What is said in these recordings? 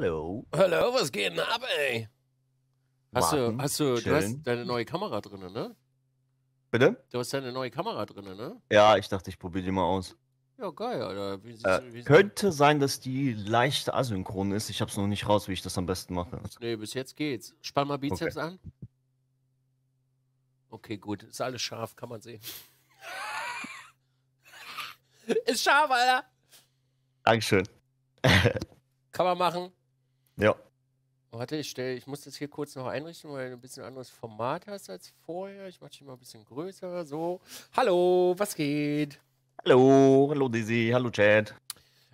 Hallo. Hallo, was geht denn ab, ey? Hast Martin, du, hast du, du hast deine neue Kamera drin, ne? Bitte? Du hast deine neue Kamera drin, ne? Ja, ich dachte, ich probiere die mal aus. Ja, geil, Alter. Wie, äh, wie, könnte sein, dass die leicht asynchron ist. Ich hab's noch nicht raus, wie ich das am besten mache. Nee, bis jetzt geht's. Spann mal Bizeps okay. an. Okay, gut. Ist alles scharf, kann man sehen. ist scharf, Alter. Dankeschön. kann man machen. Ja. Warte, ich, stell, ich muss das hier kurz noch einrichten, weil du ein bisschen anderes Format hast als vorher. Ich mache dich mal ein bisschen größer. So. Hallo, was geht? Hallo, hallo Dizzy, hallo Chat.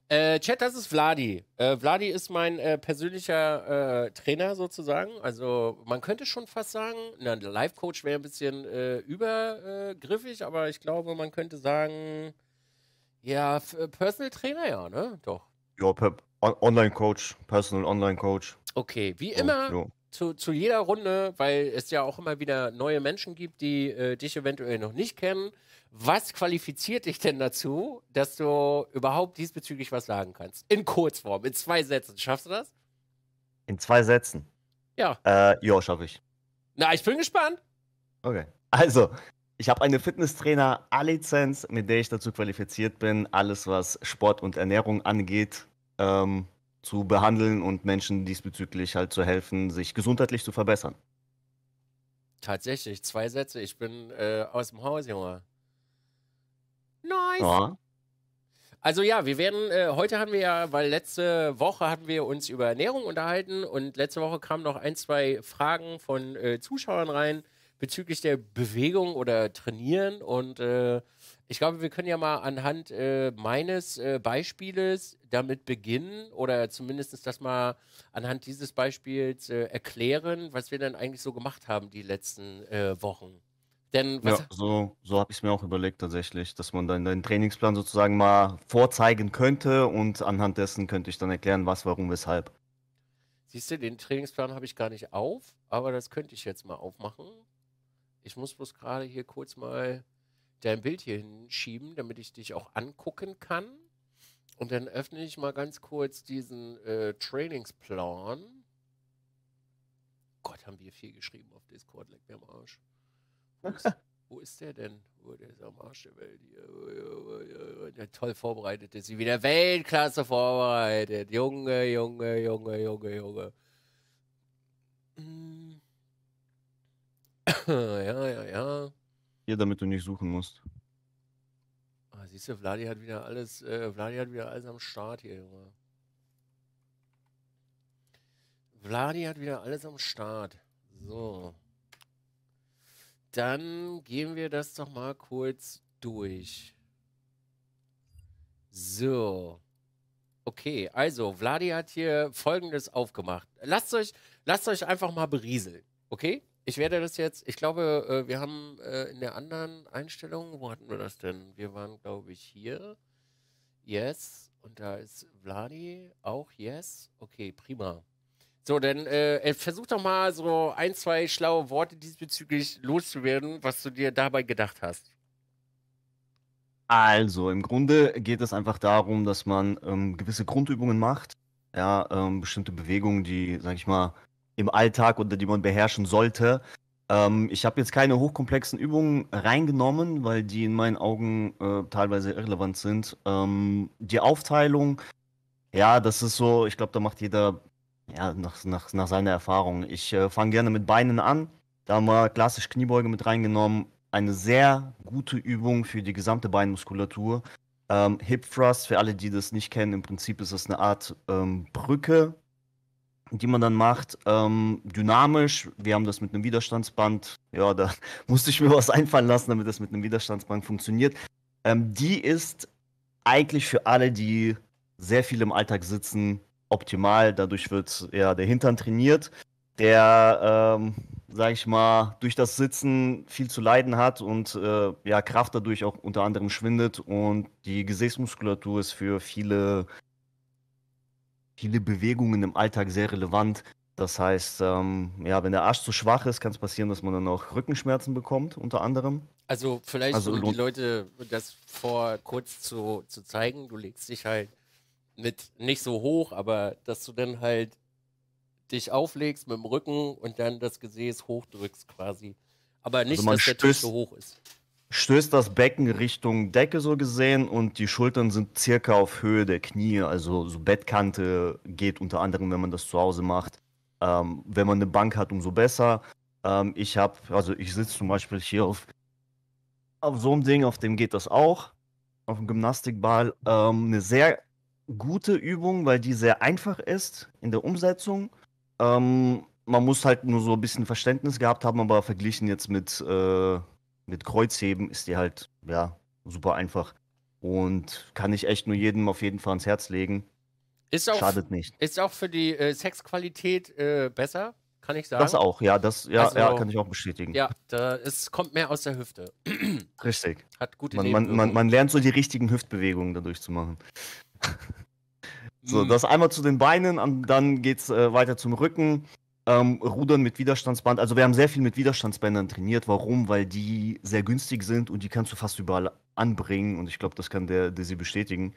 Äh, Chat, das ist Vladi. Äh, Vladi ist mein äh, persönlicher äh, Trainer sozusagen. Also man könnte schon fast sagen, na, Live-Coach wäre ein bisschen äh, übergriffig, aber ich glaube, man könnte sagen, ja, äh, Personal Trainer, ja, ne? Doch. Ja, per Online-Coach, Personal Online-Coach. Okay, wie immer oh, zu, zu jeder Runde, weil es ja auch immer wieder neue Menschen gibt, die äh, dich eventuell noch nicht kennen. Was qualifiziert dich denn dazu, dass du überhaupt diesbezüglich was sagen kannst? In Kurzform, in zwei Sätzen. Schaffst du das? In zwei Sätzen? Ja. Äh, ja, schaffe ich. Na, ich bin gespannt. Okay. Also, ich habe eine Fitnesstrainer-A-Lizenz, mit der ich dazu qualifiziert bin, alles was Sport und Ernährung angeht, ähm, zu behandeln und Menschen diesbezüglich halt zu helfen, sich gesundheitlich zu verbessern. Tatsächlich, zwei Sätze. Ich bin äh, aus dem Haus, Junge. Nice. Ja. Also ja, wir werden, äh, heute haben wir ja, weil letzte Woche hatten wir uns über Ernährung unterhalten und letzte Woche kamen noch ein, zwei Fragen von äh, Zuschauern rein bezüglich der Bewegung oder Trainieren und äh, ich glaube, wir können ja mal anhand äh, meines äh, Beispieles damit beginnen oder zumindest das mal anhand dieses Beispiels äh, erklären, was wir dann eigentlich so gemacht haben die letzten äh, Wochen. Denn was ja, so, so habe ich es mir auch überlegt tatsächlich, dass man dann den Trainingsplan sozusagen mal vorzeigen könnte und anhand dessen könnte ich dann erklären, was, warum, weshalb. Siehst du, den Trainingsplan habe ich gar nicht auf, aber das könnte ich jetzt mal aufmachen. Ich muss bloß gerade hier kurz mal dein Bild hier hinschieben, damit ich dich auch angucken kann. Und dann öffne ich mal ganz kurz diesen äh, Trainingsplan. Gott, haben wir viel geschrieben auf Discord, leck mir am Arsch. Wo ist, wo ist der denn? Wo oh, der ist am Arsch der Welt hier. Der toll vorbereitet ist, wie wieder Weltklasse vorbereitet. Junge, Junge, Junge, Junge, Junge. Hm. ja, ja, ja. Hier, damit du nicht suchen musst. Ah, siehst du, Vladi hat wieder alles, äh, Vladi hat wieder alles am Start hier, Junge. Vladi hat wieder alles am Start. So. Dann gehen wir das doch mal kurz durch. So. Okay, also Vladi hat hier folgendes aufgemacht. Lasst euch, lasst euch einfach mal berieseln, okay? Ich werde das jetzt, ich glaube, äh, wir haben äh, in der anderen Einstellung, wo hatten wir das denn? Wir waren, glaube ich, hier. Yes. Und da ist Vladi auch yes. Okay, prima. So, dann äh, äh, versuch doch mal so ein, zwei schlaue Worte diesbezüglich loszuwerden, was du dir dabei gedacht hast. Also, im Grunde geht es einfach darum, dass man ähm, gewisse Grundübungen macht. Ja, ähm, bestimmte Bewegungen, die, sag ich mal, im Alltag oder die man beherrschen sollte. Ähm, ich habe jetzt keine hochkomplexen Übungen reingenommen, weil die in meinen Augen äh, teilweise irrelevant sind. Ähm, die Aufteilung, ja, das ist so, ich glaube, da macht jeder ja, nach, nach, nach seiner Erfahrung. Ich äh, fange gerne mit Beinen an. Da haben wir klassisch Kniebeuge mit reingenommen. Eine sehr gute Übung für die gesamte Beinmuskulatur. Ähm, Hip Thrust, für alle, die das nicht kennen, im Prinzip ist das eine Art ähm, Brücke die man dann macht, ähm, dynamisch. Wir haben das mit einem Widerstandsband. Ja, da musste ich mir was einfallen lassen, damit das mit einem Widerstandsband funktioniert. Ähm, die ist eigentlich für alle, die sehr viel im Alltag sitzen, optimal. Dadurch wird ja der Hintern trainiert, der, ähm, sag ich mal, durch das Sitzen viel zu leiden hat und äh, ja, Kraft dadurch auch unter anderem schwindet. Und die Gesäßmuskulatur ist für viele viele Bewegungen im Alltag sehr relevant. Das heißt, ähm, ja, wenn der Arsch zu schwach ist, kann es passieren, dass man dann auch Rückenschmerzen bekommt, unter anderem. Also vielleicht, also, um die Leute das vor kurz zu, zu zeigen, du legst dich halt mit nicht so hoch, aber dass du dann halt dich auflegst mit dem Rücken und dann das Gesäß hochdrückst quasi. Aber also nicht, also dass der Tisch so hoch ist stößt das Becken Richtung Decke so gesehen und die Schultern sind circa auf Höhe der Knie. Also so Bettkante geht unter anderem, wenn man das zu Hause macht. Ähm, wenn man eine Bank hat, umso besser. Ähm, ich habe, also ich sitze zum Beispiel hier auf, auf so einem Ding, auf dem geht das auch, auf dem Gymnastikball. Ähm, eine sehr gute Übung, weil die sehr einfach ist in der Umsetzung. Ähm, man muss halt nur so ein bisschen Verständnis gehabt haben, aber verglichen jetzt mit äh, mit Kreuzheben ist die halt, ja, super einfach. Und kann ich echt nur jedem auf jeden Fall ans Herz legen. Ist auch, Schadet nicht. Ist auch für die äh, Sexqualität äh, besser, kann ich sagen. Das auch, ja, das ja, also, ja, kann ich auch bestätigen. Ja, da, es kommt mehr aus der Hüfte. Richtig. Hat gute man, man, man, man, lernt so die richtigen Hüftbewegungen dadurch zu machen. so, mm. das einmal zu den Beinen, dann geht's äh, weiter zum Rücken. Ähm, Rudern mit Widerstandsband. Also wir haben sehr viel mit Widerstandsbändern trainiert. Warum? Weil die sehr günstig sind und die kannst du fast überall anbringen. Und ich glaube, das kann der, der sie bestätigen.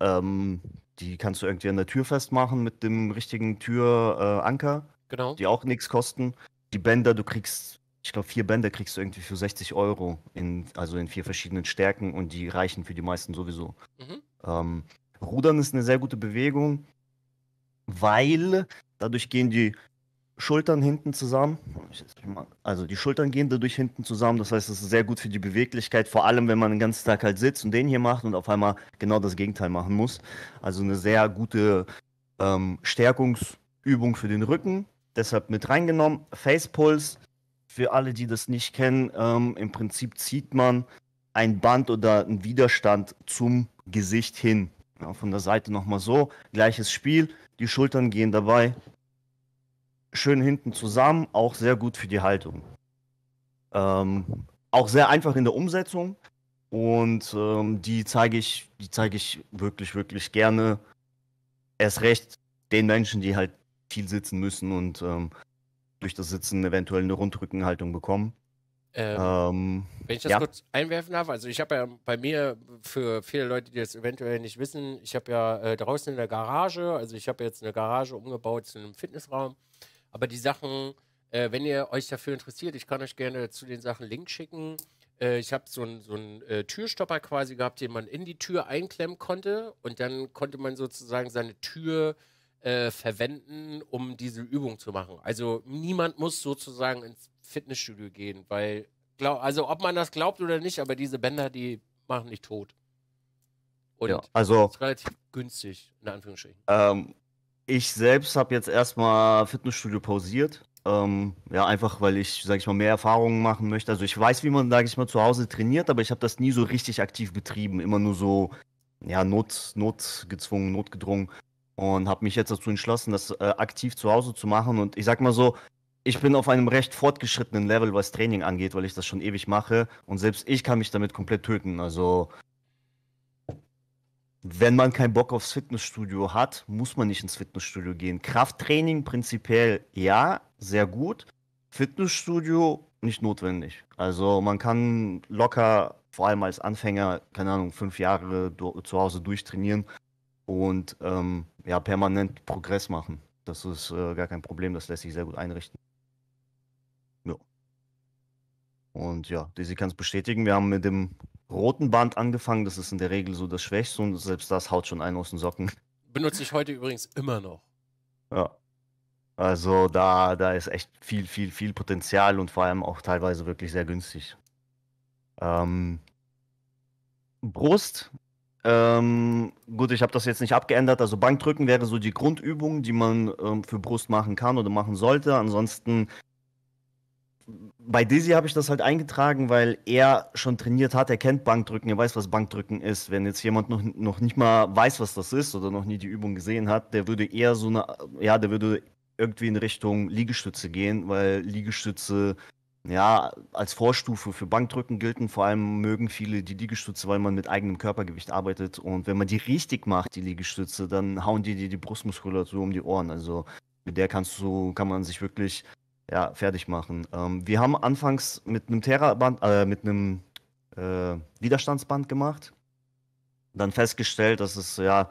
Ähm, die kannst du irgendwie an der Tür festmachen mit dem richtigen Türanker. Äh, genau. Die auch nichts kosten. Die Bänder, du kriegst, ich glaube, vier Bänder kriegst du irgendwie für 60 Euro. In, also in vier verschiedenen Stärken und die reichen für die meisten sowieso. Mhm. Ähm, Rudern ist eine sehr gute Bewegung, weil dadurch gehen die Schultern hinten zusammen. Also die Schultern gehen dadurch hinten zusammen. Das heißt, es ist sehr gut für die Beweglichkeit, vor allem wenn man den ganzen Tag halt sitzt und den hier macht und auf einmal genau das Gegenteil machen muss. Also eine sehr gute ähm, Stärkungsübung für den Rücken. Deshalb mit reingenommen. Face Pulse. Für alle, die das nicht kennen, ähm, im Prinzip zieht man ein Band oder einen Widerstand zum Gesicht hin. Ja, von der Seite nochmal so. Gleiches Spiel. Die Schultern gehen dabei schön hinten zusammen, auch sehr gut für die Haltung. Ähm, auch sehr einfach in der Umsetzung und ähm, die zeige ich, die ich wirklich, wirklich gerne. Erst recht den Menschen, die halt viel sitzen müssen und ähm, durch das Sitzen eventuell eine Rundrückenhaltung bekommen. Ähm, ähm, wenn ich das ja. kurz einwerfen darf, also ich habe ja bei mir, für viele Leute, die das eventuell nicht wissen, ich habe ja äh, draußen in der Garage, also ich habe jetzt eine Garage umgebaut zu einem Fitnessraum aber die Sachen, äh, wenn ihr euch dafür interessiert, ich kann euch gerne zu den Sachen Link schicken. Äh, ich habe so einen so äh, Türstopper quasi gehabt, den man in die Tür einklemmen konnte. Und dann konnte man sozusagen seine Tür äh, verwenden, um diese Übung zu machen. Also niemand muss sozusagen ins Fitnessstudio gehen, weil, glaub, also ob man das glaubt oder nicht, aber diese Bänder, die machen nicht tot. Und ja, also, das ist relativ günstig, in Anführungsstrichen. Ähm, ich selbst habe jetzt erstmal Fitnessstudio pausiert. Ähm, ja, einfach weil ich, sage ich mal, mehr Erfahrungen machen möchte. Also ich weiß, wie man, sage ich mal, zu Hause trainiert, aber ich habe das nie so richtig aktiv betrieben. Immer nur so, ja, not, notgezwungen, notgedrungen. Und habe mich jetzt dazu entschlossen, das äh, aktiv zu Hause zu machen. Und ich sag mal so, ich bin auf einem recht fortgeschrittenen Level, was Training angeht, weil ich das schon ewig mache. Und selbst ich kann mich damit komplett töten. Also wenn man keinen Bock aufs Fitnessstudio hat, muss man nicht ins Fitnessstudio gehen. Krafttraining prinzipiell ja, sehr gut. Fitnessstudio nicht notwendig. Also man kann locker, vor allem als Anfänger, keine Ahnung, fünf Jahre zu Hause durchtrainieren und ähm, ja, permanent Progress machen. Das ist äh, gar kein Problem, das lässt sich sehr gut einrichten. Ja. Und ja, Desi kann es bestätigen, wir haben mit dem roten Band angefangen. Das ist in der Regel so das Schwächste und selbst das haut schon einen aus den Socken. Benutze ich heute übrigens immer noch. Ja. Also da, da ist echt viel, viel, viel Potenzial und vor allem auch teilweise wirklich sehr günstig. Ähm, Brust. Ähm, gut, ich habe das jetzt nicht abgeändert. Also Bankdrücken wäre so die Grundübung, die man ähm, für Brust machen kann oder machen sollte. Ansonsten bei Dizzy habe ich das halt eingetragen, weil er schon trainiert hat, er kennt Bankdrücken, er weiß, was Bankdrücken ist. Wenn jetzt jemand noch, noch nicht mal weiß, was das ist oder noch nie die Übung gesehen hat, der würde eher so eine, ja, der würde irgendwie in Richtung Liegestütze gehen, weil Liegestütze ja als Vorstufe für Bankdrücken gilt und Vor allem mögen viele die Liegestütze, weil man mit eigenem Körpergewicht arbeitet. Und wenn man die richtig macht, die Liegestütze, dann hauen die dir die Brustmuskulatur um die Ohren. Also mit der kannst du, kann man sich wirklich ja, fertig machen. Ähm, wir haben anfangs mit einem Terraband, äh, mit einem äh, Widerstandsband gemacht. Dann festgestellt, dass es ja,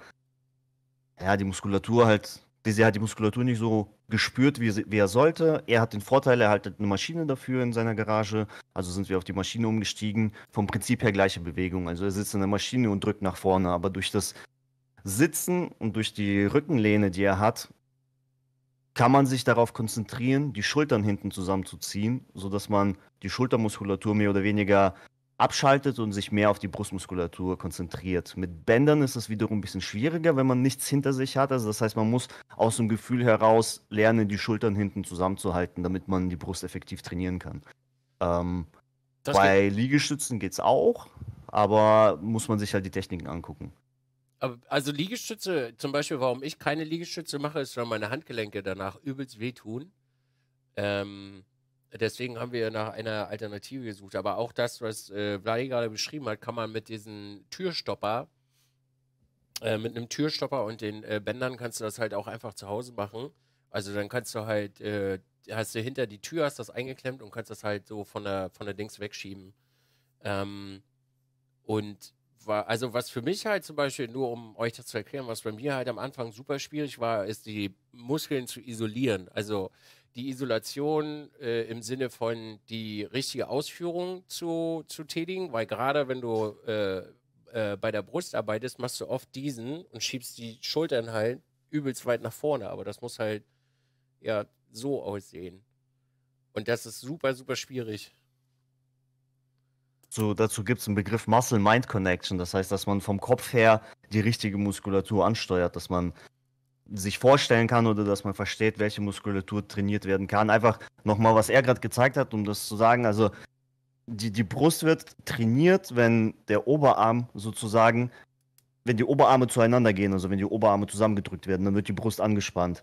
ja, die Muskulatur halt, Dizzy hat die Muskulatur nicht so gespürt, wie, wie, er sollte. Er hat den Vorteil, er hat eine Maschine dafür in seiner Garage. Also sind wir auf die Maschine umgestiegen. Vom Prinzip her gleiche Bewegung. Also er sitzt in der Maschine und drückt nach vorne. Aber durch das Sitzen und durch die Rückenlehne, die er hat, kann man sich darauf konzentrieren, die Schultern hinten zusammenzuziehen, sodass man die Schultermuskulatur mehr oder weniger abschaltet und sich mehr auf die Brustmuskulatur konzentriert. Mit Bändern ist es wiederum ein bisschen schwieriger, wenn man nichts hinter sich hat. Also das heißt, man muss aus dem Gefühl heraus lernen, die Schultern hinten zusammenzuhalten, damit man die Brust effektiv trainieren kann. Ähm, bei geht. Liegestützen geht es auch, aber muss man sich halt die Techniken angucken also Liegestütze, zum Beispiel, warum ich keine Liegestütze mache, ist, weil meine Handgelenke danach übelst wehtun. Ähm, deswegen haben wir nach einer Alternative gesucht. Aber auch das, was äh, Vladi gerade beschrieben hat, kann man mit diesem Türstopper, äh, mit einem Türstopper und den äh, Bändern kannst du das halt auch einfach zu Hause machen. Also dann kannst du halt, äh, hast du hinter die Tür, hast das eingeklemmt und kannst das halt so von der, von der Dings wegschieben. Ähm, und war, also was für mich halt zum Beispiel, nur um euch das zu erklären, was bei mir halt am Anfang super schwierig war, ist die Muskeln zu isolieren. Also die Isolation äh, im Sinne von die richtige Ausführung zu, zu tätigen, weil gerade wenn du äh, äh, bei der Brust arbeitest, machst du oft diesen und schiebst die Schultern halt übelst weit nach vorne, aber das muss halt ja so aussehen. Und das ist super, super schwierig. So, dazu gibt es einen Begriff Muscle-Mind-Connection. Das heißt, dass man vom Kopf her die richtige Muskulatur ansteuert, dass man sich vorstellen kann oder dass man versteht, welche Muskulatur trainiert werden kann. Einfach nochmal, was er gerade gezeigt hat, um das zu sagen. Also die, die Brust wird trainiert, wenn der Oberarm sozusagen, wenn die Oberarme zueinander gehen, also wenn die Oberarme zusammengedrückt werden, dann wird die Brust angespannt.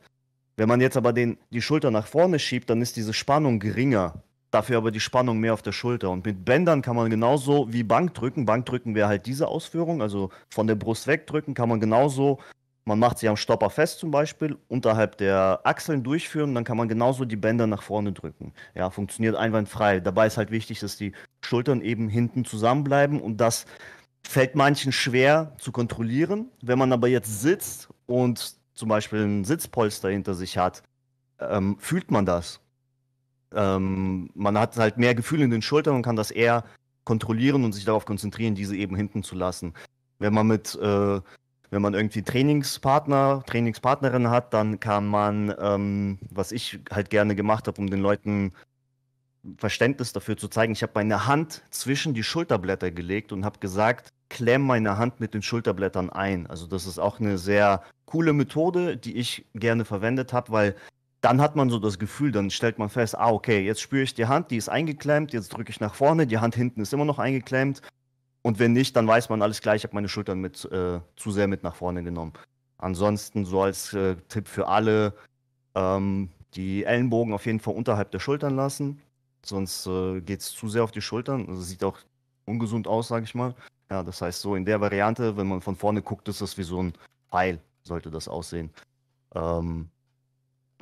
Wenn man jetzt aber den, die Schulter nach vorne schiebt, dann ist diese Spannung geringer dafür aber die Spannung mehr auf der Schulter. Und mit Bändern kann man genauso wie Bankdrücken, Bankdrücken wäre halt diese Ausführung, also von der Brust wegdrücken, kann man genauso, man macht sie am Stopper fest zum Beispiel, unterhalb der Achseln durchführen, dann kann man genauso die Bänder nach vorne drücken. Ja, funktioniert einwandfrei. Dabei ist halt wichtig, dass die Schultern eben hinten zusammenbleiben und das fällt manchen schwer zu kontrollieren. Wenn man aber jetzt sitzt und zum Beispiel ein Sitzpolster hinter sich hat, ähm, fühlt man das ähm, man hat halt mehr Gefühl in den Schultern und kann das eher kontrollieren und sich darauf konzentrieren, diese eben hinten zu lassen. Wenn man mit, äh, wenn man irgendwie Trainingspartner, Trainingspartnerin hat, dann kann man, ähm, was ich halt gerne gemacht habe, um den Leuten Verständnis dafür zu zeigen, ich habe meine Hand zwischen die Schulterblätter gelegt und habe gesagt, klemm meine Hand mit den Schulterblättern ein. Also das ist auch eine sehr coole Methode, die ich gerne verwendet habe, weil dann hat man so das Gefühl, dann stellt man fest, ah, okay, jetzt spüre ich die Hand, die ist eingeklemmt, jetzt drücke ich nach vorne, die Hand hinten ist immer noch eingeklemmt. Und wenn nicht, dann weiß man alles gleich, ich habe meine Schultern mit, äh, zu sehr mit nach vorne genommen. Ansonsten so als äh, Tipp für alle, ähm, die Ellenbogen auf jeden Fall unterhalb der Schultern lassen, sonst äh, geht es zu sehr auf die Schultern. Also sieht auch ungesund aus, sage ich mal. Ja, das heißt so in der Variante, wenn man von vorne guckt, ist das wie so ein Pfeil, sollte das aussehen. Ähm,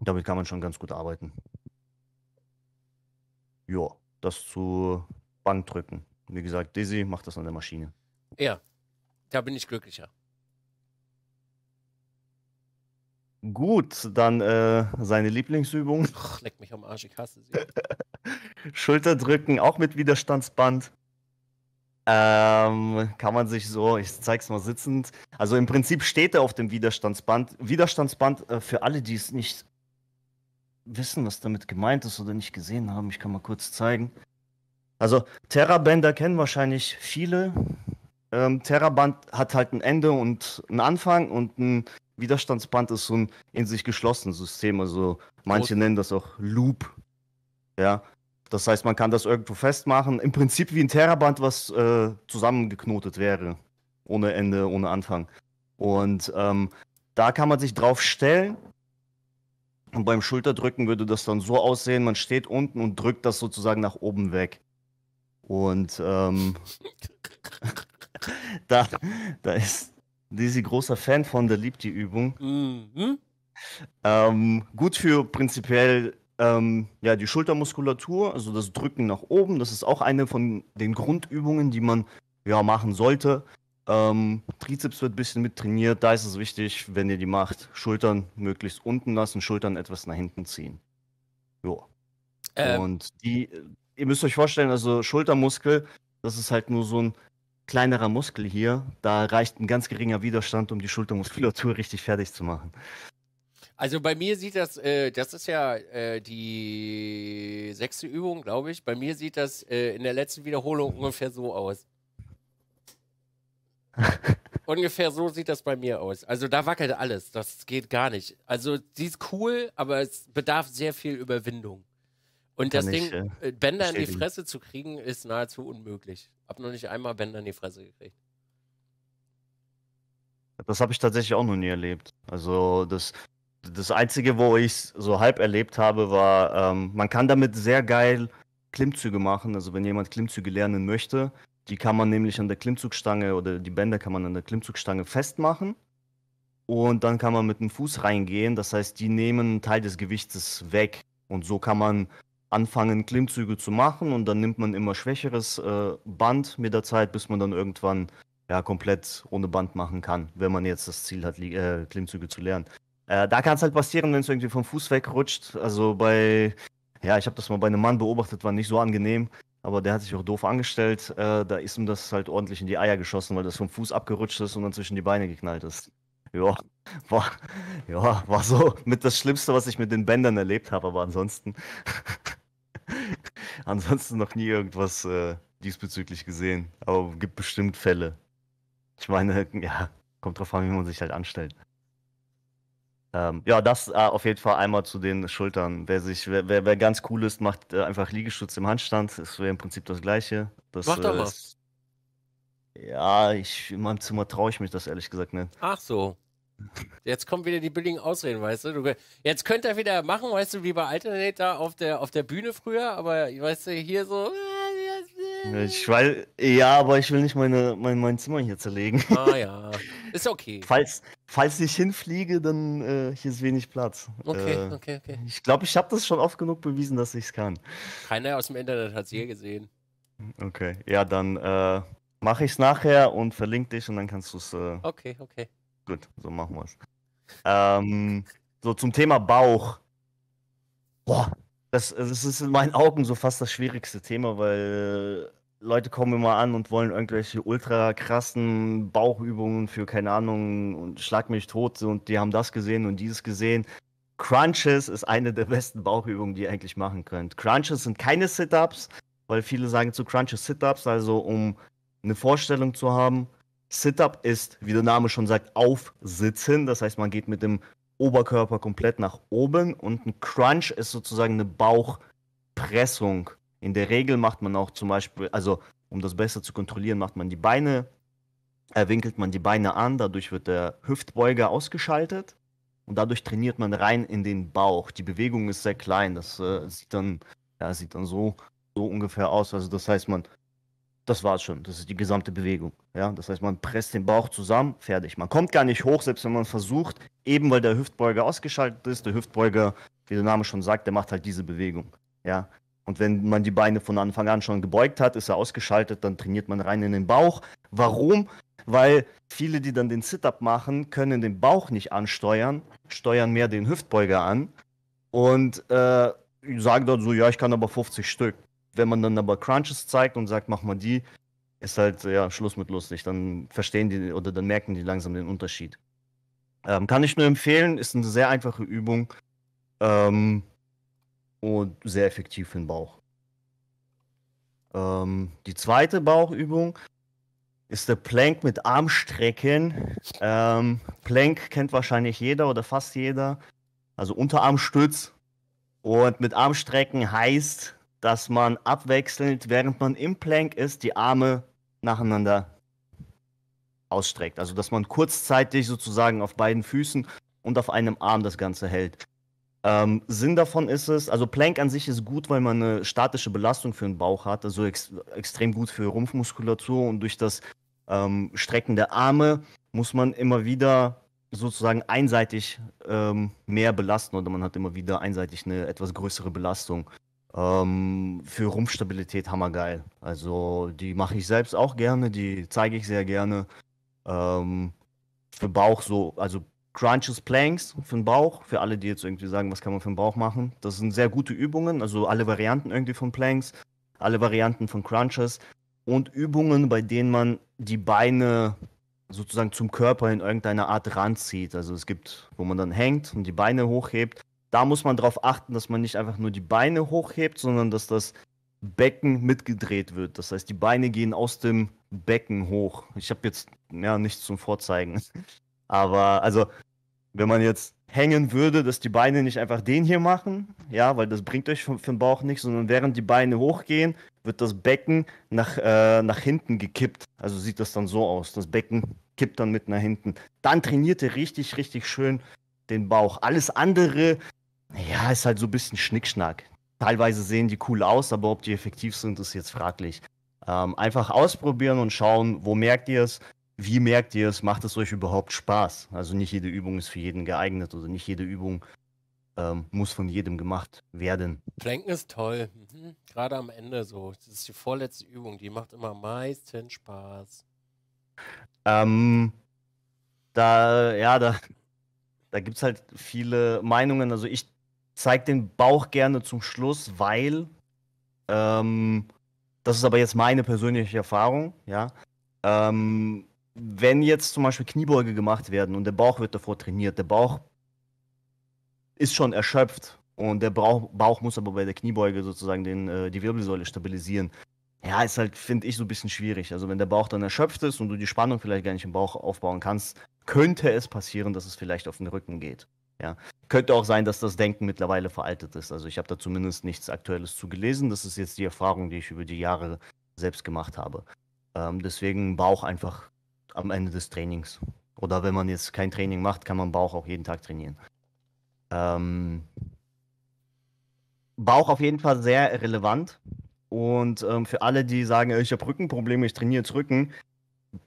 damit kann man schon ganz gut arbeiten. Ja, das zu Banddrücken. Wie gesagt, Dizzy macht das an der Maschine. Ja, da bin ich glücklicher. Gut, dann äh, seine Lieblingsübung. Ach, leck mich am Arsch, ich hasse sie. Schulterdrücken, auch mit Widerstandsband. Ähm, kann man sich so, ich zeig's mal sitzend. Also im Prinzip steht er auf dem Widerstandsband. Widerstandsband, äh, für alle, die es nicht wissen, was damit gemeint ist oder nicht gesehen haben, ich kann mal kurz zeigen. Also Terra-Bänder kennen wahrscheinlich viele. Ähm, Terra-Band hat halt ein Ende und einen Anfang und ein Widerstandsband ist so ein in sich geschlossenes System. Also manche Groß. nennen das auch Loop. Ja. Das heißt, man kann das irgendwo festmachen. Im Prinzip wie ein Terra-Band, was äh, zusammengeknotet wäre. Ohne Ende, ohne Anfang. Und ähm, da kann man sich drauf stellen und beim Schulterdrücken würde das dann so aussehen, man steht unten und drückt das sozusagen nach oben weg. Und ähm, da, da ist Dizzy großer Fan von, der liebt die Übung. Mhm. Ähm, gut für prinzipiell ähm, ja, die Schultermuskulatur, also das Drücken nach oben. Das ist auch eine von den Grundübungen, die man ja, machen sollte. Ähm, Trizeps wird ein bisschen mit trainiert. Da ist es wichtig, wenn ihr die macht, Schultern möglichst unten lassen, Schultern etwas nach hinten ziehen. Jo. Ähm. Und die, ihr müsst euch vorstellen, also Schultermuskel, das ist halt nur so ein kleinerer Muskel hier. Da reicht ein ganz geringer Widerstand, um die Schultermuskulatur richtig fertig zu machen. Also bei mir sieht das, äh, das ist ja äh, die sechste Übung, glaube ich. Bei mir sieht das äh, in der letzten Wiederholung ungefähr so aus. Ungefähr so sieht das bei mir aus. Also da wackelt alles. Das geht gar nicht. Also sie ist cool, aber es bedarf sehr viel Überwindung. Und Kann das Ding, äh, äh, Bänder in die Fresse zu kriegen, ist nahezu unmöglich. Hab noch nicht einmal Bänder in die Fresse gekriegt. Das habe ich tatsächlich auch noch nie erlebt. Also das, das Einzige, wo ich es so halb erlebt habe, war, ähm, man kann damit sehr geil Klimmzüge machen. Also wenn jemand Klimmzüge lernen möchte, die kann man nämlich an der Klimmzugstange oder die Bänder kann man an der Klimmzugstange festmachen. Und dann kann man mit dem Fuß reingehen. Das heißt, die nehmen einen Teil des Gewichtes weg. Und so kann man anfangen, Klimmzüge zu machen. Und dann nimmt man immer schwächeres äh, Band mit der Zeit, bis man dann irgendwann ja, komplett ohne Band machen kann, wenn man jetzt das Ziel hat, äh, Klimmzüge zu lernen. Äh, da kann es halt passieren, wenn es irgendwie vom Fuß wegrutscht. Also bei, ja, ich habe das mal bei einem Mann beobachtet, war nicht so angenehm. Aber der hat sich auch doof angestellt. Äh, da ist ihm das halt ordentlich in die Eier geschossen, weil das vom Fuß abgerutscht ist und dann zwischen die Beine geknallt ist. Ja, war, ja, war so mit das Schlimmste, was ich mit den Bändern erlebt habe, aber ansonsten, ansonsten noch nie irgendwas äh, diesbezüglich gesehen. Aber gibt bestimmt Fälle. Ich meine, ja, kommt drauf an, wie man sich halt anstellt. Ähm, ja, das äh, auf jeden Fall einmal zu den Schultern. Wer sich, wer, wer, wer ganz cool ist, macht äh, einfach Liegestütz im Handstand. Das wäre im Prinzip das Gleiche. Das, Mach doch äh, was. Ja, ich, in meinem Zimmer traue ich mich das ehrlich gesagt nicht. Ach so. Jetzt kommen wieder die billigen Ausreden, weißt du? du jetzt könnt ihr wieder machen, weißt du, wie bei Alternator auf der, auf der Bühne früher, aber weißt du, hier so. Äh, ich weil ja, aber ich will nicht meine, mein, mein Zimmer hier zerlegen. Ah ja, ist okay. Falls, falls ich hinfliege, dann äh, hier ist wenig Platz. Okay, äh, okay, okay. Ich glaube, ich habe das schon oft genug bewiesen, dass ich es kann. Keiner aus dem Internet hat es hier gesehen. Okay, ja, dann äh, mache ich es nachher und verlinke dich und dann kannst du es. Äh, okay, okay. Gut, so machen wir es. Ähm, so zum Thema Bauch. Boah, das, äh, das ist in meinen Augen so fast das schwierigste Thema, weil Leute kommen immer an und wollen irgendwelche ultra krassen Bauchübungen für, keine Ahnung, und schlag mich tot und die haben das gesehen und dieses gesehen. Crunches ist eine der besten Bauchübungen, die ihr eigentlich machen könnt. Crunches sind keine Sit-Ups, weil viele sagen zu Crunches Sit-Ups, also um eine Vorstellung zu haben. Sit-Up ist, wie der Name schon sagt, aufsitzen. Das heißt, man geht mit dem Oberkörper komplett nach oben und ein Crunch ist sozusagen eine Bauchpressung. In der Regel macht man auch zum Beispiel, also um das besser zu kontrollieren, macht man die Beine, äh, winkelt man die Beine an, dadurch wird der Hüftbeuger ausgeschaltet und dadurch trainiert man rein in den Bauch. Die Bewegung ist sehr klein, das äh, sieht dann, ja, sieht dann so, so ungefähr aus. Also das heißt, man das war's schon. Das ist die gesamte Bewegung. Ja, das heißt, man presst den Bauch zusammen, fertig. Man kommt gar nicht hoch, selbst wenn man versucht, eben weil der Hüftbeuger ausgeschaltet ist. Der Hüftbeuger, wie der Name schon sagt, der macht halt diese Bewegung. Ja. Und wenn man die Beine von Anfang an schon gebeugt hat, ist er ausgeschaltet, dann trainiert man rein in den Bauch. Warum? Weil viele, die dann den Sit-Up machen, können den Bauch nicht ansteuern, steuern mehr den Hüftbeuger an und äh, sagen dann so, ja, ich kann aber 50 Stück wenn man dann aber Crunches zeigt und sagt, mach mal die, ist halt ja Schluss mit lustig. Dann verstehen die oder dann merken die langsam den Unterschied. Ähm, kann ich nur empfehlen, ist eine sehr einfache Übung ähm, und sehr effektiv für den Bauch. Ähm, die zweite Bauchübung ist der Plank mit Armstrecken. Ähm, Plank kennt wahrscheinlich jeder oder fast jeder. Also Unterarmstütz. Und mit Armstrecken heißt, dass man abwechselnd, während man im Plank ist, die Arme nacheinander ausstreckt. Also dass man kurzzeitig sozusagen auf beiden Füßen und auf einem Arm das Ganze hält. Ähm, Sinn davon ist es, also Plank an sich ist gut, weil man eine statische Belastung für den Bauch hat, also ex extrem gut für Rumpfmuskulatur und durch das ähm, Strecken der Arme muss man immer wieder sozusagen einseitig ähm, mehr belasten oder man hat immer wieder einseitig eine etwas größere Belastung. Ähm, für Rumpfstabilität hammergeil. Also die mache ich selbst auch gerne, die zeige ich sehr gerne. Ähm, für Bauch so, also Crunches, Planks für den Bauch, für alle, die jetzt irgendwie sagen, was kann man für den Bauch machen. Das sind sehr gute Übungen, also alle Varianten irgendwie von Planks, alle Varianten von Crunches und Übungen, bei denen man die Beine sozusagen zum Körper in irgendeiner Art ranzieht. Also es gibt, wo man dann hängt und die Beine hochhebt da muss man darauf achten, dass man nicht einfach nur die Beine hochhebt, sondern dass das Becken mitgedreht wird. Das heißt, die Beine gehen aus dem Becken hoch. Ich habe jetzt ja nichts zum Vorzeigen. Aber also, wenn man jetzt hängen würde, dass die Beine nicht einfach den hier machen, ja, weil das bringt euch für, den Bauch nichts, sondern während die Beine hochgehen, wird das Becken nach, äh, nach hinten gekippt. Also sieht das dann so aus. Das Becken kippt dann mit nach hinten. Dann trainiert ihr richtig, richtig schön den Bauch. Alles andere ja, ist halt so ein bisschen Schnickschnack. Teilweise sehen die cool aus, aber ob die effektiv sind, ist jetzt fraglich. Ähm, einfach ausprobieren und schauen, wo merkt ihr es, wie merkt ihr es, macht es euch überhaupt Spaß? Also nicht jede Übung ist für jeden geeignet oder nicht jede Übung ähm, muss von jedem gemacht werden. Planken ist toll, mhm. gerade am Ende so. Das ist die vorletzte Übung, die macht immer am meisten Spaß. Ähm, da, ja, da, da gibt es halt viele Meinungen. Also ich zeige den Bauch gerne zum Schluss, weil ähm, das ist aber jetzt meine persönliche Erfahrung, ja. Ähm, wenn jetzt zum Beispiel Kniebeuge gemacht werden und der Bauch wird davor trainiert, der Bauch ist schon erschöpft und der Bauch, Bauch muss aber bei der Kniebeuge sozusagen den, äh, die Wirbelsäule stabilisieren. Ja, ist halt, finde ich, so ein bisschen schwierig. Also wenn der Bauch dann erschöpft ist und du die Spannung vielleicht gar nicht im Bauch aufbauen kannst, könnte es passieren, dass es vielleicht auf den Rücken geht. Ja. Könnte auch sein, dass das Denken mittlerweile veraltet ist. Also ich habe da zumindest nichts Aktuelles zu gelesen. Das ist jetzt die Erfahrung, die ich über die Jahre selbst gemacht habe. Ähm, deswegen Bauch einfach am Ende des Trainings. Oder wenn man jetzt kein Training macht, kann man Bauch auch jeden Tag trainieren. Ähm, Bauch auf jeden Fall sehr relevant. Und ähm, für alle, die sagen, ich habe Rückenprobleme, ich trainiere jetzt Rücken,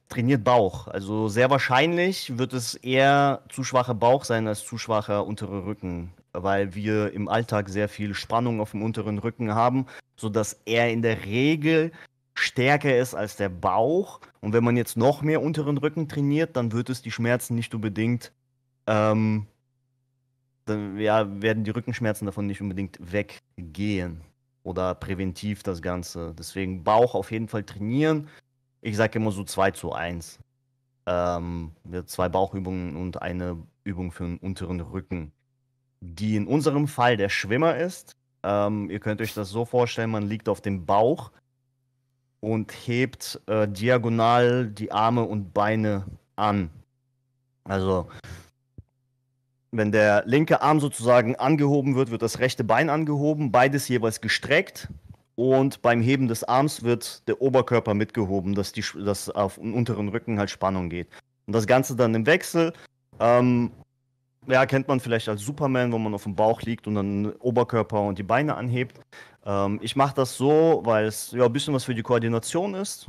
trainiert Bauch. Also sehr wahrscheinlich wird es eher zu schwacher Bauch sein als zu schwacher unterer Rücken, weil wir im Alltag sehr viel Spannung auf dem unteren Rücken haben, sodass er in der Regel stärker ist als der Bauch. Und wenn man jetzt noch mehr unteren Rücken trainiert, dann wird es die Schmerzen nicht unbedingt, ähm, dann ja, werden die Rückenschmerzen davon nicht unbedingt weggehen oder präventiv das Ganze. Deswegen Bauch auf jeden Fall trainieren ich sage immer so 2 zu 1. Ähm, zwei Bauchübungen und eine Übung für den unteren Rücken, die in unserem Fall der Schwimmer ist. Ähm, ihr könnt euch das so vorstellen, man liegt auf dem Bauch und hebt äh, diagonal die Arme und Beine an. Also wenn der linke Arm sozusagen angehoben wird, wird das rechte Bein angehoben, beides jeweils gestreckt und beim Heben des Arms wird der Oberkörper mitgehoben, dass, die, dass auf den unteren Rücken halt Spannung geht. Und das Ganze dann im Wechsel. Ähm, ja, kennt man vielleicht als Superman, wo man auf dem Bauch liegt und dann den Oberkörper und die Beine anhebt. Ähm, ich mache das so, weil es ja ein bisschen was für die Koordination ist.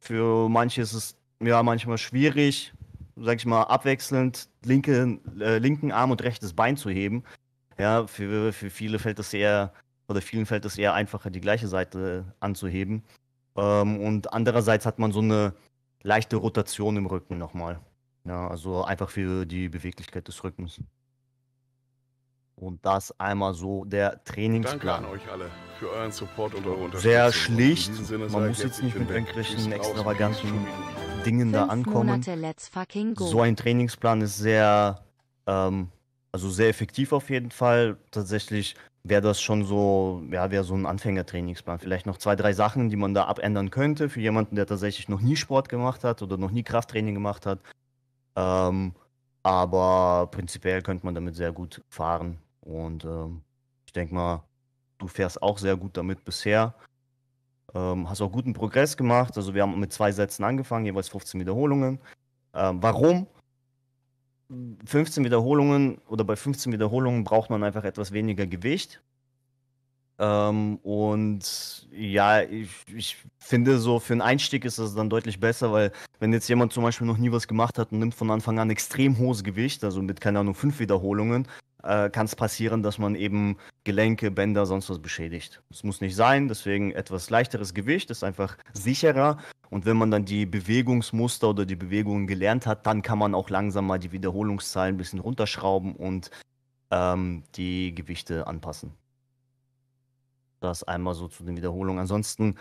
Für manche ist es ja manchmal schwierig, sag ich mal, abwechselnd linke, äh, linken Arm und rechtes Bein zu heben. Ja, für, für viele fällt das eher oder vielen fällt es eher einfacher, die gleiche Seite anzuheben. Ähm, und andererseits hat man so eine leichte Rotation im Rücken nochmal. Ja, also einfach für die Beweglichkeit des Rückens. Und das einmal so der Trainingsplan. Danke an euch alle für euren Support und eure Unterstützung. Sehr schlicht. Man muss jetzt nicht mit irgendwelchen extravaganten Dingen da ankommen. So ein Trainingsplan ist sehr, ähm, also sehr effektiv auf jeden Fall. Tatsächlich wäre das schon so, ja, wäre so ein Anfängertrainingsplan. Vielleicht noch zwei, drei Sachen, die man da abändern könnte für jemanden, der tatsächlich noch nie Sport gemacht hat oder noch nie Krafttraining gemacht hat. Ähm, aber prinzipiell könnte man damit sehr gut fahren. Und ähm, ich denke mal, du fährst auch sehr gut damit bisher. Ähm, hast auch guten Progress gemacht. Also wir haben mit zwei Sätzen angefangen, jeweils 15 Wiederholungen. Ähm, warum? 15 Wiederholungen oder bei 15 Wiederholungen braucht man einfach etwas weniger Gewicht. Ähm, und ja, ich, ich, finde so für einen Einstieg ist das dann deutlich besser, weil wenn jetzt jemand zum Beispiel noch nie was gemacht hat und nimmt von Anfang an extrem hohes Gewicht, also mit keine Ahnung 5 Wiederholungen, äh, kann es passieren, dass man eben Gelenke, Bänder, sonst was beschädigt. Das muss nicht sein, deswegen etwas leichteres Gewicht ist einfach sicherer. Und wenn man dann die Bewegungsmuster oder die Bewegungen gelernt hat, dann kann man auch langsam mal die Wiederholungszahlen ein bisschen runterschrauben und ähm, die Gewichte anpassen. Das einmal so zu den Wiederholungen. Ansonsten,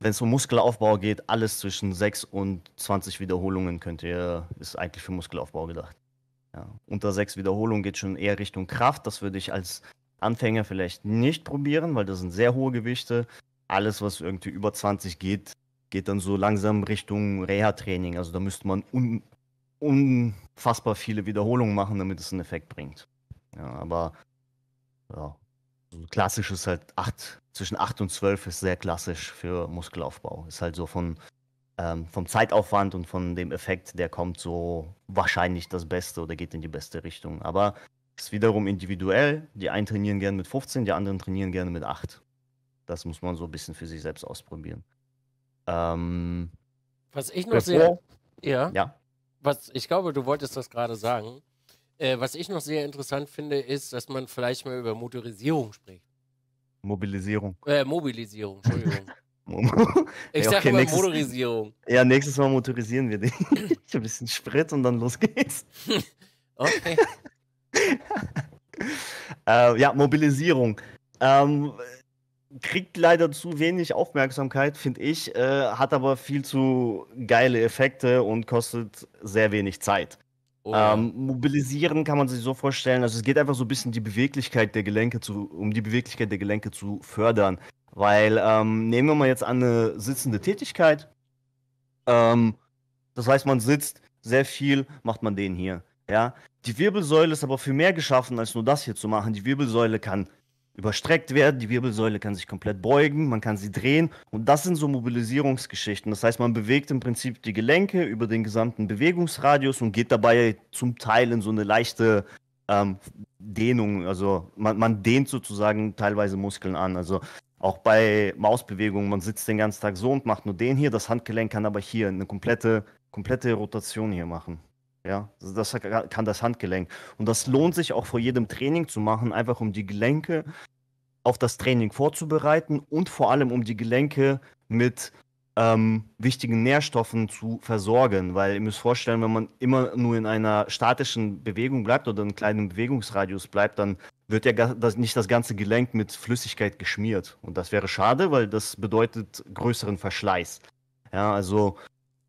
wenn es um Muskelaufbau geht, alles zwischen 6 und 20 Wiederholungen könnt ihr, ist eigentlich für Muskelaufbau gedacht. Ja. Unter sechs Wiederholungen geht schon eher Richtung Kraft. Das würde ich als Anfänger vielleicht nicht probieren, weil das sind sehr hohe Gewichte. Alles, was irgendwie über 20 geht, geht dann so langsam Richtung Reha-Training. Also da müsste man un unfassbar viele Wiederholungen machen, damit es einen Effekt bringt. Ja, aber ja, so klassisch ist halt 8, zwischen 8 und 12 ist sehr klassisch für Muskelaufbau. Ist halt so von ähm, vom Zeitaufwand und von dem Effekt, der kommt so wahrscheinlich das Beste oder geht in die beste Richtung. Aber es ist wiederum individuell. Die einen trainieren gerne mit 15, die anderen trainieren gerne mit 8. Das muss man so ein bisschen für sich selbst ausprobieren. Ähm, was ich noch sehr. Ja. ja. Was ich glaube, du wolltest das gerade sagen. Äh, was ich noch sehr interessant finde, ist, dass man vielleicht mal über Motorisierung spricht. Mobilisierung. Äh, Mobilisierung, Entschuldigung. ich sag okay, immer Motorisierung. Ja, nächstes Mal motorisieren wir den. ein bisschen Sprit und dann los geht's. okay. äh, ja, Mobilisierung. Ähm, kriegt leider zu wenig Aufmerksamkeit, finde ich, äh, hat aber viel zu geile Effekte und kostet sehr wenig Zeit. Oh. Ähm, mobilisieren kann man sich so vorstellen, also es geht einfach so ein bisschen die Beweglichkeit der Gelenke zu, um die Beweglichkeit der Gelenke zu fördern. Weil ähm, nehmen wir mal jetzt an eine sitzende Tätigkeit. Ähm, das heißt, man sitzt sehr viel, macht man den hier. Ja? Die Wirbelsäule ist aber für mehr geschaffen, als nur das hier zu machen. Die Wirbelsäule kann überstreckt werden, die Wirbelsäule kann sich komplett beugen, man kann sie drehen und das sind so Mobilisierungsgeschichten. Das heißt, man bewegt im Prinzip die Gelenke über den gesamten Bewegungsradius und geht dabei zum Teil in so eine leichte ähm, Dehnung. Also man, man dehnt sozusagen teilweise Muskeln an. Also auch bei Mausbewegungen, man sitzt den ganzen Tag so und macht nur den hier, das Handgelenk kann aber hier eine komplette, komplette Rotation hier machen. Ja, das kann das Handgelenk. Und das lohnt sich auch vor jedem Training zu machen, einfach um die Gelenke auf das Training vorzubereiten und vor allem um die Gelenke mit ähm, wichtigen Nährstoffen zu versorgen. Weil ihr müsst vorstellen, wenn man immer nur in einer statischen Bewegung bleibt oder in einem kleinen Bewegungsradius bleibt, dann wird ja das, nicht das ganze Gelenk mit Flüssigkeit geschmiert. Und das wäre schade, weil das bedeutet größeren Verschleiß. Ja, also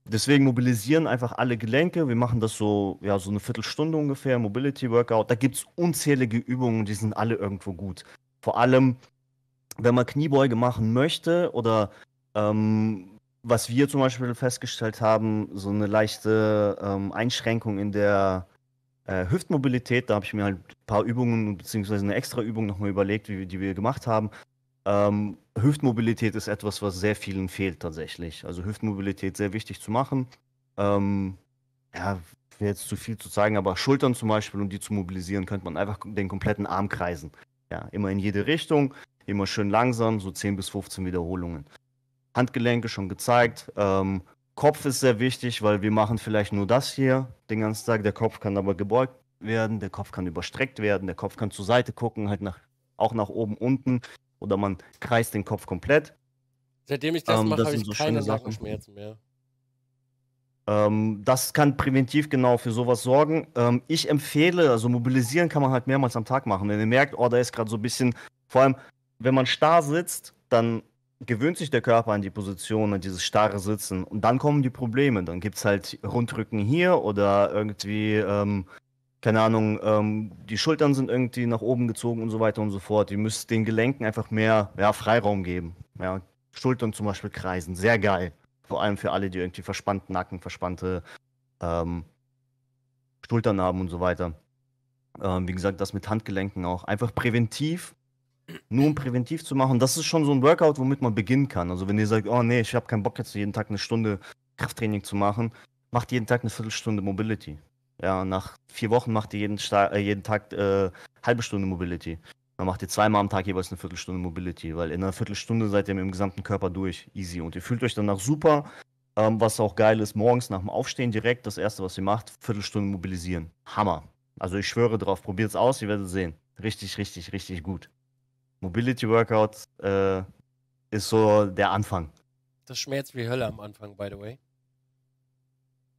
deswegen mobilisieren einfach alle Gelenke. Wir machen das so, ja, so eine Viertelstunde ungefähr, Mobility Workout. Da gibt es unzählige Übungen, die sind alle irgendwo gut. Vor allem, wenn man Kniebeuge machen möchte oder ähm, was wir zum Beispiel festgestellt haben, so eine leichte ähm, Einschränkung in der äh, Hüftmobilität, da habe ich mir halt ein paar Übungen bzw. eine extra Übung nochmal überlegt, wie, die wir gemacht haben. Ähm, Hüftmobilität ist etwas, was sehr vielen fehlt tatsächlich. Also Hüftmobilität sehr wichtig zu machen. Ähm, ja, wäre jetzt zu viel zu zeigen, aber Schultern zum Beispiel, um die zu mobilisieren, könnte man einfach den kompletten Arm kreisen. Ja, immer in jede Richtung, immer schön langsam, so 10 bis 15 Wiederholungen. Handgelenke schon gezeigt. Ähm, Kopf ist sehr wichtig, weil wir machen vielleicht nur das hier den ganzen Tag. Der Kopf kann aber gebeugt werden, der Kopf kann überstreckt werden, der Kopf kann zur Seite gucken, halt nach, auch nach oben, unten. Oder man kreist den Kopf komplett. Seitdem ich das ähm, mache, habe ich so keine Nackenschmerzen mehr. Ähm, das kann präventiv genau für sowas sorgen. Ähm, ich empfehle, also mobilisieren kann man halt mehrmals am Tag machen. Wenn ihr merkt, oh, da ist gerade so ein bisschen, vor allem, wenn man starr sitzt, dann gewöhnt sich der Körper an die Position, an dieses starre Sitzen und dann kommen die Probleme. Dann gibt es halt Rundrücken hier oder irgendwie, ähm, keine Ahnung, ähm, die Schultern sind irgendwie nach oben gezogen und so weiter und so fort. Ihr müsst den Gelenken einfach mehr ja, Freiraum geben. Ja, Schultern zum Beispiel kreisen, sehr geil. Vor allem für alle, die irgendwie verspannten Nacken, verspannte ähm, Schultern haben und so weiter. Ähm, wie gesagt, das mit Handgelenken auch. Einfach präventiv nur um präventiv zu machen, das ist schon so ein Workout, womit man beginnen kann. Also wenn ihr sagt, oh nee, ich habe keinen Bock jetzt jeden Tag eine Stunde Krafttraining zu machen, macht jeden Tag eine Viertelstunde Mobility. Ja, nach vier Wochen macht ihr jeden, Sta äh, jeden Tag äh, halbe Stunde Mobility. Dann macht ihr zweimal am Tag jeweils eine Viertelstunde Mobility, weil in einer Viertelstunde seid ihr mit dem gesamten Körper durch, easy. Und ihr fühlt euch danach super, ähm, was auch geil ist, morgens nach dem Aufstehen direkt das erste, was ihr macht, Viertelstunde mobilisieren. Hammer. Also ich schwöre drauf, probiert es aus, ihr werdet sehen. Richtig, richtig, richtig gut. Mobility Workout äh, ist so der Anfang. Das schmerzt wie Hölle am Anfang, by the way.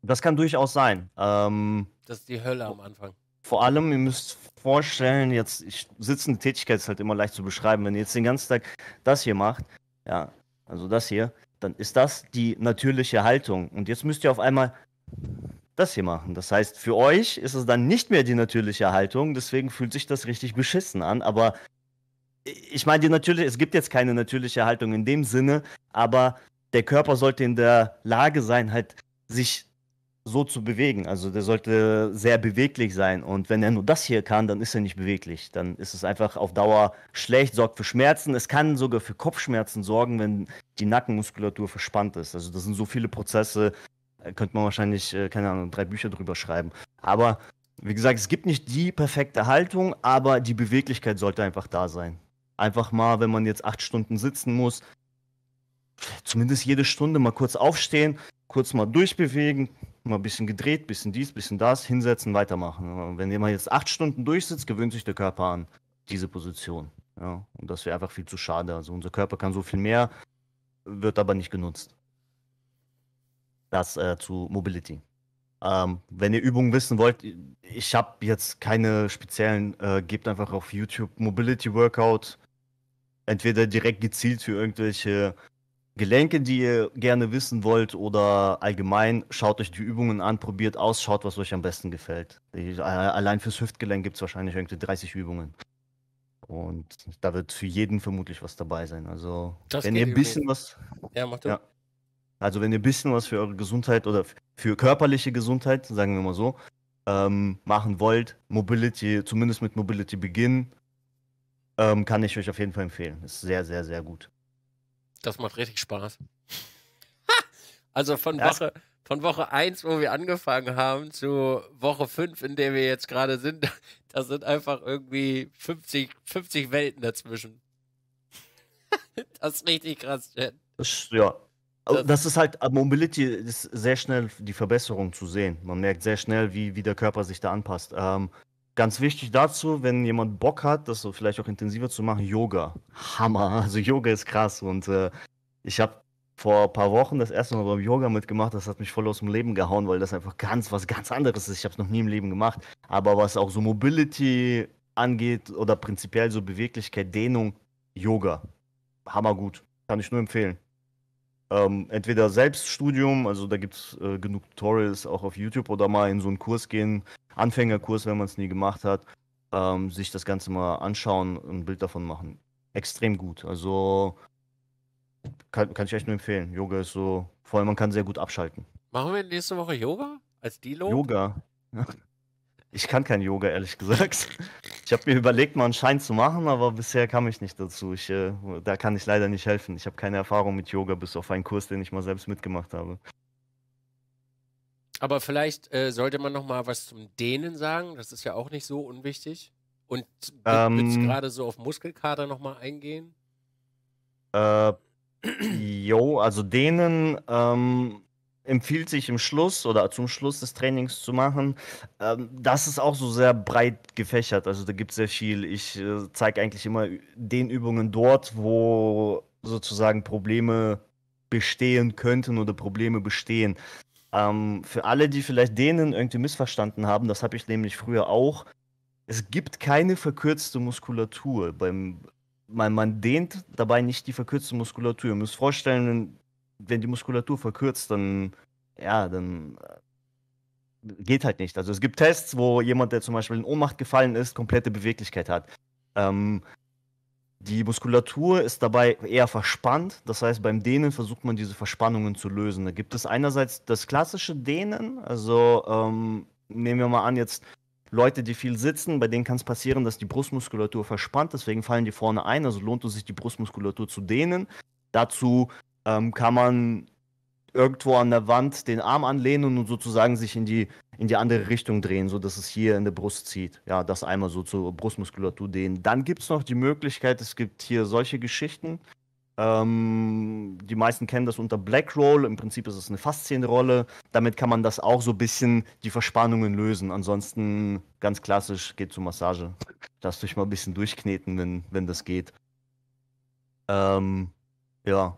Das kann durchaus sein. Ähm, das ist die Hölle am Anfang. Vor allem, ihr müsst vorstellen, jetzt ich, sitzende Tätigkeit ist halt immer leicht zu beschreiben. Wenn ihr jetzt den ganzen Tag das hier macht, ja, also das hier, dann ist das die natürliche Haltung. Und jetzt müsst ihr auf einmal das hier machen. Das heißt, für euch ist es dann nicht mehr die natürliche Haltung, deswegen fühlt sich das richtig beschissen an, aber ich meine, natürlich, es gibt jetzt keine natürliche Haltung in dem Sinne, aber der Körper sollte in der Lage sein, halt sich so zu bewegen. Also der sollte sehr beweglich sein. Und wenn er nur das hier kann, dann ist er nicht beweglich. Dann ist es einfach auf Dauer schlecht, sorgt für Schmerzen. Es kann sogar für Kopfschmerzen sorgen, wenn die Nackenmuskulatur verspannt ist. Also das sind so viele Prozesse, äh, könnte man wahrscheinlich, äh, keine Ahnung, drei Bücher drüber schreiben. Aber wie gesagt, es gibt nicht die perfekte Haltung, aber die Beweglichkeit sollte einfach da sein einfach mal, wenn man jetzt acht Stunden sitzen muss, zumindest jede Stunde mal kurz aufstehen, kurz mal durchbewegen, mal ein bisschen gedreht, bisschen dies, bisschen das, hinsetzen, weitermachen. Wenn jemand jetzt acht Stunden durchsitzt, gewöhnt sich der Körper an diese Position. Ja, und das wäre einfach viel zu schade. Also unser Körper kann so viel mehr, wird aber nicht genutzt. Das äh, zu Mobility. Ähm, wenn ihr Übungen wissen wollt, ich habe jetzt keine speziellen, äh, gebt einfach auf YouTube Mobility Workout entweder direkt gezielt für irgendwelche Gelenke, die ihr gerne wissen wollt, oder allgemein schaut euch die Übungen an, probiert aus, schaut, was euch am besten gefällt. Äh, allein fürs Hüftgelenk gibt es wahrscheinlich irgendwie 30 Übungen. Und da wird für jeden vermutlich was dabei sein. Also, das wenn ihr ein bisschen was. Ja, macht ja. Also, wenn ihr ein bisschen was für eure Gesundheit oder für körperliche Gesundheit, sagen wir mal so, ähm, machen wollt, Mobility, zumindest mit Mobility beginnen, ähm, kann ich euch auf jeden Fall empfehlen. Ist sehr, sehr, sehr gut. Das macht richtig Spaß. also von Woche, von Woche 1, wo wir angefangen haben, zu Woche 5, in der wir jetzt gerade sind, da sind einfach irgendwie 50, 50 Welten dazwischen. das ist richtig krass, Jen. Ja. Also das, das ist halt, äh, Mobility ist sehr schnell die Verbesserung zu sehen. Man merkt sehr schnell, wie, wie der Körper sich da anpasst. Ähm, Ganz wichtig dazu, wenn jemand Bock hat, das so vielleicht auch intensiver zu machen, Yoga. Hammer. Also Yoga ist krass. Und äh, ich habe vor ein paar Wochen das erste Mal beim Yoga mitgemacht. Das hat mich voll aus dem Leben gehauen, weil das einfach ganz was ganz anderes ist. Ich habe es noch nie im Leben gemacht. Aber was auch so Mobility angeht oder prinzipiell so Beweglichkeit, Dehnung, Yoga. Hammer gut. Kann ich nur empfehlen. Ähm, entweder Selbststudium, also da gibt es äh, genug Tutorials auch auf YouTube oder mal in so einen Kurs gehen, Anfängerkurs, wenn man es nie gemacht hat, ähm, sich das Ganze mal anschauen und ein Bild davon machen. Extrem gut. Also kann, kann ich echt nur empfehlen. Yoga ist so, vor allem man kann sehr gut abschalten. Machen wir nächste Woche Yoga als Dilo? Yoga. Ich kann kein Yoga, ehrlich gesagt. Ich habe mir überlegt, mal einen Schein zu machen, aber bisher kam ich nicht dazu. Ich, äh, da kann ich leider nicht helfen. Ich habe keine Erfahrung mit Yoga, bis auf einen Kurs, den ich mal selbst mitgemacht habe. Aber vielleicht äh, sollte man noch mal was zum Dehnen sagen. Das ist ja auch nicht so unwichtig. Und ähm, willst gerade so auf Muskelkater noch mal eingehen? Äh, jo, also Dehnen ähm, empfiehlt sich im Schluss oder zum Schluss des Trainings zu machen. Ähm, das ist auch so sehr breit gefächert. Also da gibt es sehr viel. Ich äh, zeige eigentlich immer den Übungen dort, wo sozusagen Probleme bestehen könnten oder Probleme bestehen. Ähm, für alle, die vielleicht denen irgendwie missverstanden haben, das habe ich nämlich früher auch. Es gibt keine verkürzte Muskulatur. Beim, man, man dehnt dabei nicht die verkürzte Muskulatur. Ihr müsst vorstellen, wenn die Muskulatur verkürzt, dann ja, dann äh, geht halt nicht. Also es gibt Tests, wo jemand, der zum Beispiel in Ohnmacht gefallen ist, komplette Beweglichkeit hat. Ähm, die Muskulatur ist dabei eher verspannt. Das heißt, beim Dehnen versucht man diese Verspannungen zu lösen. Da gibt es einerseits das klassische Dehnen. Also ähm, nehmen wir mal an, jetzt Leute, die viel sitzen, bei denen kann es passieren, dass die Brustmuskulatur verspannt. Deswegen fallen die vorne ein. Also lohnt es sich, die Brustmuskulatur zu dehnen. Dazu ähm, kann man irgendwo an der Wand den Arm anlehnen und sozusagen sich in die, in die andere Richtung drehen, sodass es hier in der Brust zieht. Ja, das einmal so zur Brustmuskulatur dehnen. Dann gibt es noch die Möglichkeit, es gibt hier solche Geschichten. Ähm, die meisten kennen das unter Black Roll. Im Prinzip ist es eine Faszienrolle. Damit kann man das auch so ein bisschen die Verspannungen lösen. Ansonsten ganz klassisch geht zur Massage. Lass dich mal ein bisschen durchkneten, wenn, wenn das geht. Ähm, ja,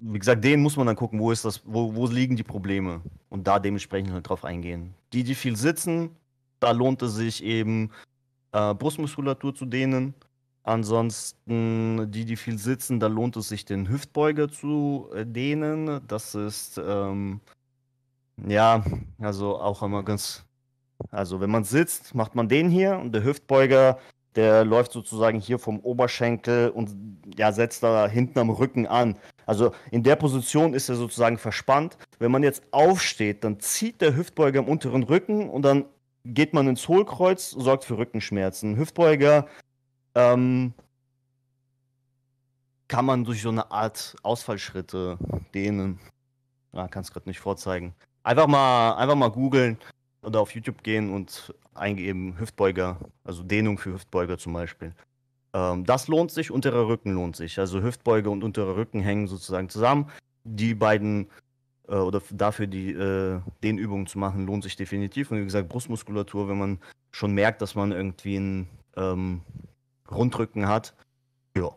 wie gesagt, den muss man dann gucken, wo ist das, wo, wo liegen die Probleme und da dementsprechend halt drauf eingehen. Die, die viel sitzen, da lohnt es sich eben äh, Brustmuskulatur zu dehnen. Ansonsten die, die viel sitzen, da lohnt es sich den Hüftbeuger zu äh, dehnen. Das ist ähm, ja also auch immer ganz. Also wenn man sitzt, macht man den hier und der Hüftbeuger der läuft sozusagen hier vom Oberschenkel und ja, setzt da hinten am Rücken an. Also in der Position ist er sozusagen verspannt. Wenn man jetzt aufsteht, dann zieht der Hüftbeuger im unteren Rücken und dann geht man ins Hohlkreuz, sorgt für Rückenschmerzen. Hüftbeuger ähm, kann man durch so eine Art Ausfallschritte dehnen. Ja, ah, kann es gerade nicht vorzeigen. Einfach mal, einfach mal googeln oder auf YouTube gehen und eingeben Hüftbeuger, also Dehnung für Hüftbeuger zum Beispiel. Ähm, das lohnt sich, unterer Rücken lohnt sich. Also Hüftbeuge und unterer Rücken hängen sozusagen zusammen. Die beiden äh, oder dafür die äh, Dehnübungen zu machen, lohnt sich definitiv. Und wie gesagt, Brustmuskulatur, wenn man schon merkt, dass man irgendwie einen ähm, Rundrücken hat, ja,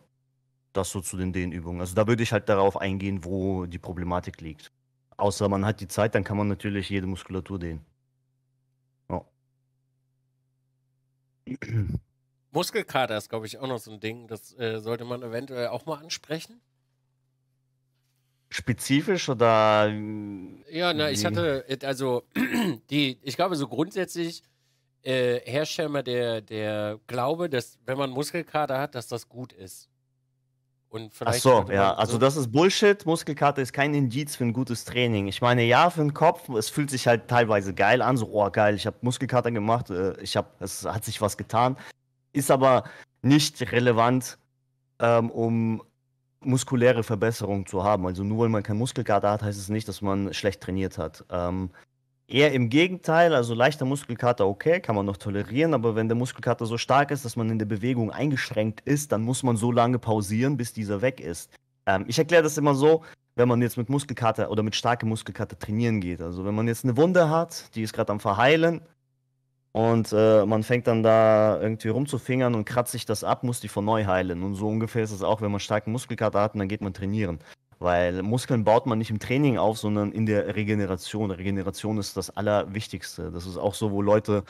das so zu den Dehnübungen. Also da würde ich halt darauf eingehen, wo die Problematik liegt. Außer man hat die Zeit, dann kann man natürlich jede Muskulatur dehnen. Muskelkater ist, glaube ich, auch noch so ein Ding. Das äh, sollte man eventuell auch mal ansprechen. Spezifisch oder? Ja, na, ich hatte, äh, also, die, ich glaube, so grundsätzlich äh, herrscht ja immer der, der Glaube, dass, wenn man Muskelkater hat, dass das gut ist. Und vielleicht Ach so, ja. Also so also das ist Bullshit. Muskelkater ist kein Indiz für ein gutes Training. Ich meine, ja, für den Kopf, es fühlt sich halt teilweise geil an, so, oh geil, ich habe Muskelkater gemacht, äh, ich habe, es hat sich was getan. Ist aber nicht relevant, ähm, um muskuläre Verbesserungen zu haben. Also nur weil man keinen Muskelkater hat, heißt es nicht, dass man schlecht trainiert hat. Ähm, Eher im Gegenteil, also leichter Muskelkater, okay, kann man noch tolerieren, aber wenn der Muskelkater so stark ist, dass man in der Bewegung eingeschränkt ist, dann muss man so lange pausieren, bis dieser weg ist. Ähm, ich erkläre das immer so, wenn man jetzt mit Muskelkater oder mit starkem Muskelkater trainieren geht. Also wenn man jetzt eine Wunde hat, die ist gerade am Verheilen und äh, man fängt dann da irgendwie rumzufingern und kratzt sich das ab, muss die von neu heilen. Und so ungefähr ist es auch, wenn man starken Muskelkater hat und dann geht man trainieren. Weil Muskeln baut man nicht im Training auf, sondern in der Regeneration. Regeneration ist das Allerwichtigste. Das ist auch so, wo Leute,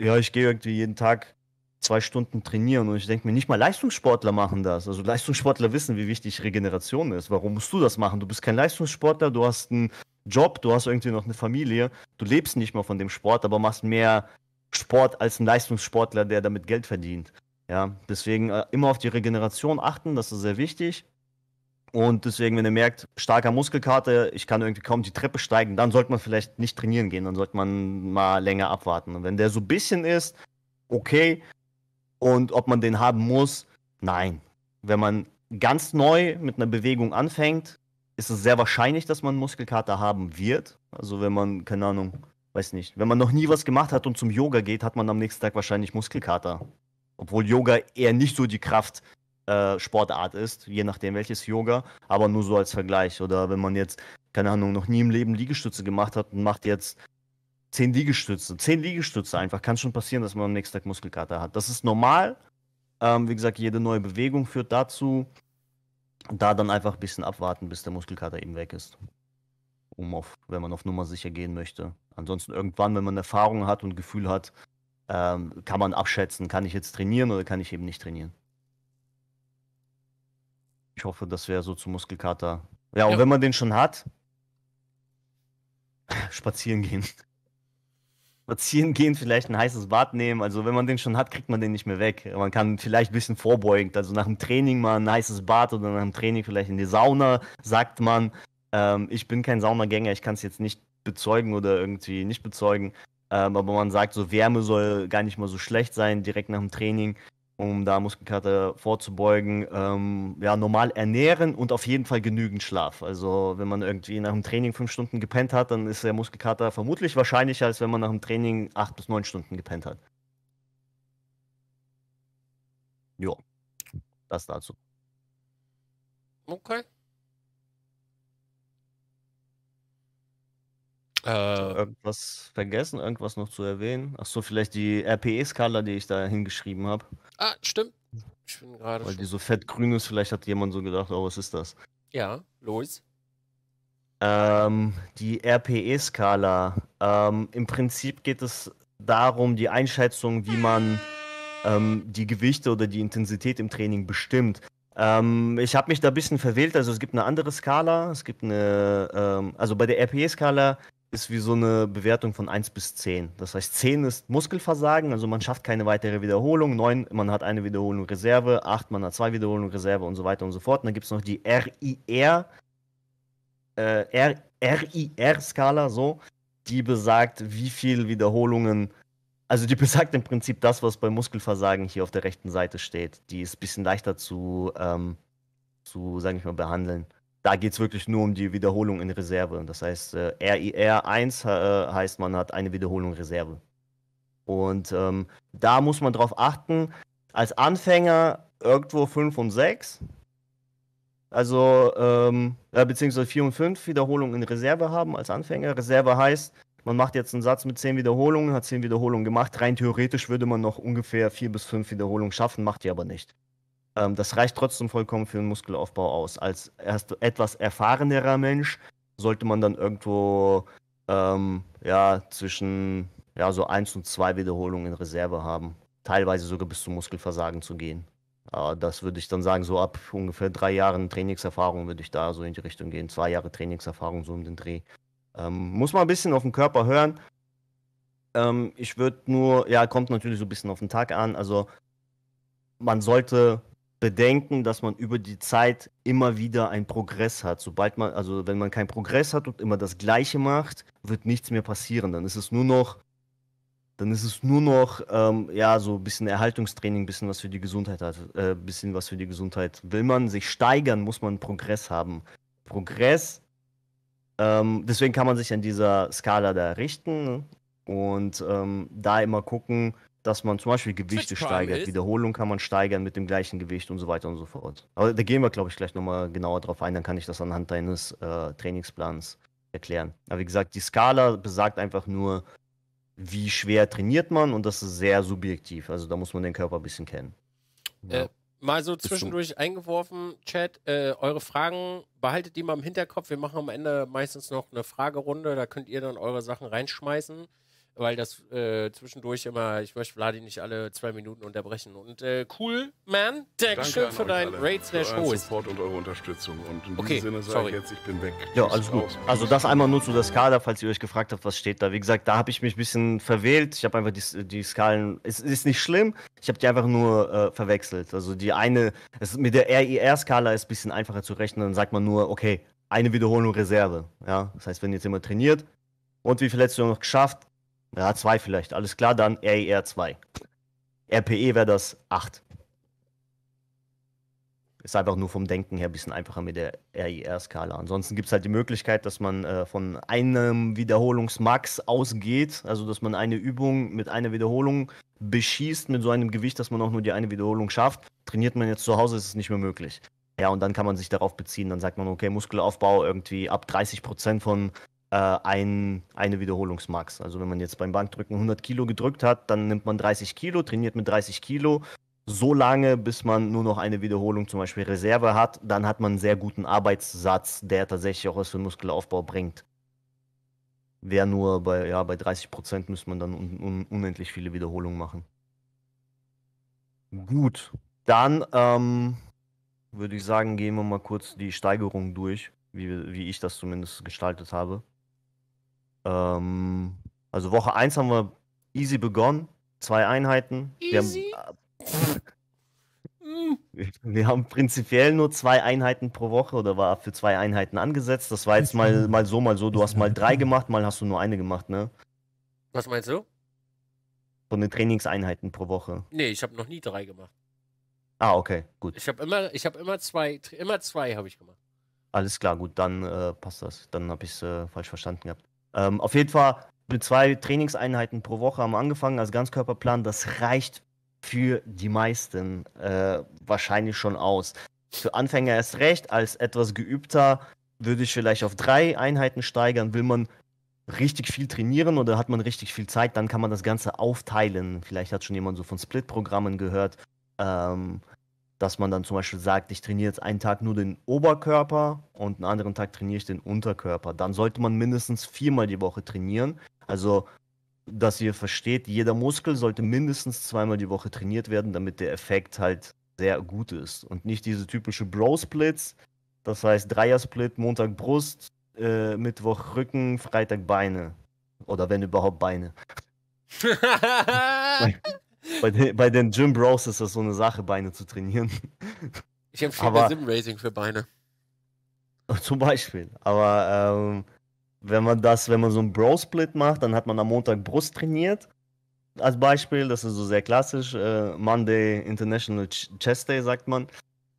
ja, ich gehe irgendwie jeden Tag zwei Stunden trainieren und ich denke mir, nicht mal Leistungssportler machen das. Also Leistungssportler wissen, wie wichtig Regeneration ist. Warum musst du das machen? Du bist kein Leistungssportler, du hast einen Job, du hast irgendwie noch eine Familie, du lebst nicht mal von dem Sport, aber machst mehr Sport als ein Leistungssportler, der damit Geld verdient. Ja, deswegen äh, immer auf die Regeneration achten, das ist sehr wichtig. Und deswegen, wenn ihr merkt, starker Muskelkater, ich kann irgendwie kaum die Treppe steigen, dann sollte man vielleicht nicht trainieren gehen, dann sollte man mal länger abwarten. Und wenn der so ein bisschen ist, okay. Und ob man den haben muss, nein. Wenn man ganz neu mit einer Bewegung anfängt, ist es sehr wahrscheinlich, dass man Muskelkater haben wird. Also wenn man, keine Ahnung, weiß nicht, wenn man noch nie was gemacht hat und zum Yoga geht, hat man am nächsten Tag wahrscheinlich Muskelkater. Obwohl Yoga eher nicht so die Kraft äh, Sportart ist, je nachdem welches Yoga, aber nur so als Vergleich. Oder wenn man jetzt, keine Ahnung, noch nie im Leben Liegestütze gemacht hat und macht jetzt zehn Liegestütze, zehn Liegestütze einfach, kann schon passieren, dass man am nächsten Tag Muskelkater hat. Das ist normal. Ähm, wie gesagt, jede neue Bewegung führt dazu. Da dann einfach ein bisschen abwarten, bis der Muskelkater eben weg ist. Um auf, wenn man auf Nummer sicher gehen möchte. Ansonsten irgendwann, wenn man Erfahrung hat und Gefühl hat, ähm, kann man abschätzen, kann ich jetzt trainieren oder kann ich eben nicht trainieren. Ich hoffe, das wäre so zu Muskelkater. Ja, und ja. wenn man den schon hat, spazieren gehen. spazieren gehen, vielleicht ein heißes Bad nehmen. Also wenn man den schon hat, kriegt man den nicht mehr weg. Man kann vielleicht ein bisschen vorbeugend, also nach dem Training mal ein heißes Bad oder nach dem Training vielleicht in die Sauna, sagt man. Ähm, ich bin kein Saunagänger, ich kann es jetzt nicht bezeugen oder irgendwie nicht bezeugen. Ähm, aber man sagt, so Wärme soll gar nicht mal so schlecht sein, direkt nach dem Training um da Muskelkater vorzubeugen, ähm, ja, normal ernähren und auf jeden Fall genügend Schlaf. Also wenn man irgendwie nach dem Training fünf Stunden gepennt hat, dann ist der Muskelkater vermutlich wahrscheinlicher, als wenn man nach dem Training acht bis neun Stunden gepennt hat. Jo, das dazu. Okay. Äh, irgendwas vergessen, irgendwas noch zu erwähnen? Achso, vielleicht die RPE-Skala, die ich da hingeschrieben habe. Ah, stimmt. Ich bin gerade. Weil schon. die so fettgrün ist, vielleicht hat jemand so gedacht, oh, was ist das? Ja, los. Ähm, die RPE-Skala. Ähm, Im Prinzip geht es darum, die Einschätzung, wie man ähm, die Gewichte oder die Intensität im Training bestimmt. Ähm, ich habe mich da ein bisschen verwählt. Also es gibt eine andere Skala. Es gibt eine, ähm, also bei der RPE-Skala ist wie so eine Bewertung von 1 bis 10. Das heißt, 10 ist Muskelversagen, also man schafft keine weitere Wiederholung. 9, man hat eine Wiederholung Reserve. 8, man hat zwei Wiederholungen Reserve und so weiter und so fort. Und dann gibt es noch die RIR, äh, RIR-Skala, so, die besagt, wie viele Wiederholungen also die besagt im Prinzip das, was bei Muskelversagen hier auf der rechten Seite steht. Die ist ein bisschen leichter zu, ähm, zu sage ich mal, behandeln da geht es wirklich nur um die Wiederholung in Reserve. Das heißt, RIR äh, 1 äh, heißt, man hat eine Wiederholung Reserve. Und ähm, da muss man drauf achten, als Anfänger irgendwo 5 und 6, also ähm, äh, beziehungsweise 4 und 5 Wiederholungen in Reserve haben als Anfänger. Reserve heißt, man macht jetzt einen Satz mit 10 Wiederholungen, hat 10 Wiederholungen gemacht. Rein theoretisch würde man noch ungefähr 4 bis 5 Wiederholungen schaffen, macht ihr aber nicht. Ähm, das reicht trotzdem vollkommen für den Muskelaufbau aus. Als erst etwas erfahrenerer Mensch sollte man dann irgendwo ähm, ja, zwischen ja, so eins und zwei Wiederholungen in Reserve haben. Teilweise sogar bis zum Muskelversagen zu gehen. Äh, das würde ich dann sagen, so ab ungefähr drei Jahren Trainingserfahrung würde ich da so in die Richtung gehen. Zwei Jahre Trainingserfahrung, so um den Dreh. Ähm, muss man ein bisschen auf den Körper hören. Ähm, ich würde nur, ja, kommt natürlich so ein bisschen auf den Tag an. Also man sollte bedenken, dass man über die Zeit immer wieder einen Progress hat. Sobald man, also wenn man keinen Progress hat und immer das Gleiche macht, wird nichts mehr passieren. Dann ist es nur noch, dann ist es nur noch, ähm, ja, so ein bisschen Erhaltungstraining, ein bisschen was für die Gesundheit hat, äh, bisschen was für die Gesundheit. Will man sich steigern, muss man Progress haben. Progress, ähm, deswegen kann man sich an dieser Skala da richten ne? und ähm, da immer gucken, dass man zum Beispiel Gewichte steigert, ist. Wiederholung kann man steigern mit dem gleichen Gewicht und so weiter und so fort. Aber da gehen wir, glaube ich, gleich nochmal genauer drauf ein, dann kann ich das anhand deines äh, Trainingsplans erklären. Aber wie gesagt, die Skala besagt einfach nur, wie schwer trainiert man und das ist sehr subjektiv. Also da muss man den Körper ein bisschen kennen. Ja. Äh, mal so zwischendurch eingeworfen, Chat, äh, eure Fragen behaltet die mal im Hinterkopf. Wir machen am Ende meistens noch eine Fragerunde, da könnt ihr dann eure Sachen reinschmeißen weil das äh, zwischendurch immer, ich möchte Vladi nicht alle zwei Minuten unterbrechen. Und äh, cool, man, Dankeschön für deinen Raid slash Host. Support und eure Unterstützung. Und in okay, Sinne sage ich jetzt, ich bin weg. Ja, alles gut. Raus. Also das einmal nur zu der Skala, falls ihr euch gefragt habt, was steht da. Wie gesagt, da habe ich mich ein bisschen verwählt. Ich habe einfach die, die Skalen, es ist nicht schlimm, ich habe die einfach nur äh, verwechselt. Also die eine, es, mit der RIR-Skala ist ein bisschen einfacher zu rechnen, dann sagt man nur, okay, eine Wiederholung Reserve. Ja? Das heißt, wenn jetzt immer trainiert, und wie viel hättest du noch geschafft? Ja, 2 vielleicht. Alles klar, dann RER 2. E RPE wäre das 8. Ist einfach nur vom Denken her ein bisschen einfacher mit der RIR-Skala. E Ansonsten gibt es halt die Möglichkeit, dass man äh, von einem Wiederholungsmax ausgeht, also dass man eine Übung mit einer Wiederholung beschießt mit so einem Gewicht, dass man auch nur die eine Wiederholung schafft. Trainiert man jetzt zu Hause, ist es nicht mehr möglich. Ja, und dann kann man sich darauf beziehen. Dann sagt man, okay, Muskelaufbau irgendwie ab 30 von äh, ein, eine Wiederholungsmax. Also wenn man jetzt beim Bankdrücken 100 Kilo gedrückt hat, dann nimmt man 30 Kilo, trainiert mit 30 Kilo so lange, bis man nur noch eine Wiederholung zum Beispiel Reserve hat. Dann hat man einen sehr guten Arbeitssatz, der tatsächlich auch was für Muskelaufbau bringt. Wäre nur bei, ja, bei 30 Prozent müsste man dann un un unendlich viele Wiederholungen machen. Gut, dann ähm, würde ich sagen, gehen wir mal kurz die Steigerung durch, wie, wie ich das zumindest gestaltet habe. Ähm, also Woche 1 haben wir easy begonnen. Zwei Einheiten. Easy. Wir haben, äh, wir haben prinzipiell nur zwei Einheiten pro Woche oder war für zwei Einheiten angesetzt. Das war jetzt mal, mal so, mal so. Du hast mal drei gemacht, mal hast du nur eine gemacht, ne? Was meinst du? Von den Trainingseinheiten pro Woche. Nee, ich habe noch nie drei gemacht. Ah, okay, gut. Ich habe immer, ich immer zwei, immer zwei habe ich gemacht. Alles klar, gut, dann äh, passt das. Dann habe ich es äh, falsch verstanden gehabt. Ähm, auf jeden Fall mit zwei Trainingseinheiten pro Woche haben wir angefangen, also Ganzkörperplan, das reicht für die meisten äh, wahrscheinlich schon aus. Für Anfänger erst recht, als etwas geübter würde ich vielleicht auf drei Einheiten steigern. Will man richtig viel trainieren oder hat man richtig viel Zeit, dann kann man das Ganze aufteilen. Vielleicht hat schon jemand so von Split-Programmen gehört. Ähm, dass man dann zum Beispiel sagt, ich trainiere jetzt einen Tag nur den Oberkörper und einen anderen Tag trainiere ich den Unterkörper. Dann sollte man mindestens viermal die Woche trainieren. Also, dass ihr versteht, jeder Muskel sollte mindestens zweimal die Woche trainiert werden, damit der Effekt halt sehr gut ist. Und nicht diese typische Bro-Splits, das heißt Dreier-Split, Montag Brust, äh, Mittwoch Rücken, Freitag Beine. Oder wenn überhaupt Beine. Bei den, bei den Gym Bros ist das so eine Sache, Beine zu trainieren. Ich empfehle aber, Sim Racing für Beine. Zum Beispiel. Aber ähm, wenn man das, wenn man so einen Bro-Split macht, dann hat man am Montag Brust trainiert. Als Beispiel, das ist so sehr klassisch. Äh, Monday International Ch Chest Day, sagt man.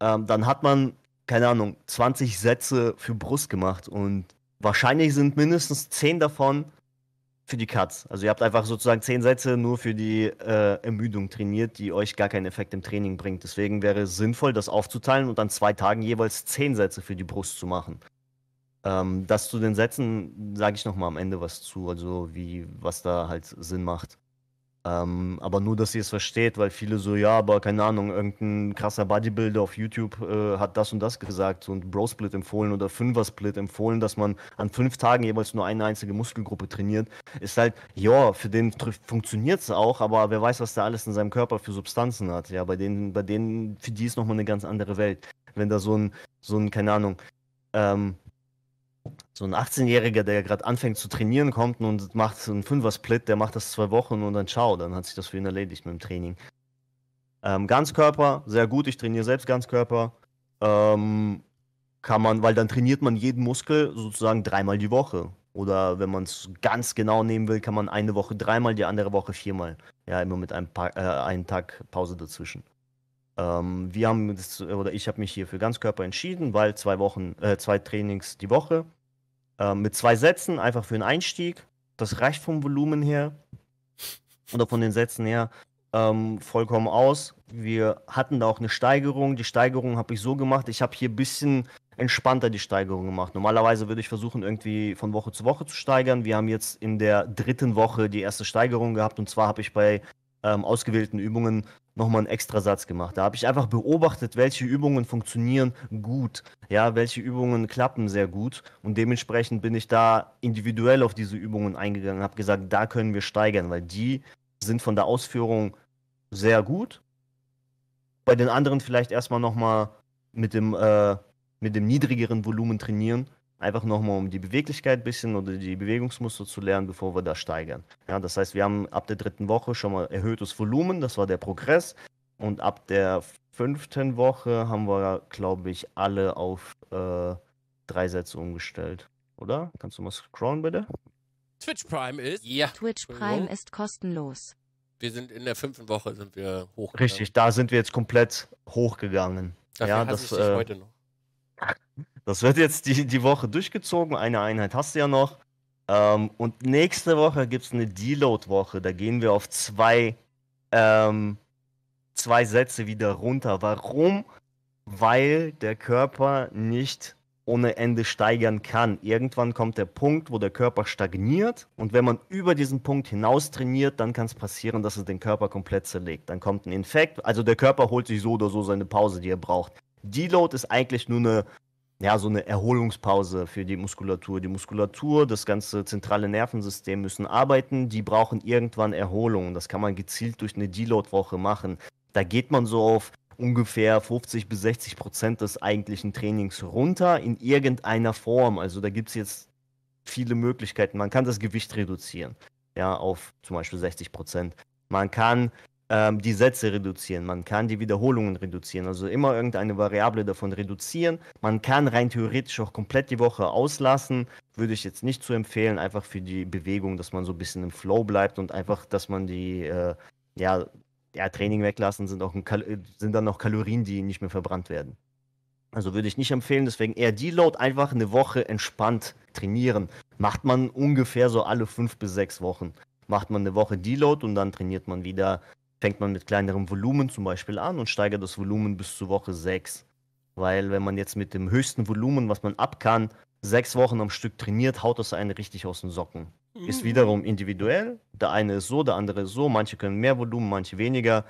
Ähm, dann hat man, keine Ahnung, 20 Sätze für Brust gemacht und wahrscheinlich sind mindestens 10 davon für die Cuts. Also ihr habt einfach sozusagen zehn Sätze nur für die äh, Ermüdung trainiert, die euch gar keinen Effekt im Training bringt. Deswegen wäre es sinnvoll, das aufzuteilen und an zwei Tagen jeweils zehn Sätze für die Brust zu machen. Ähm, das zu den Sätzen sage ich nochmal am Ende was zu, also wie, was da halt Sinn macht. Ähm, aber nur, dass ihr es versteht, weil viele so, ja, aber keine Ahnung, irgendein krasser Bodybuilder auf YouTube äh, hat das und das gesagt und Bro-Split empfohlen oder Fünfer-Split empfohlen, dass man an fünf Tagen jeweils nur eine einzige Muskelgruppe trainiert. Ist halt, ja, für den funktioniert es auch, aber wer weiß, was der alles in seinem Körper für Substanzen hat. Ja, bei denen, bei denen, für die ist nochmal eine ganz andere Welt. Wenn da so ein, so ein, keine Ahnung, ähm, so ein 18-Jähriger, der gerade anfängt zu trainieren, kommt und macht einen Fünfer-Split, der macht das zwei Wochen und dann ciao, dann hat sich das für ihn erledigt mit dem Training. Ähm, Ganzkörper, sehr gut, ich trainiere selbst Ganzkörper. Ähm, kann man, weil dann trainiert man jeden Muskel sozusagen dreimal die Woche. Oder wenn man es ganz genau nehmen will, kann man eine Woche dreimal, die andere Woche viermal. Ja, immer mit einem, pa äh, einem Tag Pause dazwischen. Ähm, wir haben das, oder ich habe mich hier für Ganzkörper entschieden, weil zwei Wochen, äh, zwei Trainings die Woche ähm, mit zwei Sätzen, einfach für den Einstieg. Das reicht vom Volumen her oder von den Sätzen her ähm, vollkommen aus. Wir hatten da auch eine Steigerung. Die Steigerung habe ich so gemacht. Ich habe hier ein bisschen entspannter die Steigerung gemacht. Normalerweise würde ich versuchen, irgendwie von Woche zu Woche zu steigern. Wir haben jetzt in der dritten Woche die erste Steigerung gehabt. Und zwar habe ich bei ähm, ausgewählten Übungen nochmal einen extra Satz gemacht. Da habe ich einfach beobachtet, welche Übungen funktionieren gut, ja, welche Übungen klappen sehr gut und dementsprechend bin ich da individuell auf diese Übungen eingegangen, habe gesagt, da können wir steigern, weil die sind von der Ausführung sehr gut. Bei den anderen vielleicht erstmal nochmal mit dem äh, mit dem niedrigeren Volumen trainieren Einfach nochmal, um die Beweglichkeit ein bisschen oder die Bewegungsmuster zu lernen, bevor wir da steigern. Ja, das heißt, wir haben ab der dritten Woche schon mal erhöhtes Volumen, das war der Progress. Und ab der fünften Woche haben wir, glaube ich, alle auf äh, drei Sätze umgestellt. Oder? Kannst du mal scrollen, bitte? Twitch Prime ist. Ja. Twitch Prime ist kostenlos. Wir sind in der fünften Woche sind wir hochgegangen. Richtig, da sind wir jetzt komplett hochgegangen. Dafür ja, das ist äh, heute noch. Das wird jetzt die, die Woche durchgezogen. Eine Einheit hast du ja noch. Ähm, und nächste Woche gibt es eine Deload-Woche. Da gehen wir auf zwei, ähm, zwei Sätze wieder runter. Warum? Weil der Körper nicht ohne Ende steigern kann. Irgendwann kommt der Punkt, wo der Körper stagniert und wenn man über diesen Punkt hinaus trainiert, dann kann es passieren, dass es den Körper komplett zerlegt. Dann kommt ein Infekt, also der Körper holt sich so oder so seine Pause, die er braucht. Deload ist eigentlich nur eine ja, so eine Erholungspause für die Muskulatur. Die Muskulatur, das ganze zentrale Nervensystem müssen arbeiten, die brauchen irgendwann Erholung. Das kann man gezielt durch eine Deload-Woche machen. Da geht man so auf ungefähr 50 bis 60 Prozent des eigentlichen Trainings runter in irgendeiner Form. Also da gibt es jetzt viele Möglichkeiten. Man kann das Gewicht reduzieren, ja, auf zum Beispiel 60 Prozent. Man kann ähm, die Sätze reduzieren, man kann die Wiederholungen reduzieren, also immer irgendeine Variable davon reduzieren. Man kann rein theoretisch auch komplett die Woche auslassen, würde ich jetzt nicht zu empfehlen, einfach für die Bewegung, dass man so ein bisschen im Flow bleibt und einfach, dass man die, äh, ja, ja, Training weglassen, sind, auch sind dann noch Kalorien, die nicht mehr verbrannt werden. Also würde ich nicht empfehlen, deswegen eher Deload, einfach eine Woche entspannt trainieren. Macht man ungefähr so alle fünf bis sechs Wochen. Macht man eine Woche Deload und dann trainiert man wieder fängt man mit kleinerem Volumen zum Beispiel an und steigert das Volumen bis zur Woche 6. Weil wenn man jetzt mit dem höchsten Volumen, was man ab kann, sechs Wochen am Stück trainiert, haut das einen richtig aus den Socken. Ist mhm. wiederum individuell. Der eine ist so, der andere ist so. Manche können mehr Volumen, manche weniger.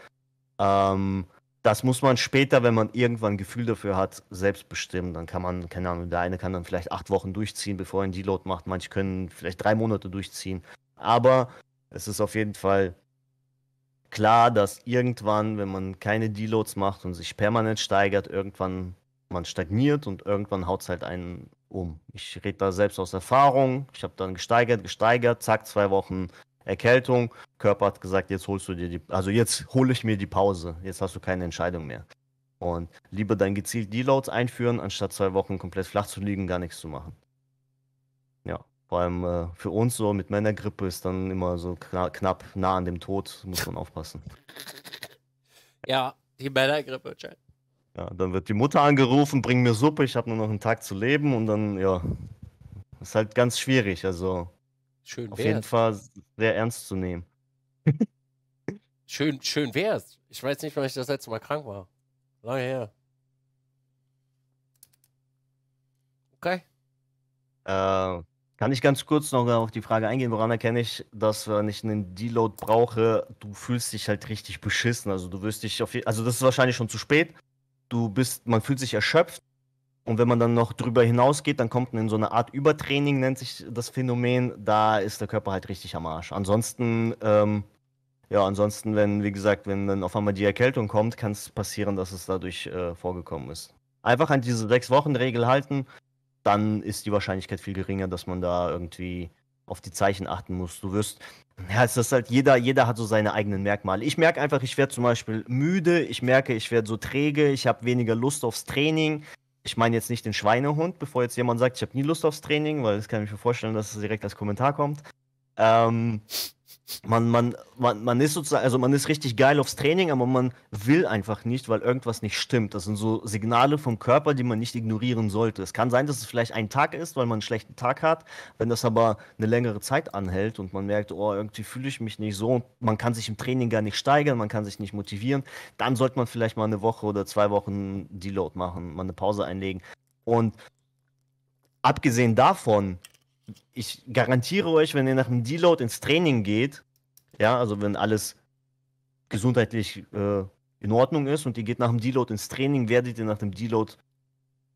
Ähm, das muss man später, wenn man irgendwann ein Gefühl dafür hat, selbst bestimmen. Dann kann man, keine Ahnung, der eine kann dann vielleicht acht Wochen durchziehen, bevor er einen Deload macht. Manche können vielleicht drei Monate durchziehen. Aber es ist auf jeden Fall klar, dass irgendwann, wenn man keine Deloads macht und sich permanent steigert, irgendwann man stagniert und irgendwann haut es halt einen um. Ich rede da selbst aus Erfahrung. Ich habe dann gesteigert, gesteigert, zack, zwei Wochen Erkältung. Körper hat gesagt, jetzt holst du dir die, also jetzt hole ich mir die Pause. Jetzt hast du keine Entscheidung mehr. Und lieber dann gezielt Deloads einführen, anstatt zwei Wochen komplett flach zu liegen, gar nichts zu machen. Vor allem äh, für uns so mit Männergrippe ist dann immer so kna knapp nah an dem Tod, muss man aufpassen. Ja, die Männergrippe, Chad. Ja, dann wird die Mutter angerufen, bring mir Suppe, ich habe nur noch einen Tag zu leben und dann, ja, ist halt ganz schwierig. Also schön auf wär's. jeden Fall sehr ernst zu nehmen. schön, schön wär's. Ich weiß nicht, wann ich das letzte Mal krank war. Lange her. Okay. Äh, kann ich ganz kurz noch auf die Frage eingehen, woran erkenne ich, dass wenn äh, ich einen Deload brauche, du fühlst dich halt richtig beschissen. Also du wirst dich auf also das ist wahrscheinlich schon zu spät. Du bist, man fühlt sich erschöpft. Und wenn man dann noch drüber hinausgeht, dann kommt man in so eine Art Übertraining, nennt sich das Phänomen. Da ist der Körper halt richtig am Arsch. Ansonsten, ähm, ja, ansonsten, wenn, wie gesagt, wenn dann auf einmal die Erkältung kommt, kann es passieren, dass es dadurch äh, vorgekommen ist. Einfach an diese Sechs-Wochen-Regel halten dann ist die Wahrscheinlichkeit viel geringer, dass man da irgendwie auf die Zeichen achten muss. Du wirst, ja, es ist halt jeder, jeder hat so seine eigenen Merkmale. Ich merke einfach, ich werde zum Beispiel müde, ich merke, ich werde so träge, ich habe weniger Lust aufs Training. Ich meine jetzt nicht den Schweinehund, bevor jetzt jemand sagt, ich habe nie Lust aufs Training, weil das kann ich mir vorstellen, dass es direkt als Kommentar kommt. Ähm, man, man, man, man ist sozusagen, also man ist richtig geil aufs Training, aber man will einfach nicht, weil irgendwas nicht stimmt. Das sind so Signale vom Körper, die man nicht ignorieren sollte. Es kann sein, dass es vielleicht ein Tag ist, weil man einen schlechten Tag hat. Wenn das aber eine längere Zeit anhält und man merkt, oh, irgendwie fühle ich mich nicht so und man kann sich im Training gar nicht steigern, man kann sich nicht motivieren, dann sollte man vielleicht mal eine Woche oder zwei Wochen Deload machen, mal eine Pause einlegen. Und abgesehen davon ich garantiere euch, wenn ihr nach dem Deload ins Training geht, ja, also wenn alles gesundheitlich äh, in Ordnung ist und ihr geht nach dem Deload ins Training, werdet ihr nach dem Deload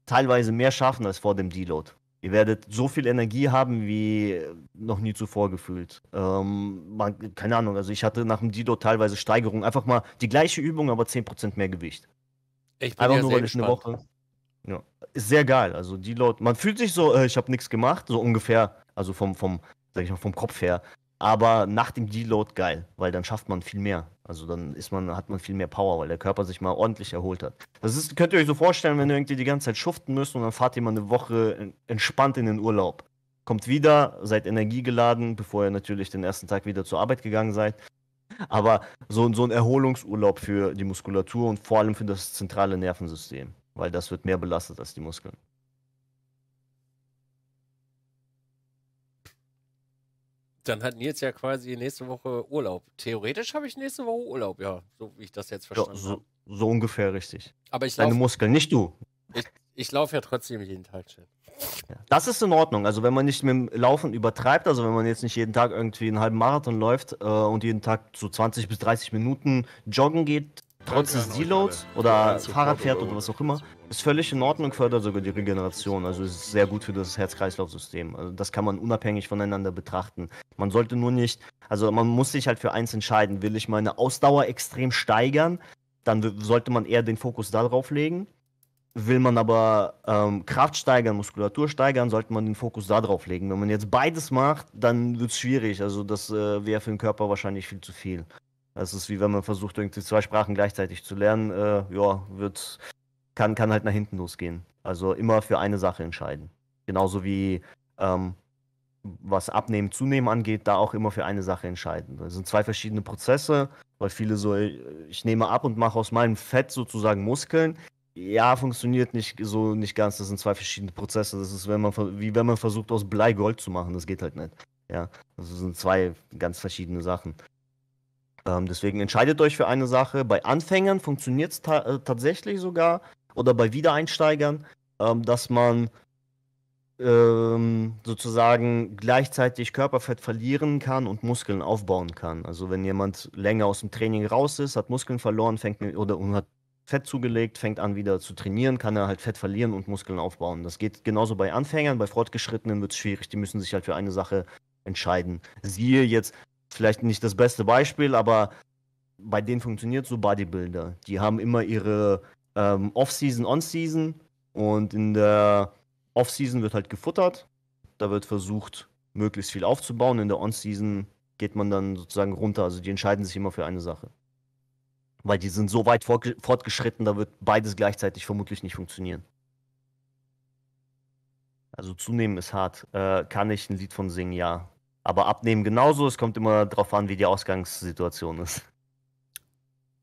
teilweise mehr schaffen als vor dem Deload. Ihr werdet so viel Energie haben wie noch nie zuvor gefühlt. Ähm, man, keine Ahnung, also ich hatte nach dem Deload teilweise Steigerung. Einfach mal die gleiche Übung, aber 10% mehr Gewicht. Ich bin Einfach nur, weil ich eine Woche. Ja, ist sehr geil. Also die Leute, man fühlt sich so, äh, ich habe nichts gemacht, so ungefähr, also vom, vom, sag ich mal, vom Kopf her. Aber nach dem Deload geil, weil dann schafft man viel mehr. Also dann ist man, hat man viel mehr Power, weil der Körper sich mal ordentlich erholt hat. Das ist, könnt ihr euch so vorstellen, wenn ihr irgendwie die ganze Zeit schuften müsst und dann fahrt ihr mal eine Woche entspannt in den Urlaub. Kommt wieder, seid energiegeladen, bevor ihr natürlich den ersten Tag wieder zur Arbeit gegangen seid. Aber so, so ein Erholungsurlaub für die Muskulatur und vor allem für das zentrale Nervensystem weil das wird mehr belastet als die Muskeln. Dann hat Nils ja quasi nächste Woche Urlaub. Theoretisch habe ich nächste Woche Urlaub, ja, so wie ich das jetzt verstanden ja, so, So ungefähr richtig. Aber ich Deine Muskeln, nicht du. Ich, ich laufe ja trotzdem jeden Tag schön. Das ist in Ordnung. Also wenn man nicht mit dem Laufen übertreibt, also wenn man jetzt nicht jeden Tag irgendwie einen halben Marathon läuft äh, und jeden Tag so 20 bis 30 Minuten joggen geht, Trotz des Deloads oder Fahrradpferd oder was auch immer, ist völlig in Ordnung, fördert sogar die Regeneration. Also ist sehr gut für das Herz-Kreislauf-System. Also das kann man unabhängig voneinander betrachten. Man sollte nur nicht, also man muss sich halt für eins entscheiden. Will ich meine Ausdauer extrem steigern, dann sollte man eher den Fokus darauf legen. Will man aber ähm, Kraft steigern, Muskulatur steigern, sollte man den Fokus darauf legen. Wenn man jetzt beides macht, dann wird es schwierig. Also das äh, wäre für den Körper wahrscheinlich viel zu viel. Also es ist wie wenn man versucht, irgendwie zwei Sprachen gleichzeitig zu lernen, äh, ja, wird, kann, kann halt nach hinten losgehen. Also immer für eine Sache entscheiden. Genauso wie ähm, was Abnehmen, Zunehmen angeht, da auch immer für eine Sache entscheiden. Das sind zwei verschiedene Prozesse, weil viele so, äh, ich nehme ab und mache aus meinem Fett sozusagen Muskeln. Ja, funktioniert nicht so nicht ganz. Das sind zwei verschiedene Prozesse. Das ist, wenn man wie wenn man versucht, aus Blei Gold zu machen. Das geht halt nicht. Ja, das also sind zwei ganz verschiedene Sachen. Ähm, deswegen entscheidet euch für eine Sache. Bei Anfängern funktioniert es ta äh, tatsächlich sogar oder bei Wiedereinsteigern, ähm, dass man ähm, sozusagen gleichzeitig Körperfett verlieren kann und Muskeln aufbauen kann. Also wenn jemand länger aus dem Training raus ist, hat Muskeln verloren, fängt oder und hat Fett zugelegt, fängt an wieder zu trainieren, kann er halt Fett verlieren und Muskeln aufbauen. Das geht genauso bei Anfängern, bei Fortgeschrittenen wird es schwierig, die müssen sich halt für eine Sache entscheiden. Siehe jetzt vielleicht nicht das beste Beispiel, aber bei denen funktioniert so Bodybuilder. Die haben immer ihre ähm, Off-Season, On-Season und in der Off-Season wird halt gefuttert. Da wird versucht, möglichst viel aufzubauen. In der On-Season geht man dann sozusagen runter. Also die entscheiden sich immer für eine Sache. Weil die sind so weit fortgeschritten, da wird beides gleichzeitig vermutlich nicht funktionieren. Also zunehmen ist hart. Äh, kann ich ein Lied von singen? Ja. Aber abnehmen genauso, es kommt immer darauf an, wie die Ausgangssituation ist.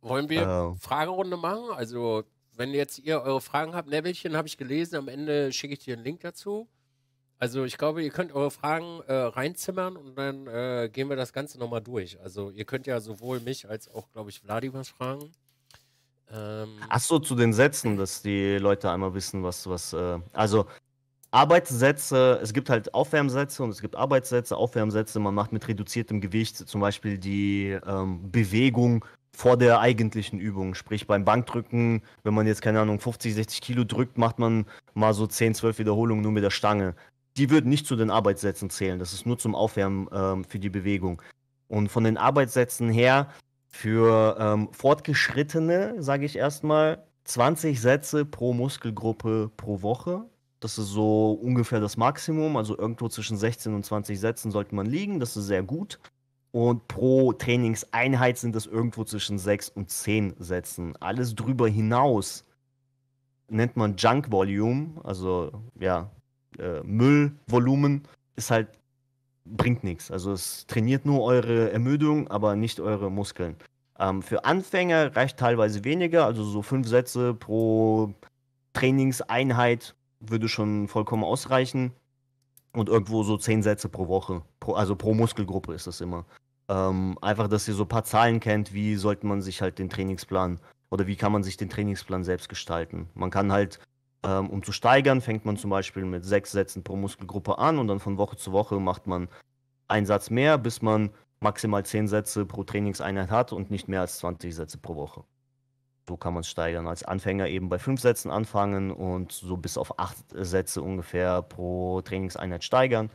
Wollen wir äh. Fragerunde machen? Also, wenn jetzt ihr eure Fragen habt, Nebelchen habe ich gelesen, am Ende schicke ich dir einen Link dazu. Also ich glaube, ihr könnt eure Fragen äh, reinzimmern und dann äh, gehen wir das Ganze nochmal durch. Also ihr könnt ja sowohl mich als auch, glaube ich, Vladimir fragen. Ähm Ach zu den Sätzen, dass die Leute einmal wissen, was, was, äh, also Arbeitssätze, es gibt halt Aufwärmsätze und es gibt Arbeitssätze, Aufwärmsätze, man macht mit reduziertem Gewicht zum Beispiel die ähm, Bewegung vor der eigentlichen Übung. Sprich beim Bankdrücken, wenn man jetzt keine Ahnung 50, 60 Kilo drückt, macht man mal so 10, 12 Wiederholungen nur mit der Stange. Die würden nicht zu den Arbeitssätzen zählen, das ist nur zum Aufwärmen ähm, für die Bewegung. Und von den Arbeitssätzen her, für ähm, Fortgeschrittene, sage ich erstmal, 20 Sätze pro Muskelgruppe pro Woche das ist so ungefähr das Maximum, also irgendwo zwischen 16 und 20 Sätzen sollte man liegen, das ist sehr gut. Und pro Trainingseinheit sind das irgendwo zwischen 6 und 10 Sätzen. Alles drüber hinaus nennt man Junk Volume, also ja, äh, Müllvolumen ist halt, bringt nichts. Also es trainiert nur eure Ermüdung, aber nicht eure Muskeln. Ähm, für Anfänger reicht teilweise weniger, also so 5 Sätze pro Trainingseinheit würde schon vollkommen ausreichen. Und irgendwo so zehn Sätze pro Woche. Pro, also pro Muskelgruppe ist das immer. Ähm, einfach, dass ihr so ein paar Zahlen kennt, wie sollte man sich halt den Trainingsplan oder wie kann man sich den Trainingsplan selbst gestalten. Man kann halt, ähm, um zu steigern, fängt man zum Beispiel mit sechs Sätzen pro Muskelgruppe an und dann von Woche zu Woche macht man einen Satz mehr, bis man maximal zehn Sätze pro Trainingseinheit hat und nicht mehr als 20 Sätze pro Woche so kann man es steigern. Als Anfänger eben bei fünf Sätzen anfangen und so bis auf acht Sätze ungefähr pro Trainingseinheit steigern.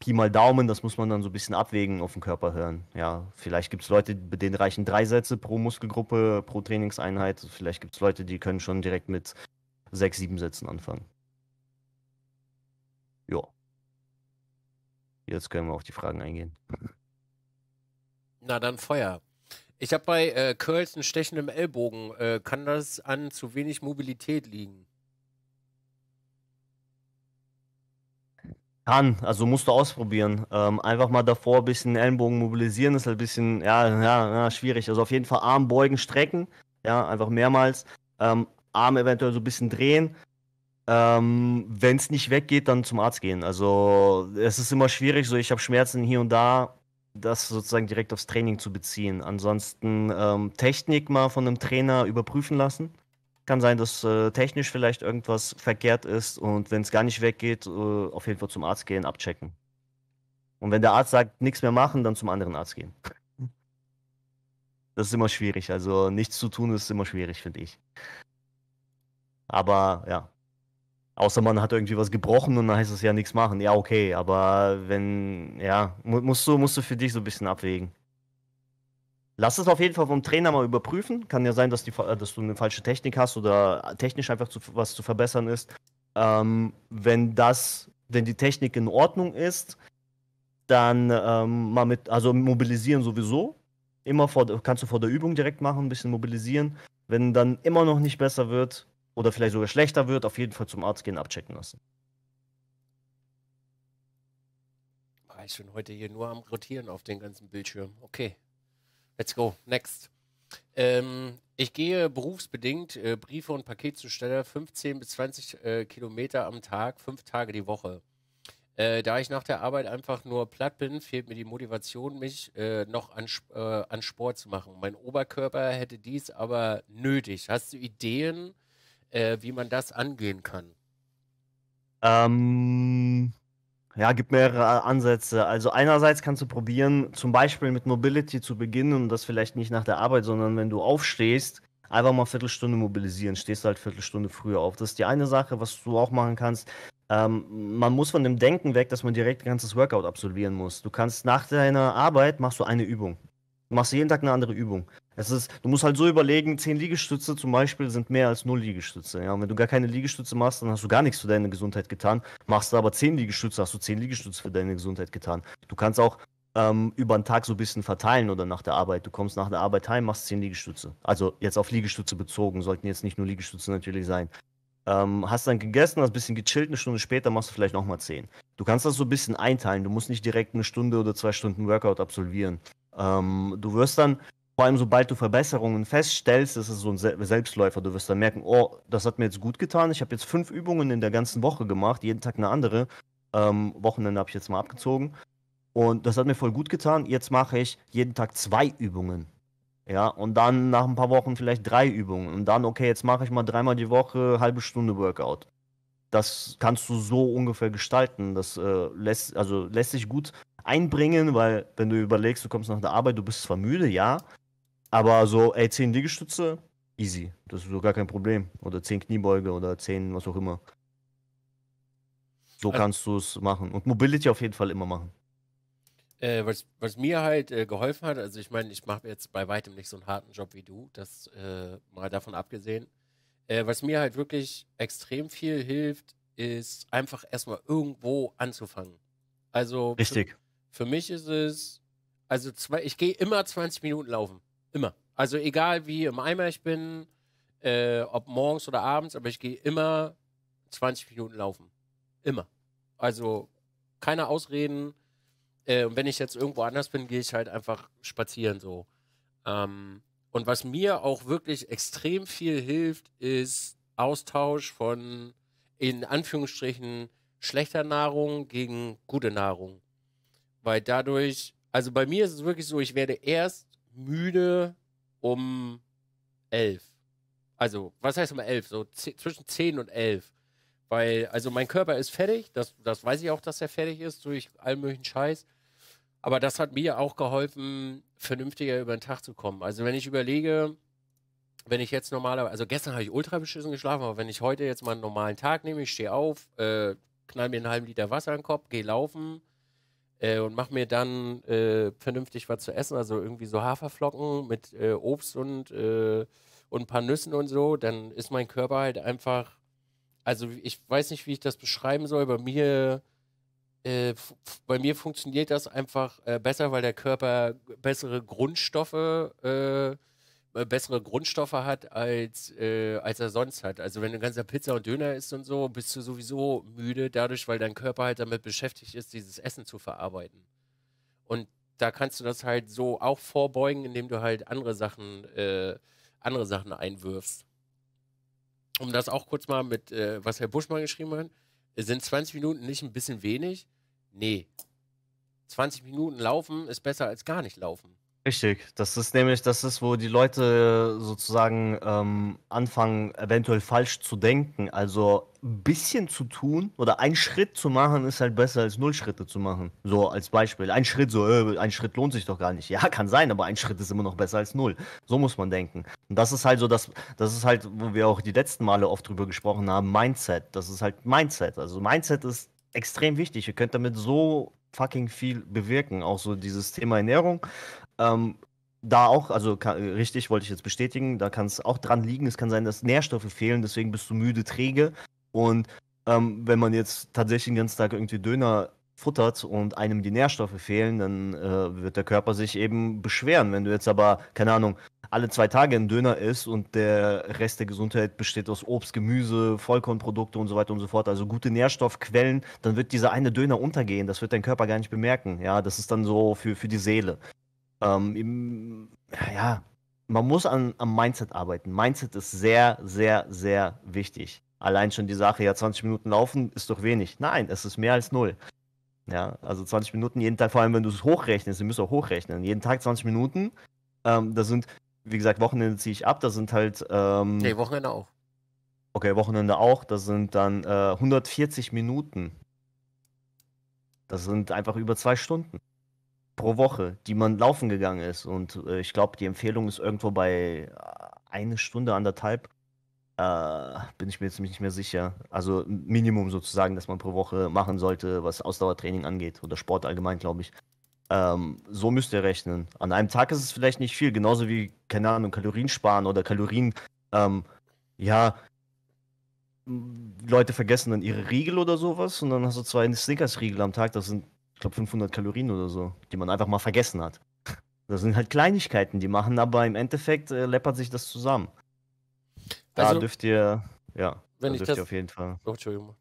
Pi mal Daumen, das muss man dann so ein bisschen abwägen auf den Körper hören. Ja, vielleicht gibt es Leute, bei denen reichen drei Sätze pro Muskelgruppe, pro Trainingseinheit. Vielleicht gibt es Leute, die können schon direkt mit sechs, sieben Sätzen anfangen. Ja. Jetzt können wir auf die Fragen eingehen. Na dann Feuer. Ich habe bei äh, Curls einen stechenden Ellbogen. Äh, kann das an zu wenig Mobilität liegen? Kann, also musst du ausprobieren. Ähm, einfach mal davor ein bisschen Ellenbogen mobilisieren, ist halt ein bisschen, ja, ja, ja, schwierig. Also auf jeden Fall Arm beugen, strecken, ja, einfach mehrmals. Ähm, Arm eventuell so ein bisschen drehen. Ähm, Wenn es nicht weggeht, dann zum Arzt gehen. Also es ist immer schwierig, so ich habe Schmerzen hier und da, das sozusagen direkt aufs Training zu beziehen. Ansonsten ähm, Technik mal von einem Trainer überprüfen lassen. Kann sein, dass äh, technisch vielleicht irgendwas verkehrt ist und wenn es gar nicht weggeht, äh, auf jeden Fall zum Arzt gehen, abchecken. Und wenn der Arzt sagt, nichts mehr machen, dann zum anderen Arzt gehen. Das ist immer schwierig. Also nichts zu tun ist immer schwierig, finde ich. Aber ja, Außer man hat irgendwie was gebrochen und dann heißt es ja nichts machen. Ja, okay, aber wenn, ja, musst du, musst du für dich so ein bisschen abwägen. Lass es auf jeden Fall vom Trainer mal überprüfen. Kann ja sein, dass, die, äh, dass du eine falsche Technik hast oder technisch einfach zu, was zu verbessern ist. Ähm, wenn das, wenn die Technik in Ordnung ist, dann ähm, mal mit, also mobilisieren sowieso. Immer vor, kannst du vor der Übung direkt machen, ein bisschen mobilisieren. Wenn dann immer noch nicht besser wird, oder vielleicht sogar schlechter wird, auf jeden Fall zum Arzt gehen, abchecken lassen. War ich schon heute hier nur am Rotieren auf den ganzen Bildschirm. Okay, let's go, next. Ähm, ich gehe berufsbedingt äh, Briefe und Paketzusteller 15 bis 20 äh, Kilometer am Tag, fünf Tage die Woche. Äh, da ich nach der Arbeit einfach nur platt bin, fehlt mir die Motivation, mich äh, noch an, äh, an Sport zu machen. Mein Oberkörper hätte dies aber nötig. Hast du Ideen, äh, wie man das angehen kann? Ähm, ja, gibt mehrere äh, Ansätze. Also einerseits kannst du probieren, zum Beispiel mit Mobility zu beginnen und das vielleicht nicht nach der Arbeit, sondern wenn du aufstehst, einfach mal eine Viertelstunde mobilisieren. Stehst halt eine Viertelstunde früher auf. Das ist die eine Sache, was du auch machen kannst. Ähm, man muss von dem Denken weg, dass man direkt ein ganzes Workout absolvieren muss. Du kannst nach deiner Arbeit machst du eine Übung. Du machst jeden Tag eine andere Übung. Es ist, du musst halt so überlegen, 10 Liegestütze zum Beispiel sind mehr als 0 Liegestütze. Ja? Und wenn du gar keine Liegestütze machst, dann hast du gar nichts für deine Gesundheit getan. Machst du aber 10 Liegestütze, hast du 10 Liegestütze für deine Gesundheit getan. Du kannst auch ähm, über den Tag so ein bisschen verteilen oder nach der Arbeit. Du kommst nach der Arbeit heim, machst 10 Liegestütze. Also jetzt auf Liegestütze bezogen, sollten jetzt nicht nur Liegestütze natürlich sein. Ähm, hast dann gegessen, hast ein bisschen gechillt, eine Stunde später machst du vielleicht nochmal 10. Du kannst das so ein bisschen einteilen. Du musst nicht direkt eine Stunde oder zwei Stunden Workout absolvieren. Ähm, du wirst dann vor allem sobald du Verbesserungen feststellst, ist es so ein Selbstläufer. Du wirst dann merken, oh, das hat mir jetzt gut getan. Ich habe jetzt fünf Übungen in der ganzen Woche gemacht, jeden Tag eine andere. Ähm, Wochenende habe ich jetzt mal abgezogen. Und das hat mir voll gut getan. Jetzt mache ich jeden Tag zwei Übungen. Ja, und dann nach ein paar Wochen vielleicht drei Übungen. Und dann, okay, jetzt mache ich mal dreimal die Woche halbe Stunde Workout. Das kannst du so ungefähr gestalten. Das äh, lässt, also lässt sich gut einbringen, weil wenn du überlegst, du kommst nach der Arbeit, du bist zwar müde, ja, aber so, ey, 10 Liegestütze, easy. Das ist so gar kein Problem. Oder 10 Kniebeuge oder 10, was auch immer. So also, kannst du es machen. Und Mobility auf jeden Fall immer machen. Äh, was, was, mir halt äh, geholfen hat, also ich meine, ich mache jetzt bei weitem nicht so einen harten Job wie du, das äh, mal davon abgesehen. Äh, was mir halt wirklich extrem viel hilft, ist einfach erstmal irgendwo anzufangen. Also Richtig. Für, für mich ist es, also zwei, ich gehe immer 20 Minuten laufen. Immer. Also egal wie im Eimer ich bin, äh, ob morgens oder abends, aber ich gehe immer 20 Minuten laufen. Immer. Also keine Ausreden. Äh, und wenn ich jetzt irgendwo anders bin, gehe ich halt einfach spazieren so. Ähm, und was mir auch wirklich extrem viel hilft, ist Austausch von in Anführungsstrichen schlechter Nahrung gegen gute Nahrung. Weil dadurch, also bei mir ist es wirklich so, ich werde erst müde um elf. Also, was heißt um elf? So zwischen zehn und elf. Weil, also mein Körper ist fertig, das, das weiß ich auch, dass er fertig ist durch allen möglichen Scheiß. Aber das hat mir auch geholfen, vernünftiger über den Tag zu kommen. Also, wenn ich überlege, wenn ich jetzt normalerweise, also gestern habe ich ultra beschissen geschlafen, aber wenn ich heute jetzt mal einen normalen Tag nehme, ich stehe auf, äh, knall mir einen halben Liter Wasser in den Kopf, gehe laufen, äh, und mache mir dann äh, vernünftig was zu essen, also irgendwie so Haferflocken mit äh, Obst und, äh, und ein paar Nüssen und so, dann ist mein Körper halt einfach, also ich weiß nicht, wie ich das beschreiben soll, bei mir, äh, bei mir funktioniert das einfach äh, besser, weil der Körper bessere Grundstoffe äh, äh, bessere Grundstoffe hat, als, äh, als er sonst hat. Also wenn du ein ganzer Pizza und Döner isst und so, bist du sowieso müde dadurch, weil dein Körper halt damit beschäftigt ist, dieses Essen zu verarbeiten. Und da kannst du das halt so auch vorbeugen, indem du halt andere Sachen, äh, andere Sachen einwirfst. Um das auch kurz mal mit, äh, was Herr Buschmann geschrieben hat, sind 20 Minuten nicht ein bisschen wenig? Nee. 20 Minuten laufen ist besser als gar nicht laufen. Richtig, das ist nämlich, das ist, wo die Leute sozusagen ähm, anfangen, eventuell falsch zu denken. Also ein bisschen zu tun oder einen Schritt zu machen, ist halt besser als null Schritte zu machen. So als Beispiel. Ein Schritt, so, äh, ein Schritt lohnt sich doch gar nicht. Ja, kann sein, aber ein Schritt ist immer noch besser als null. So muss man denken. Und das ist halt so, das, das ist halt, wo wir auch die letzten Male oft drüber gesprochen haben, Mindset. Das ist halt Mindset. Also Mindset ist extrem wichtig. Ihr könnt damit so fucking viel bewirken. Auch so dieses Thema Ernährung. Ähm, da auch, also kann, richtig, wollte ich jetzt bestätigen, da kann es auch dran liegen. Es kann sein, dass Nährstoffe fehlen, deswegen bist du müde, träge. Und ähm, wenn man jetzt tatsächlich den ganzen Tag irgendwie Döner futtert und einem die Nährstoffe fehlen, dann äh, wird der Körper sich eben beschweren. Wenn du jetzt aber, keine Ahnung, alle zwei Tage einen Döner isst und der Rest der Gesundheit besteht aus Obst, Gemüse, Vollkornprodukte und so weiter und so fort, also gute Nährstoffquellen, dann wird dieser eine Döner untergehen. Das wird dein Körper gar nicht bemerken. Ja, das ist dann so für, für die Seele. Ähm, im, ja, man muss an, am Mindset arbeiten. Mindset ist sehr, sehr, sehr wichtig. Allein schon die Sache, ja, 20 Minuten laufen ist doch wenig. Nein, es ist mehr als null. Ja, also 20 Minuten jeden Tag, vor allem wenn du es hochrechnest, du musst auch hochrechnen. Jeden Tag 20 Minuten. Ähm, das sind, wie gesagt, Wochenende ziehe ich ab, da sind halt. Ähm, nee, Wochenende auch. Okay, Wochenende auch, das sind dann äh, 140 Minuten. Das sind einfach über zwei Stunden pro Woche, die man laufen gegangen ist. Und äh, ich glaube, die Empfehlung ist irgendwo bei äh, eine Stunde, anderthalb. Äh, bin ich mir jetzt nicht mehr sicher. Also Minimum sozusagen, dass man pro Woche machen sollte, was Ausdauertraining angeht oder Sport allgemein, glaube ich. Ähm, so müsst ihr rechnen. An einem Tag ist es vielleicht nicht viel, genauso wie, keine Ahnung, Kalorien sparen oder Kalorien, ähm, ja, Leute vergessen dann ihre Riegel oder sowas und dann hast du zwei Snickers-Riegel am Tag, das sind ich glaube 500 Kalorien oder so, die man einfach mal vergessen hat. Das sind halt Kleinigkeiten, die machen, aber im Endeffekt äh, läppert sich das zusammen. Da also, dürft ihr, ja, wenn da dürft das, ihr auf jeden Fall. Oh, Entschuldigung.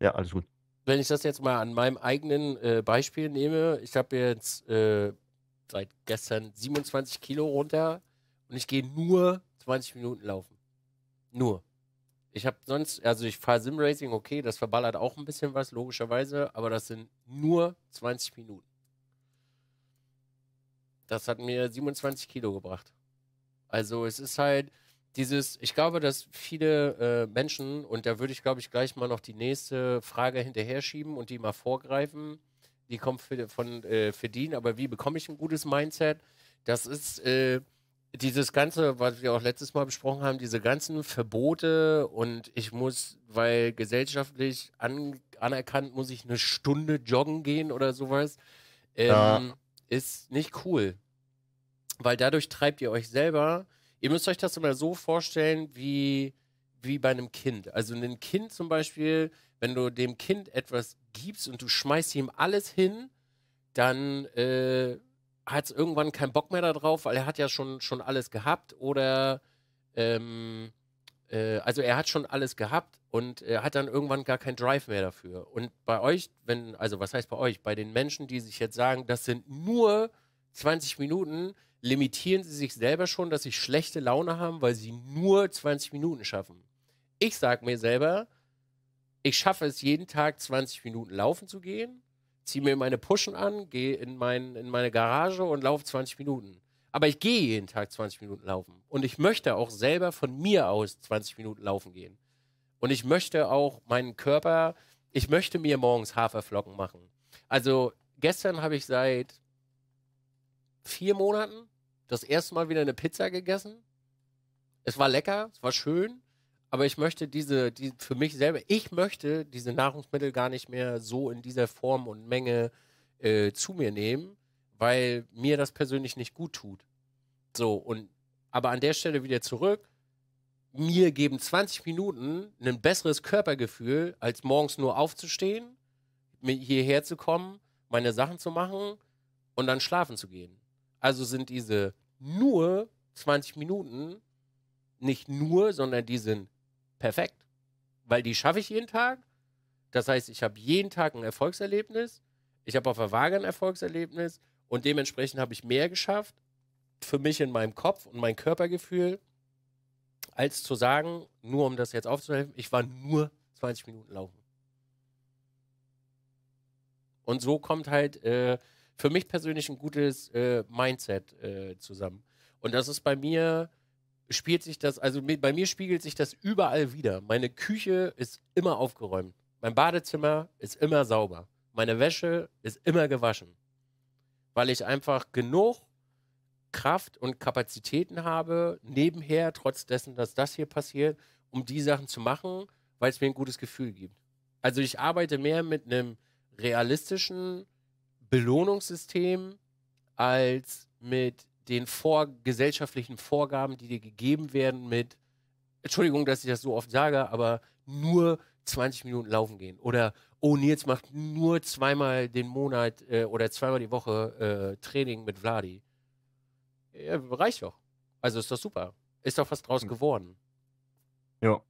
Ja, alles gut. Wenn ich das jetzt mal an meinem eigenen äh, Beispiel nehme, ich habe jetzt äh, seit gestern 27 Kilo runter und ich gehe nur 20 Minuten laufen. Nur. Ich habe sonst, also ich fahre Simracing, okay, das verballert auch ein bisschen was, logischerweise, aber das sind nur 20 Minuten. Das hat mir 27 Kilo gebracht. Also es ist halt dieses, ich glaube, dass viele äh, Menschen, und da würde ich, glaube ich, gleich mal noch die nächste Frage hinterher schieben und die mal vorgreifen, die kommt für, von, äh, für aber wie bekomme ich ein gutes Mindset? Das ist... Äh, dieses Ganze, was wir auch letztes Mal besprochen haben, diese ganzen Verbote und ich muss, weil gesellschaftlich an, anerkannt, muss ich eine Stunde joggen gehen oder sowas, ähm, ja. ist nicht cool. Weil dadurch treibt ihr euch selber. Ihr müsst euch das immer so vorstellen, wie, wie bei einem Kind. Also ein Kind zum Beispiel, wenn du dem Kind etwas gibst und du schmeißt ihm alles hin, dann äh, hat es irgendwann keinen Bock mehr darauf, weil er hat ja schon, schon alles gehabt oder ähm, äh, also er hat schon alles gehabt und er hat dann irgendwann gar keinen Drive mehr dafür. Und bei euch, wenn, also was heißt bei euch, bei den Menschen, die sich jetzt sagen, das sind nur 20 Minuten, limitieren sie sich selber schon, dass sie schlechte Laune haben, weil sie nur 20 Minuten schaffen. Ich sage mir selber, ich schaffe es jeden Tag 20 Minuten laufen zu gehen ziehe mir meine Pushen an, gehe in, mein, in meine Garage und laufe 20 Minuten. Aber ich gehe jeden Tag 20 Minuten laufen. Und ich möchte auch selber von mir aus 20 Minuten laufen gehen. Und ich möchte auch meinen Körper, ich möchte mir morgens Haferflocken machen. Also gestern habe ich seit vier Monaten das erste Mal wieder eine Pizza gegessen. Es war lecker, es war schön. Aber ich möchte diese, die, für mich selber, ich möchte diese Nahrungsmittel gar nicht mehr so in dieser Form und Menge äh, zu mir nehmen, weil mir das persönlich nicht gut tut. So, und aber an der Stelle wieder zurück. Mir geben 20 Minuten ein besseres Körpergefühl, als morgens nur aufzustehen, hierher zu kommen, meine Sachen zu machen und dann schlafen zu gehen. Also sind diese nur 20 Minuten nicht nur, sondern die sind perfekt. Weil die schaffe ich jeden Tag. Das heißt, ich habe jeden Tag ein Erfolgserlebnis. Ich habe auf der Waage ein Erfolgserlebnis. Und dementsprechend habe ich mehr geschafft für mich in meinem Kopf und mein Körpergefühl, als zu sagen, nur um das jetzt aufzuhelfen, ich war nur 20 Minuten laufen. Und so kommt halt äh, für mich persönlich ein gutes äh, Mindset äh, zusammen. Und das ist bei mir spielt sich das, also bei mir spiegelt sich das überall wieder. Meine Küche ist immer aufgeräumt. Mein Badezimmer ist immer sauber. Meine Wäsche ist immer gewaschen. Weil ich einfach genug Kraft und Kapazitäten habe, nebenher, trotz dessen, dass das hier passiert, um die Sachen zu machen, weil es mir ein gutes Gefühl gibt. Also ich arbeite mehr mit einem realistischen Belohnungssystem als mit den vor, gesellschaftlichen Vorgaben, die dir gegeben werden mit, Entschuldigung, dass ich das so oft sage, aber nur 20 Minuten laufen gehen. Oder, oh, Nils macht nur zweimal den Monat äh, oder zweimal die Woche äh, Training mit Vladi. Ja, reicht doch. Also ist doch super. Ist doch was draus hm. geworden. Ja,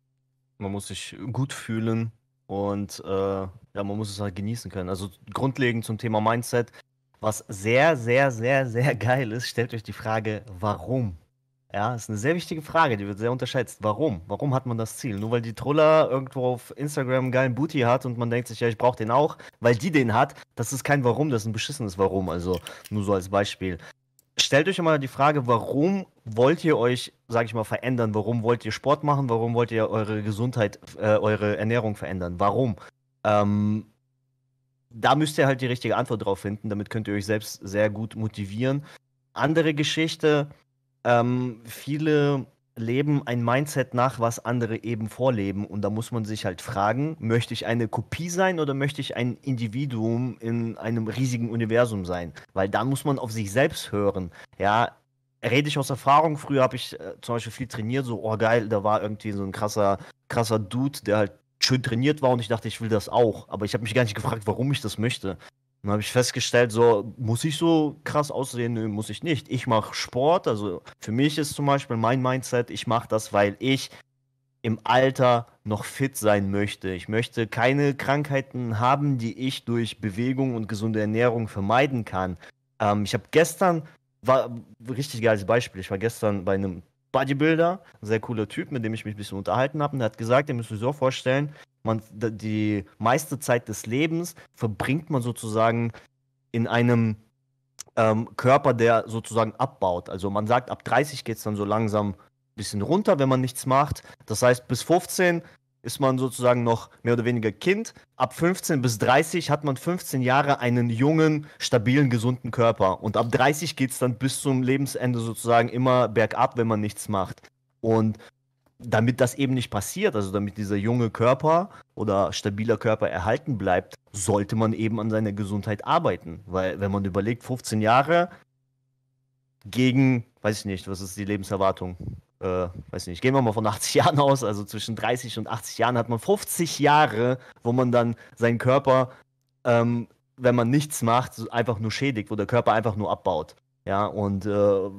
man muss sich gut fühlen und äh, ja, man muss es halt genießen können. Also grundlegend zum Thema Mindset. Was sehr, sehr, sehr, sehr geil ist, stellt euch die Frage, warum? Ja, ist eine sehr wichtige Frage, die wird sehr unterschätzt. Warum? Warum hat man das Ziel? Nur weil die Troller irgendwo auf Instagram einen geilen Booty hat und man denkt sich, ja, ich brauche den auch, weil die den hat, das ist kein Warum, das ist ein beschissenes Warum. Also nur so als Beispiel. Stellt euch mal die Frage, warum wollt ihr euch, sag ich mal, verändern? Warum wollt ihr Sport machen? Warum wollt ihr eure Gesundheit, äh, eure Ernährung verändern? Warum? Ähm, da müsst ihr halt die richtige Antwort drauf finden. Damit könnt ihr euch selbst sehr gut motivieren. Andere Geschichte, ähm, viele leben ein Mindset nach, was andere eben vorleben. Und da muss man sich halt fragen, möchte ich eine Kopie sein oder möchte ich ein Individuum in einem riesigen Universum sein? Weil dann muss man auf sich selbst hören. Ja, rede ich aus Erfahrung. Früher habe ich äh, zum Beispiel viel trainiert, so, oh geil, da war irgendwie so ein krasser, krasser Dude, der halt schön trainiert war und ich dachte, ich will das auch. Aber ich habe mich gar nicht gefragt, warum ich das möchte. dann habe ich festgestellt, so, muss ich so krass aussehen? Nö, muss ich nicht. Ich mache Sport. Also für mich ist zum Beispiel mein Mindset, ich mache das, weil ich im Alter noch fit sein möchte. Ich möchte keine Krankheiten haben, die ich durch Bewegung und gesunde Ernährung vermeiden kann. Ähm, ich habe gestern, war richtig geiles Beispiel, ich war gestern bei einem Bodybuilder, sehr cooler Typ, mit dem ich mich ein bisschen unterhalten habe. Und der hat gesagt, ihr müsst euch so vorstellen, man, die meiste Zeit des Lebens verbringt man sozusagen in einem ähm, Körper, der sozusagen abbaut. Also man sagt, ab 30 geht es dann so langsam ein bisschen runter, wenn man nichts macht. Das heißt, bis 15 ist man sozusagen noch mehr oder weniger Kind. Ab 15 bis 30 hat man 15 Jahre einen jungen, stabilen, gesunden Körper. Und ab 30 geht es dann bis zum Lebensende sozusagen immer bergab, wenn man nichts macht. Und damit das eben nicht passiert, also damit dieser junge Körper oder stabiler Körper erhalten bleibt, sollte man eben an seiner Gesundheit arbeiten. Weil wenn man überlegt, 15 Jahre gegen, weiß ich nicht, was ist die Lebenserwartung? äh, weiß nicht, gehen wir mal von 80 Jahren aus, also zwischen 30 und 80 Jahren hat man 50 Jahre, wo man dann seinen Körper, ähm, wenn man nichts macht, einfach nur schädigt, wo der Körper einfach nur abbaut. Ja, und äh,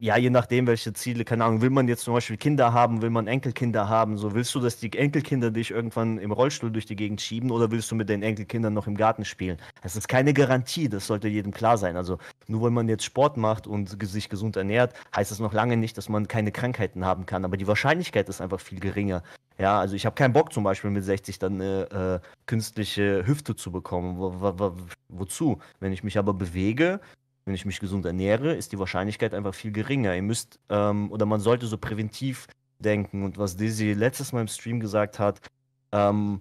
ja, je nachdem, welche Ziele, keine Ahnung, will man jetzt zum Beispiel Kinder haben, will man Enkelkinder haben, so willst du, dass die Enkelkinder dich irgendwann im Rollstuhl durch die Gegend schieben oder willst du mit deinen Enkelkindern noch im Garten spielen? Das ist keine Garantie, das sollte jedem klar sein. Also nur weil man jetzt Sport macht und sich gesund ernährt, heißt das noch lange nicht, dass man keine Krankheiten haben kann. Aber die Wahrscheinlichkeit ist einfach viel geringer. Ja, also ich habe keinen Bock zum Beispiel mit 60 dann eine äh, äh, künstliche Hüfte zu bekommen. Wo, wo, wo, wozu? Wenn ich mich aber bewege, wenn ich mich gesund ernähre, ist die Wahrscheinlichkeit einfach viel geringer. Ihr müsst ähm, oder man sollte so präventiv denken. Und was Dizzy letztes Mal im Stream gesagt hat, ähm,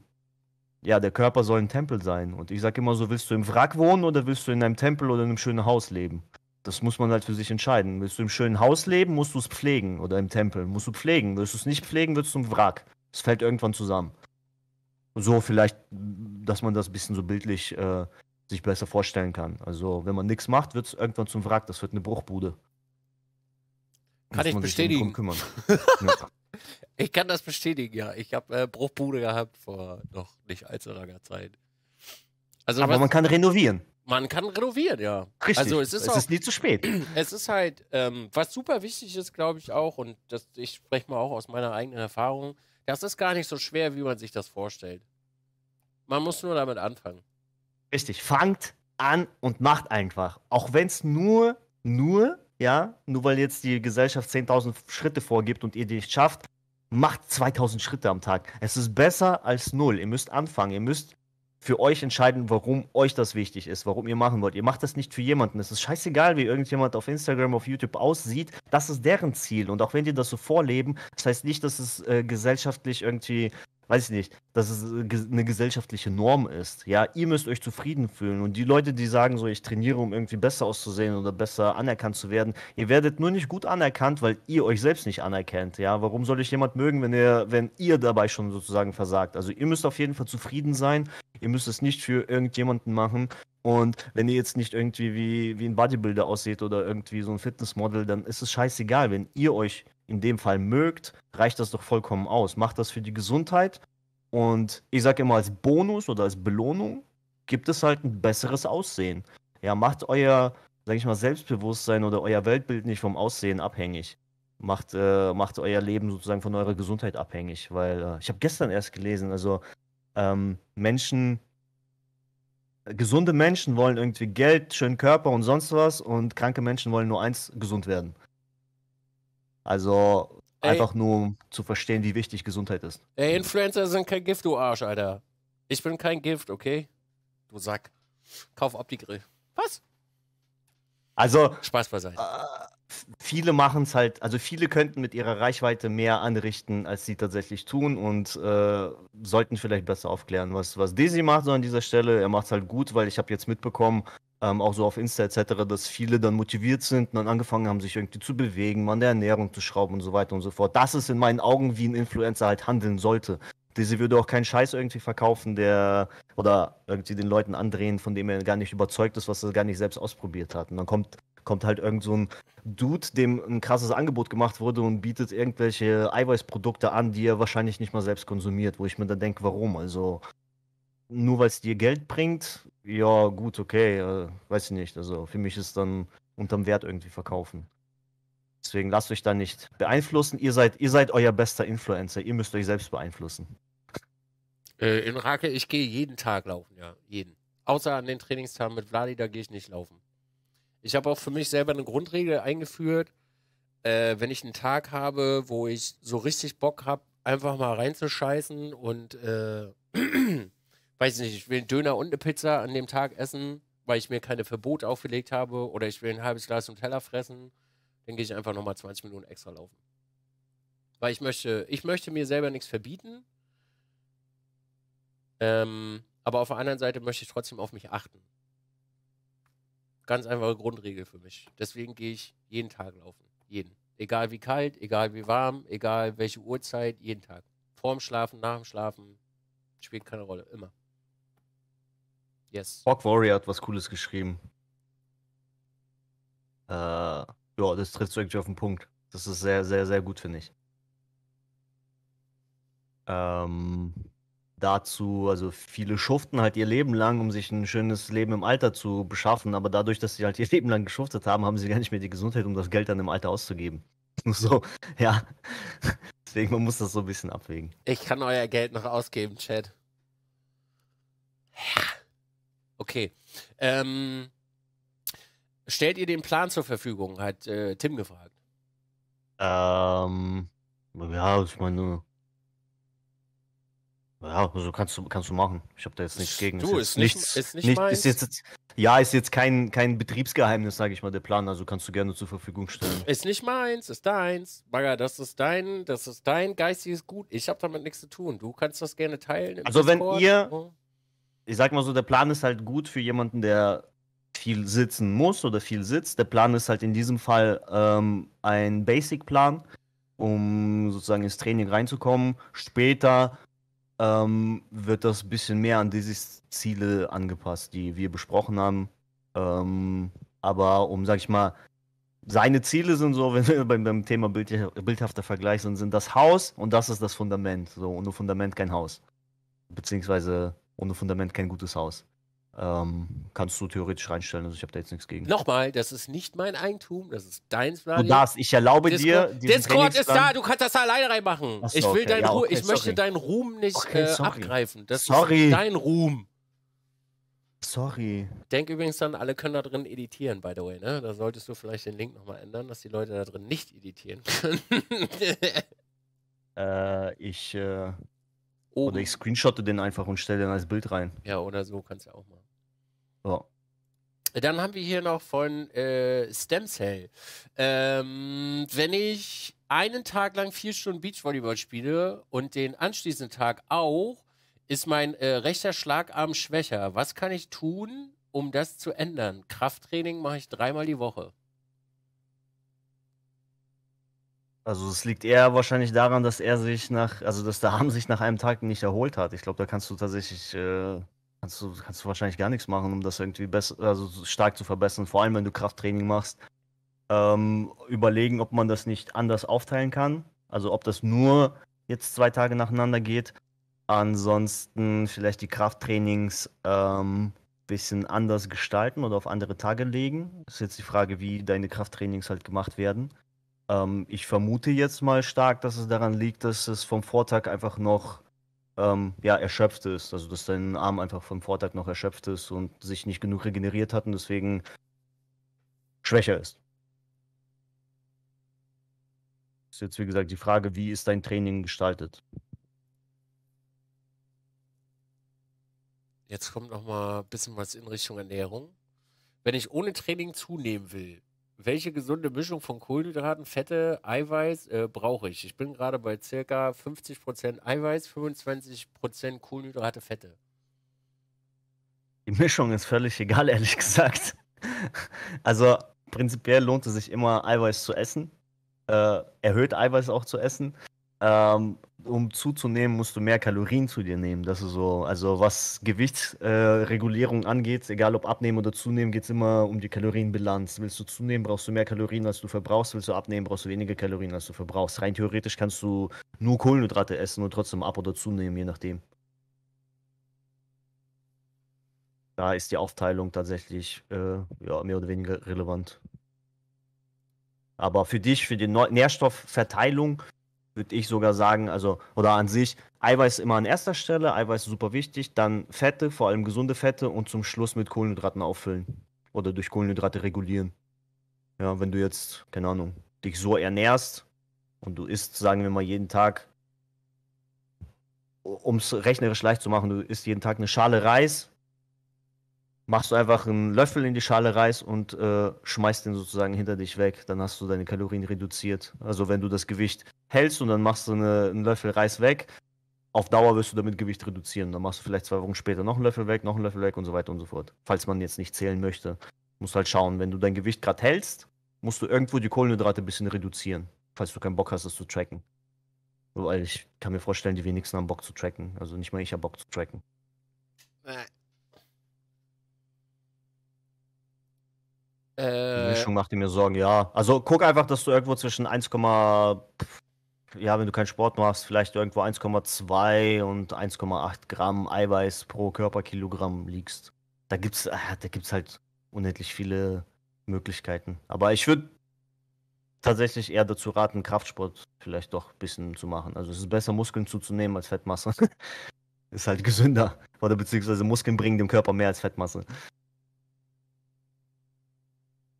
ja, der Körper soll ein Tempel sein. Und ich sage immer so, willst du im Wrack wohnen oder willst du in einem Tempel oder in einem schönen Haus leben? Das muss man halt für sich entscheiden. Willst du im schönen Haus leben, musst du es pflegen oder im Tempel. Musst du pflegen. Willst du es nicht pflegen, wirst du im Wrack. Es fällt irgendwann zusammen. So vielleicht, dass man das ein bisschen so bildlich äh, sich besser vorstellen kann. Also wenn man nichts macht, wird es irgendwann zum Wrack. Das wird eine Bruchbude. Kann ich bestätigen. ja. Ich kann das bestätigen, ja. Ich habe äh, Bruchbude gehabt vor noch nicht allzu langer Zeit. Also, Aber was, man kann renovieren. Man kann renovieren, ja. Richtig. Also es ist, es auch, ist nie zu spät. Es ist halt, ähm, was super wichtig ist, glaube ich auch, und das, ich spreche mal auch aus meiner eigenen Erfahrung, das ist gar nicht so schwer, wie man sich das vorstellt. Man muss nur damit anfangen. Richtig, fangt an und macht einfach. Auch wenn es nur, nur, ja, nur weil jetzt die Gesellschaft 10.000 Schritte vorgibt und ihr die nicht schafft, macht 2000 Schritte am Tag. Es ist besser als null. Ihr müsst anfangen. Ihr müsst für euch entscheiden, warum euch das wichtig ist, warum ihr machen wollt. Ihr macht das nicht für jemanden. Es ist scheißegal, wie irgendjemand auf Instagram, auf YouTube aussieht. Das ist deren Ziel. Und auch wenn die das so vorleben, das heißt nicht, dass es äh, gesellschaftlich irgendwie weiß ich nicht, dass es äh, eine gesellschaftliche Norm ist. Ja, ihr müsst euch zufrieden fühlen. Und die Leute, die sagen so, ich trainiere, um irgendwie besser auszusehen oder besser anerkannt zu werden, ihr werdet nur nicht gut anerkannt, weil ihr euch selbst nicht anerkennt. Ja, warum soll ich jemand mögen, wenn ihr, wenn ihr dabei schon sozusagen versagt? Also ihr müsst auf jeden Fall zufrieden sein. Ihr müsst es nicht für irgendjemanden machen. Und wenn ihr jetzt nicht irgendwie wie, wie ein Bodybuilder aussieht oder irgendwie so ein Fitnessmodel, dann ist es scheißegal. Wenn ihr euch in dem Fall mögt, reicht das doch vollkommen aus. Macht das für die Gesundheit und ich sage immer als Bonus oder als Belohnung gibt es halt ein besseres Aussehen. Ja, macht euer, sage ich mal, Selbstbewusstsein oder euer Weltbild nicht vom Aussehen abhängig. Macht, äh, macht euer Leben sozusagen von eurer Gesundheit abhängig, weil äh, ich habe gestern erst gelesen, also ähm, Menschen, äh, gesunde Menschen wollen irgendwie Geld, schönen Körper und sonst was und kranke Menschen wollen nur eins, gesund werden. Also Ey. einfach nur um zu verstehen, wie wichtig Gesundheit ist. Ey, Influencer sind kein Gift, du Arsch, Alter. Ich bin kein Gift, okay? Du Sack. Kauf ab die grill Was? Also. Spaß beiseite. Äh, viele machen es halt, also viele könnten mit ihrer Reichweite mehr anrichten, als sie tatsächlich tun und äh, sollten vielleicht besser aufklären, was, was Desi macht so an dieser Stelle. Er macht es halt gut, weil ich habe jetzt mitbekommen, ähm, auch so auf Insta etc., dass viele dann motiviert sind und dann angefangen haben, sich irgendwie zu bewegen, an der Ernährung zu schrauben und so weiter und so fort. Das ist in meinen Augen, wie ein Influencer halt handeln sollte. Diese würde auch keinen Scheiß irgendwie verkaufen, der oder irgendwie den Leuten andrehen, von dem er gar nicht überzeugt ist, was er gar nicht selbst ausprobiert hat. Und dann kommt, kommt halt irgend so ein Dude, dem ein krasses Angebot gemacht wurde und bietet irgendwelche Eiweißprodukte an, die er wahrscheinlich nicht mal selbst konsumiert, wo ich mir dann denke, warum? Also nur weil es dir Geld bringt, ja, gut, okay, äh, weiß ich nicht. Also für mich ist dann unterm Wert irgendwie verkaufen. Deswegen lasst euch da nicht beeinflussen. Ihr seid, ihr seid euer bester Influencer. Ihr müsst euch selbst beeinflussen. Äh, in Rake, ich gehe jeden Tag laufen, ja. Jeden. Außer an den Trainingstagen mit Vladi, da gehe ich nicht laufen. Ich habe auch für mich selber eine Grundregel eingeführt. Äh, wenn ich einen Tag habe, wo ich so richtig Bock habe, einfach mal reinzuscheißen und äh, weiß nicht, ich will einen Döner und eine Pizza an dem Tag essen, weil ich mir keine Verbote aufgelegt habe oder ich will ein halbes Glas Teller fressen, dann gehe ich einfach nochmal 20 Minuten extra laufen. Weil ich möchte, ich möchte mir selber nichts verbieten, ähm, aber auf der anderen Seite möchte ich trotzdem auf mich achten. Ganz einfache Grundregel für mich. Deswegen gehe ich jeden Tag laufen. Jeden. Egal wie kalt, egal wie warm, egal welche Uhrzeit, jeden Tag. Vorm Schlafen, nach dem Schlafen, spielt keine Rolle. Immer. Yes. Hawk Warrior hat was Cooles geschrieben. Äh, ja, das trifft so eigentlich auf den Punkt. Das ist sehr, sehr, sehr gut, finde ich. Ähm, dazu, also viele schuften halt ihr Leben lang, um sich ein schönes Leben im Alter zu beschaffen, aber dadurch, dass sie halt ihr Leben lang geschuftet haben, haben sie gar nicht mehr die Gesundheit, um das Geld dann im Alter auszugeben. So, ja. Deswegen, man muss das so ein bisschen abwägen. Ich kann euer Geld noch ausgeben, Chad. Ja. Okay. Ähm, stellt ihr den Plan zur Verfügung, hat äh, Tim gefragt. Ähm, ja, ich meine, ja, also kannst du, kannst du machen. Ich habe da jetzt nichts gegen. Du, ist, ist nicht, nichts, ist nicht, nicht ist jetzt, Ja, ist jetzt kein, kein Betriebsgeheimnis, sage ich mal, der Plan. Also kannst du gerne zur Verfügung stellen. Ist nicht meins, ist deins. Bagger, das ist dein, das ist dein geistiges Gut. Ich habe damit nichts zu tun. Du kannst das gerne teilen. Also Discord. wenn ihr, oh ich sag mal so, der Plan ist halt gut für jemanden, der viel sitzen muss oder viel sitzt. Der Plan ist halt in diesem Fall ähm, ein Basic-Plan, um sozusagen ins Training reinzukommen. Später ähm, wird das ein bisschen mehr an diese Ziele angepasst, die wir besprochen haben. Ähm, aber um, sag ich mal, seine Ziele sind so, wenn wir beim, beim Thema bild, bildhafter Vergleich sind, sind das Haus und das ist das Fundament. So, ohne Fundament kein Haus. Beziehungsweise ohne Fundament kein gutes Haus. Ähm, kannst du theoretisch reinstellen, also ich habe da jetzt nichts gegen. Nochmal, das ist nicht mein Eigentum, das ist deins. Mario. Du darfst, ich erlaube Discord, dir. Discord ist da, du kannst das da alleine reinmachen. So, ich will okay. deinen ja, okay, ich möchte deinen Ruhm nicht okay, äh, abgreifen. Das sorry. ist dein Ruhm. Sorry. Denk übrigens dann, alle können da drin editieren, by the way, ne? Da solltest du vielleicht den Link nochmal ändern, dass die Leute da drin nicht editieren können. äh, ich, äh, Oh. Oder ich screenshotte den einfach und stelle den als Bild rein. Ja, oder so kannst du auch mal. Ja. Dann haben wir hier noch von äh, Stemcell. Ähm, wenn ich einen Tag lang vier Stunden Beachvolleyball spiele und den anschließenden Tag auch, ist mein äh, rechter Schlagarm schwächer. Was kann ich tun, um das zu ändern? Krafttraining mache ich dreimal die Woche. Also es liegt eher wahrscheinlich daran, dass er sich nach, also dass der Arm sich nach einem Tag nicht erholt hat. Ich glaube, da kannst du tatsächlich, äh, kannst du, kannst du wahrscheinlich gar nichts machen, um das irgendwie besser, also stark zu verbessern, vor allem wenn du Krafttraining machst. Ähm, überlegen, ob man das nicht anders aufteilen kann. Also ob das nur jetzt zwei Tage nacheinander geht. Ansonsten vielleicht die Krafttrainings ähm, bisschen anders gestalten oder auf andere Tage legen. Ist jetzt die Frage, wie deine Krafttrainings halt gemacht werden. Ähm, ich vermute jetzt mal stark, dass es daran liegt, dass es vom Vortag einfach noch ähm, ja, erschöpft ist. Also dass dein Arm einfach vom Vortag noch erschöpft ist und sich nicht genug regeneriert hat und deswegen schwächer ist. Ist jetzt wie gesagt die Frage, wie ist dein Training gestaltet? Jetzt kommt noch mal ein bisschen was in Richtung Ernährung. Wenn ich ohne Training zunehmen will, welche gesunde Mischung von Kohlenhydraten, Fette, Eiweiß äh, brauche ich? Ich bin gerade bei circa 50% Eiweiß, 25% Kohlenhydrate, Fette. Die Mischung ist völlig egal, ehrlich gesagt. Also prinzipiell lohnt es sich immer, Eiweiß zu essen. Äh, erhöht Eiweiß auch zu essen ähm, um zuzunehmen, musst du mehr Kalorien zu dir nehmen. Das ist so, also was Gewichtsregulierung äh, angeht, egal ob abnehmen oder zunehmen, geht es immer um die Kalorienbilanz. Willst du zunehmen, brauchst du mehr Kalorien, als du verbrauchst. Willst du abnehmen, brauchst du weniger Kalorien, als du verbrauchst. Rein theoretisch kannst du nur Kohlenhydrate essen und trotzdem ab oder zunehmen, je nachdem. Da ist die Aufteilung tatsächlich äh, ja, mehr oder weniger relevant. Aber für dich, für die Neu Nährstoffverteilung, würde ich sogar sagen, also, oder an sich, Eiweiß immer an erster Stelle, Eiweiß super wichtig, dann Fette, vor allem gesunde Fette und zum Schluss mit Kohlenhydraten auffüllen. Oder durch Kohlenhydrate regulieren. Ja, wenn du jetzt, keine Ahnung, dich so ernährst und du isst, sagen wir mal, jeden Tag, um es rechnerisch leicht zu machen, du isst jeden Tag eine Schale Reis, machst du einfach einen Löffel in die Schale Reis und äh, schmeißt den sozusagen hinter dich weg. Dann hast du deine Kalorien reduziert. Also wenn du das Gewicht hältst und dann machst du eine, einen Löffel Reis weg. Auf Dauer wirst du damit Gewicht reduzieren. Dann machst du vielleicht zwei Wochen später noch einen Löffel weg, noch einen Löffel weg und so weiter und so fort. Falls man jetzt nicht zählen möchte, musst du halt schauen, wenn du dein Gewicht gerade hältst, musst du irgendwo die Kohlenhydrate ein bisschen reduzieren, falls du keinen Bock hast, das zu tracken. Weil ich kann mir vorstellen, die wenigsten haben Bock zu tracken. Also nicht mal ich habe Bock zu tracken. Äh. Die Mischung macht dir mir Sorgen, ja. Also guck einfach, dass du irgendwo zwischen 1, ja, wenn du keinen Sport machst, vielleicht irgendwo 1,2 und 1,8 Gramm Eiweiß pro Körperkilogramm liegst. Da gibt's, ah, da gibt's halt unendlich viele Möglichkeiten. Aber ich würde tatsächlich eher dazu raten, Kraftsport vielleicht doch ein bisschen zu machen. Also es ist besser, Muskeln zuzunehmen als Fettmasse. ist halt gesünder. Oder beziehungsweise Muskeln bringen dem Körper mehr als Fettmasse.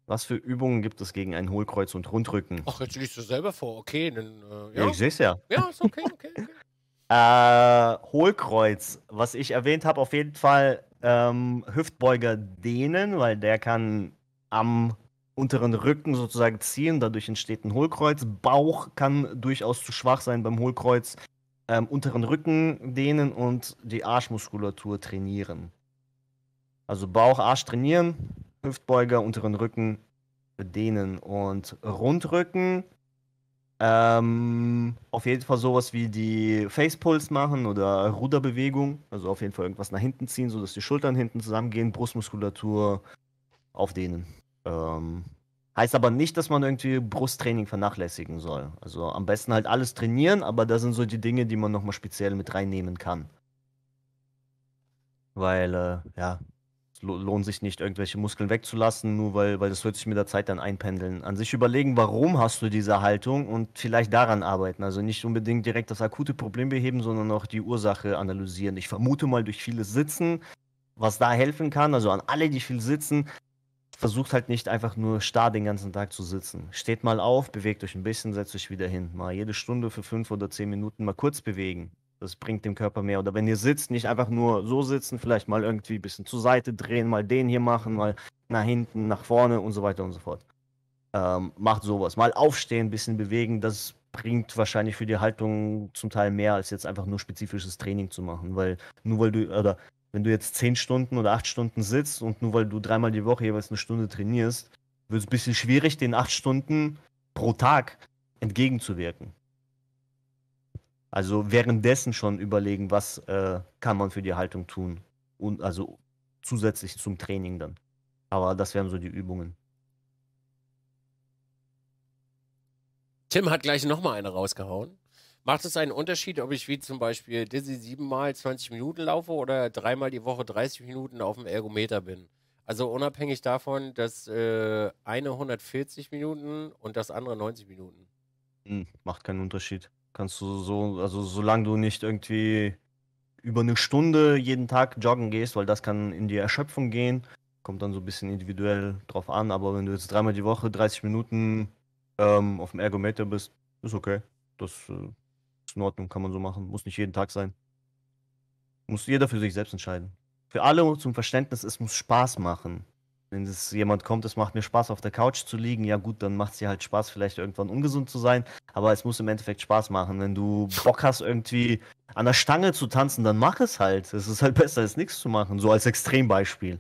Was für Übungen gibt es gegen ein Hohlkreuz und Rundrücken? Ach, jetzt liest du selber vor. Okay, dann. Äh, ja. ja. Ich sehe es ja. Ja, ist okay, okay. okay. äh, Hohlkreuz, was ich erwähnt habe, auf jeden Fall ähm, Hüftbeuger dehnen, weil der kann am unteren Rücken sozusagen ziehen. Dadurch entsteht ein Hohlkreuz. Bauch kann durchaus zu schwach sein beim Hohlkreuz. Ähm, unteren Rücken dehnen und die Arschmuskulatur trainieren. Also Bauch, Arsch trainieren, Hüftbeuger, unteren Rücken dehnen und Rundrücken. Ähm, auf jeden Fall sowas wie die Facepulse machen oder Ruderbewegung. Also auf jeden Fall irgendwas nach hinten ziehen, sodass die Schultern hinten zusammengehen, Brustmuskulatur aufdehnen. Ähm, heißt aber nicht, dass man irgendwie Brusttraining vernachlässigen soll. Also am besten halt alles trainieren, aber da sind so die Dinge, die man nochmal speziell mit reinnehmen kann. Weil, äh, ja, es lohnt sich nicht, irgendwelche Muskeln wegzulassen, nur weil, weil das wird sich mit der Zeit dann einpendeln. An sich überlegen, warum hast du diese Haltung und vielleicht daran arbeiten. Also nicht unbedingt direkt das akute Problem beheben, sondern auch die Ursache analysieren. Ich vermute mal durch vieles Sitzen, was da helfen kann, also an alle, die viel sitzen, versucht halt nicht einfach nur starr den ganzen Tag zu sitzen. Steht mal auf, bewegt euch ein bisschen, setzt euch wieder hin. Mal jede Stunde für fünf oder zehn Minuten mal kurz bewegen. Das bringt dem Körper mehr. Oder wenn ihr sitzt, nicht einfach nur so sitzen, vielleicht mal irgendwie ein bisschen zur Seite drehen, mal den hier machen, mal nach hinten, nach vorne und so weiter und so fort. Ähm, macht sowas. Mal aufstehen, ein bisschen bewegen, das bringt wahrscheinlich für die Haltung zum Teil mehr, als jetzt einfach nur spezifisches Training zu machen. Weil nur weil du, oder wenn du jetzt zehn Stunden oder acht Stunden sitzt und nur weil du dreimal die Woche jeweils eine Stunde trainierst, wird es ein bisschen schwierig, den acht Stunden pro Tag entgegenzuwirken. Also währenddessen schon überlegen, was äh, kann man für die Haltung tun. Und also zusätzlich zum Training dann. Aber das wären so die Übungen. Tim hat gleich nochmal eine rausgehauen. Macht es einen Unterschied, ob ich wie zum Beispiel Dizzy siebenmal 20 Minuten laufe oder dreimal die Woche 30 Minuten auf dem Ergometer bin? Also unabhängig davon, dass äh, eine 140 Minuten und das andere 90 Minuten. Hm, macht keinen Unterschied. Kannst du so, also solange du nicht irgendwie über eine Stunde jeden Tag joggen gehst, weil das kann in die Erschöpfung gehen, kommt dann so ein bisschen individuell drauf an, aber wenn du jetzt dreimal die Woche 30 Minuten ähm, auf dem Ergometer bist, ist okay. Das äh, ist in Ordnung, kann man so machen. Muss nicht jeden Tag sein. Muss jeder für sich selbst entscheiden. Für alle zum Verständnis, es muss Spaß machen. Wenn es jemand kommt, es macht mir Spaß, auf der Couch zu liegen, ja gut, dann macht es dir halt Spaß, vielleicht irgendwann ungesund zu sein. Aber es muss im Endeffekt Spaß machen. Wenn du Bock hast, irgendwie an der Stange zu tanzen, dann mach es halt. Es ist halt besser, als nichts zu machen. So als Extrembeispiel.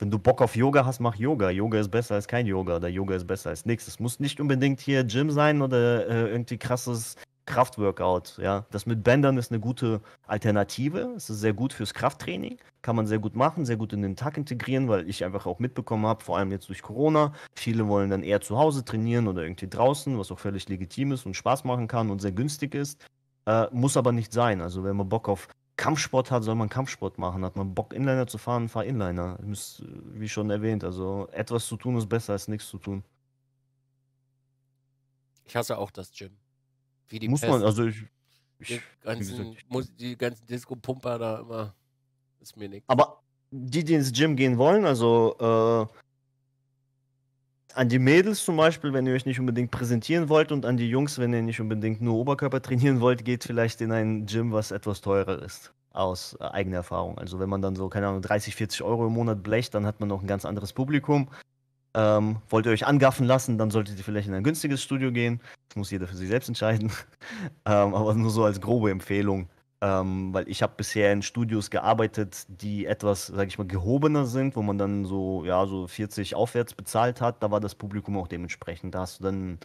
Wenn du Bock auf Yoga hast, mach Yoga. Yoga ist besser als kein Yoga oder Yoga ist besser als nichts. Es muss nicht unbedingt hier Gym sein oder äh, irgendwie krasses Kraftworkout. Ja. Das mit Bändern ist eine gute Alternative. Es ist sehr gut fürs Krafttraining. Kann man sehr gut machen, sehr gut in den Tag integrieren, weil ich einfach auch mitbekommen habe, vor allem jetzt durch Corona, viele wollen dann eher zu Hause trainieren oder irgendwie draußen, was auch völlig legitim ist und Spaß machen kann und sehr günstig ist. Äh, muss aber nicht sein. Also wenn man Bock auf Kampfsport hat, soll man Kampfsport machen. Hat man Bock, Inliner zu fahren, fahr Inliner. Müsst, äh, wie schon erwähnt, also etwas zu tun ist besser als nichts zu tun. Ich hasse auch das Gym. Wie die Muss Pest. man, also ich. ich die, ganzen, ganzen Disco-Pumper da immer. Ist mir nichts. Aber die, die ins Gym gehen wollen, also äh, an die Mädels zum Beispiel, wenn ihr euch nicht unbedingt präsentieren wollt und an die Jungs, wenn ihr nicht unbedingt nur Oberkörper trainieren wollt, geht vielleicht in ein Gym, was etwas teurer ist aus äh, eigener Erfahrung. Also wenn man dann so, keine Ahnung, 30, 40 Euro im Monat blecht, dann hat man noch ein ganz anderes Publikum. Ähm, wollt ihr euch angaffen lassen, dann solltet ihr vielleicht in ein günstiges Studio gehen. Das muss jeder für sich selbst entscheiden. ähm, aber nur so als grobe Empfehlung. Ähm, weil ich habe bisher in Studios gearbeitet, die etwas, sage ich mal, gehobener sind, wo man dann so, ja, so 40 aufwärts bezahlt hat. Da war das Publikum auch dementsprechend. Da hast du dann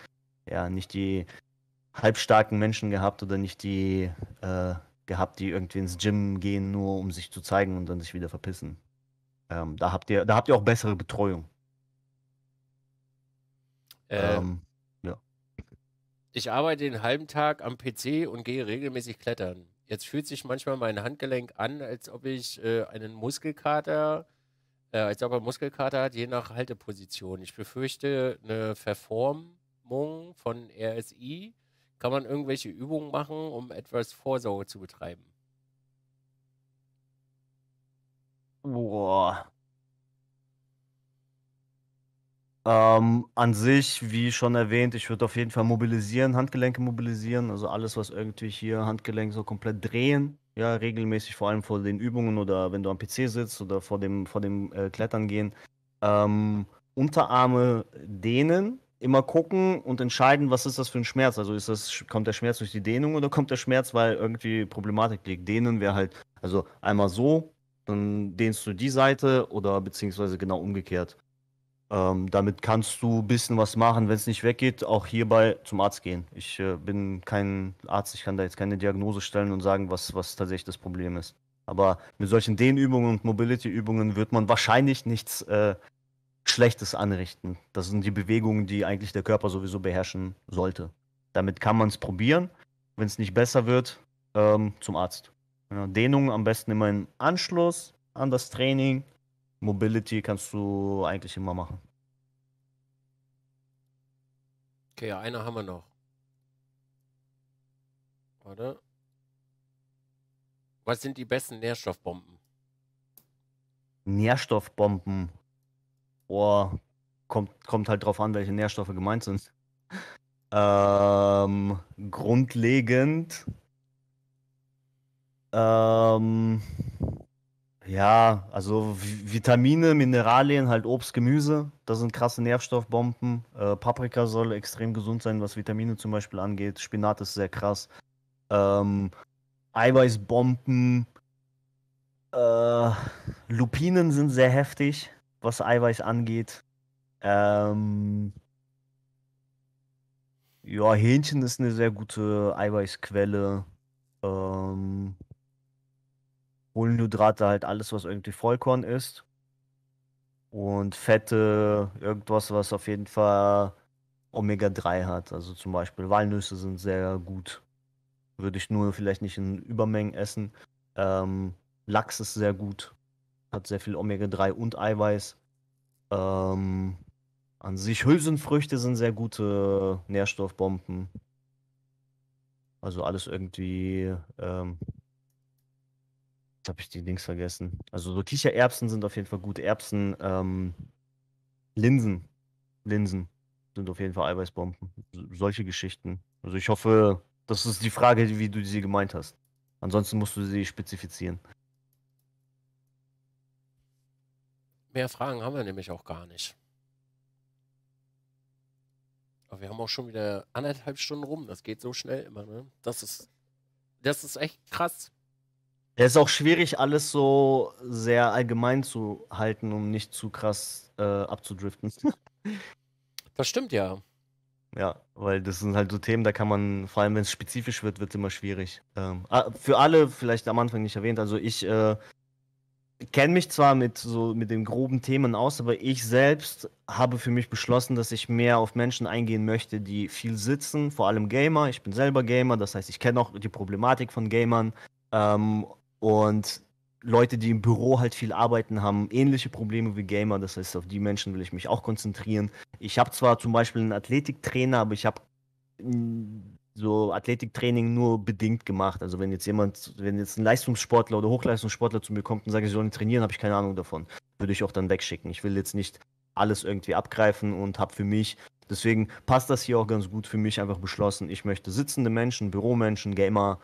ja nicht die halbstarken Menschen gehabt oder nicht die äh, gehabt, die irgendwie ins Gym gehen, nur um sich zu zeigen und dann sich wieder verpissen. Ähm, da, habt ihr, da habt ihr auch bessere Betreuung. Äh, ähm, ja. Ich arbeite den halben Tag am PC und gehe regelmäßig klettern. Jetzt fühlt sich manchmal mein Handgelenk an, als ob ich äh, einen Muskelkater, äh, als ob er Muskelkater hat, je nach Halteposition. Ich befürchte eine Verformung von RSI. Kann man irgendwelche Übungen machen, um etwas Vorsorge zu betreiben? Boah. Ähm, an sich, wie schon erwähnt, ich würde auf jeden Fall mobilisieren, Handgelenke mobilisieren, also alles, was irgendwie hier Handgelenk so komplett drehen, ja, regelmäßig, vor allem vor den Übungen oder wenn du am PC sitzt oder vor dem, vor dem äh, Klettern gehen. Ähm, Unterarme dehnen, immer gucken und entscheiden, was ist das für ein Schmerz. Also ist das, kommt der Schmerz durch die Dehnung oder kommt der Schmerz, weil irgendwie Problematik liegt. Dehnen wäre halt, also einmal so, dann dehnst du die Seite oder beziehungsweise genau umgekehrt. Ähm, damit kannst du ein bisschen was machen. Wenn es nicht weggeht, auch hierbei zum Arzt gehen. Ich äh, bin kein Arzt, ich kann da jetzt keine Diagnose stellen und sagen, was, was tatsächlich das Problem ist. Aber mit solchen Dehnübungen und Mobility-Übungen wird man wahrscheinlich nichts äh, Schlechtes anrichten. Das sind die Bewegungen, die eigentlich der Körper sowieso beherrschen sollte. Damit kann man es probieren. Wenn es nicht besser wird, ähm, zum Arzt. Ja, Dehnung am besten immer im Anschluss an das Training Mobility kannst du eigentlich immer machen. Okay, ja, eine haben wir noch. Warte. Was sind die besten Nährstoffbomben? Nährstoffbomben. Boah, kommt, kommt halt drauf an, welche Nährstoffe gemeint sind. Ähm, grundlegend. Ähm, ja, also Vitamine, Mineralien, halt Obst, Gemüse, das sind krasse Nährstoffbomben. Äh, Paprika soll extrem gesund sein, was Vitamine zum Beispiel angeht. Spinat ist sehr krass. Ähm, Eiweißbomben, äh, Lupinen sind sehr heftig, was Eiweiß angeht. Ähm, ja, Hähnchen ist eine sehr gute Eiweißquelle. Ähm, Kohlenhydrate halt alles, was irgendwie Vollkorn ist. Und Fette, irgendwas, was auf jeden Fall Omega-3 hat. Also zum Beispiel Walnüsse sind sehr gut. Würde ich nur vielleicht nicht in Übermengen essen. Ähm, Lachs ist sehr gut. Hat sehr viel Omega-3 und Eiweiß. Ähm, an sich Hülsenfrüchte sind sehr gute Nährstoffbomben. Also alles irgendwie ähm, Jetzt habe ich die Dings vergessen. Also so Kichererbsen sind auf jeden Fall gut. Erbsen, ähm, Linsen. Linsen sind auf jeden Fall Eiweißbomben. Solche Geschichten. Also ich hoffe, das ist die Frage, wie du sie gemeint hast. Ansonsten musst du sie spezifizieren. Mehr Fragen haben wir nämlich auch gar nicht. Aber wir haben auch schon wieder anderthalb Stunden rum. Das geht so schnell immer, ne? Das ist, das ist echt krass. Es ist auch schwierig, alles so sehr allgemein zu halten, um nicht zu krass äh, abzudriften. Das stimmt ja. Ja, weil das sind halt so Themen, da kann man, vor allem wenn es spezifisch wird, wird es immer schwierig. Ähm, ah, für alle vielleicht am Anfang nicht erwähnt, also ich äh, kenne mich zwar mit so mit den groben Themen aus, aber ich selbst habe für mich beschlossen, dass ich mehr auf Menschen eingehen möchte, die viel sitzen, vor allem Gamer. Ich bin selber Gamer, das heißt, ich kenne auch die Problematik von Gamern. Ähm, und Leute, die im Büro halt viel arbeiten, haben ähnliche Probleme wie Gamer. Das heißt, auf die Menschen will ich mich auch konzentrieren. Ich habe zwar zum Beispiel einen Athletiktrainer, aber ich habe mm, so Athletiktraining nur bedingt gemacht. Also wenn jetzt jemand, wenn jetzt ein Leistungssportler oder Hochleistungssportler zu mir kommt und sagt, ich soll nicht trainieren, habe ich keine Ahnung davon. Würde ich auch dann wegschicken. Ich will jetzt nicht alles irgendwie abgreifen und habe für mich, deswegen passt das hier auch ganz gut für mich, einfach beschlossen, ich möchte sitzende Menschen, Büromenschen, Gamer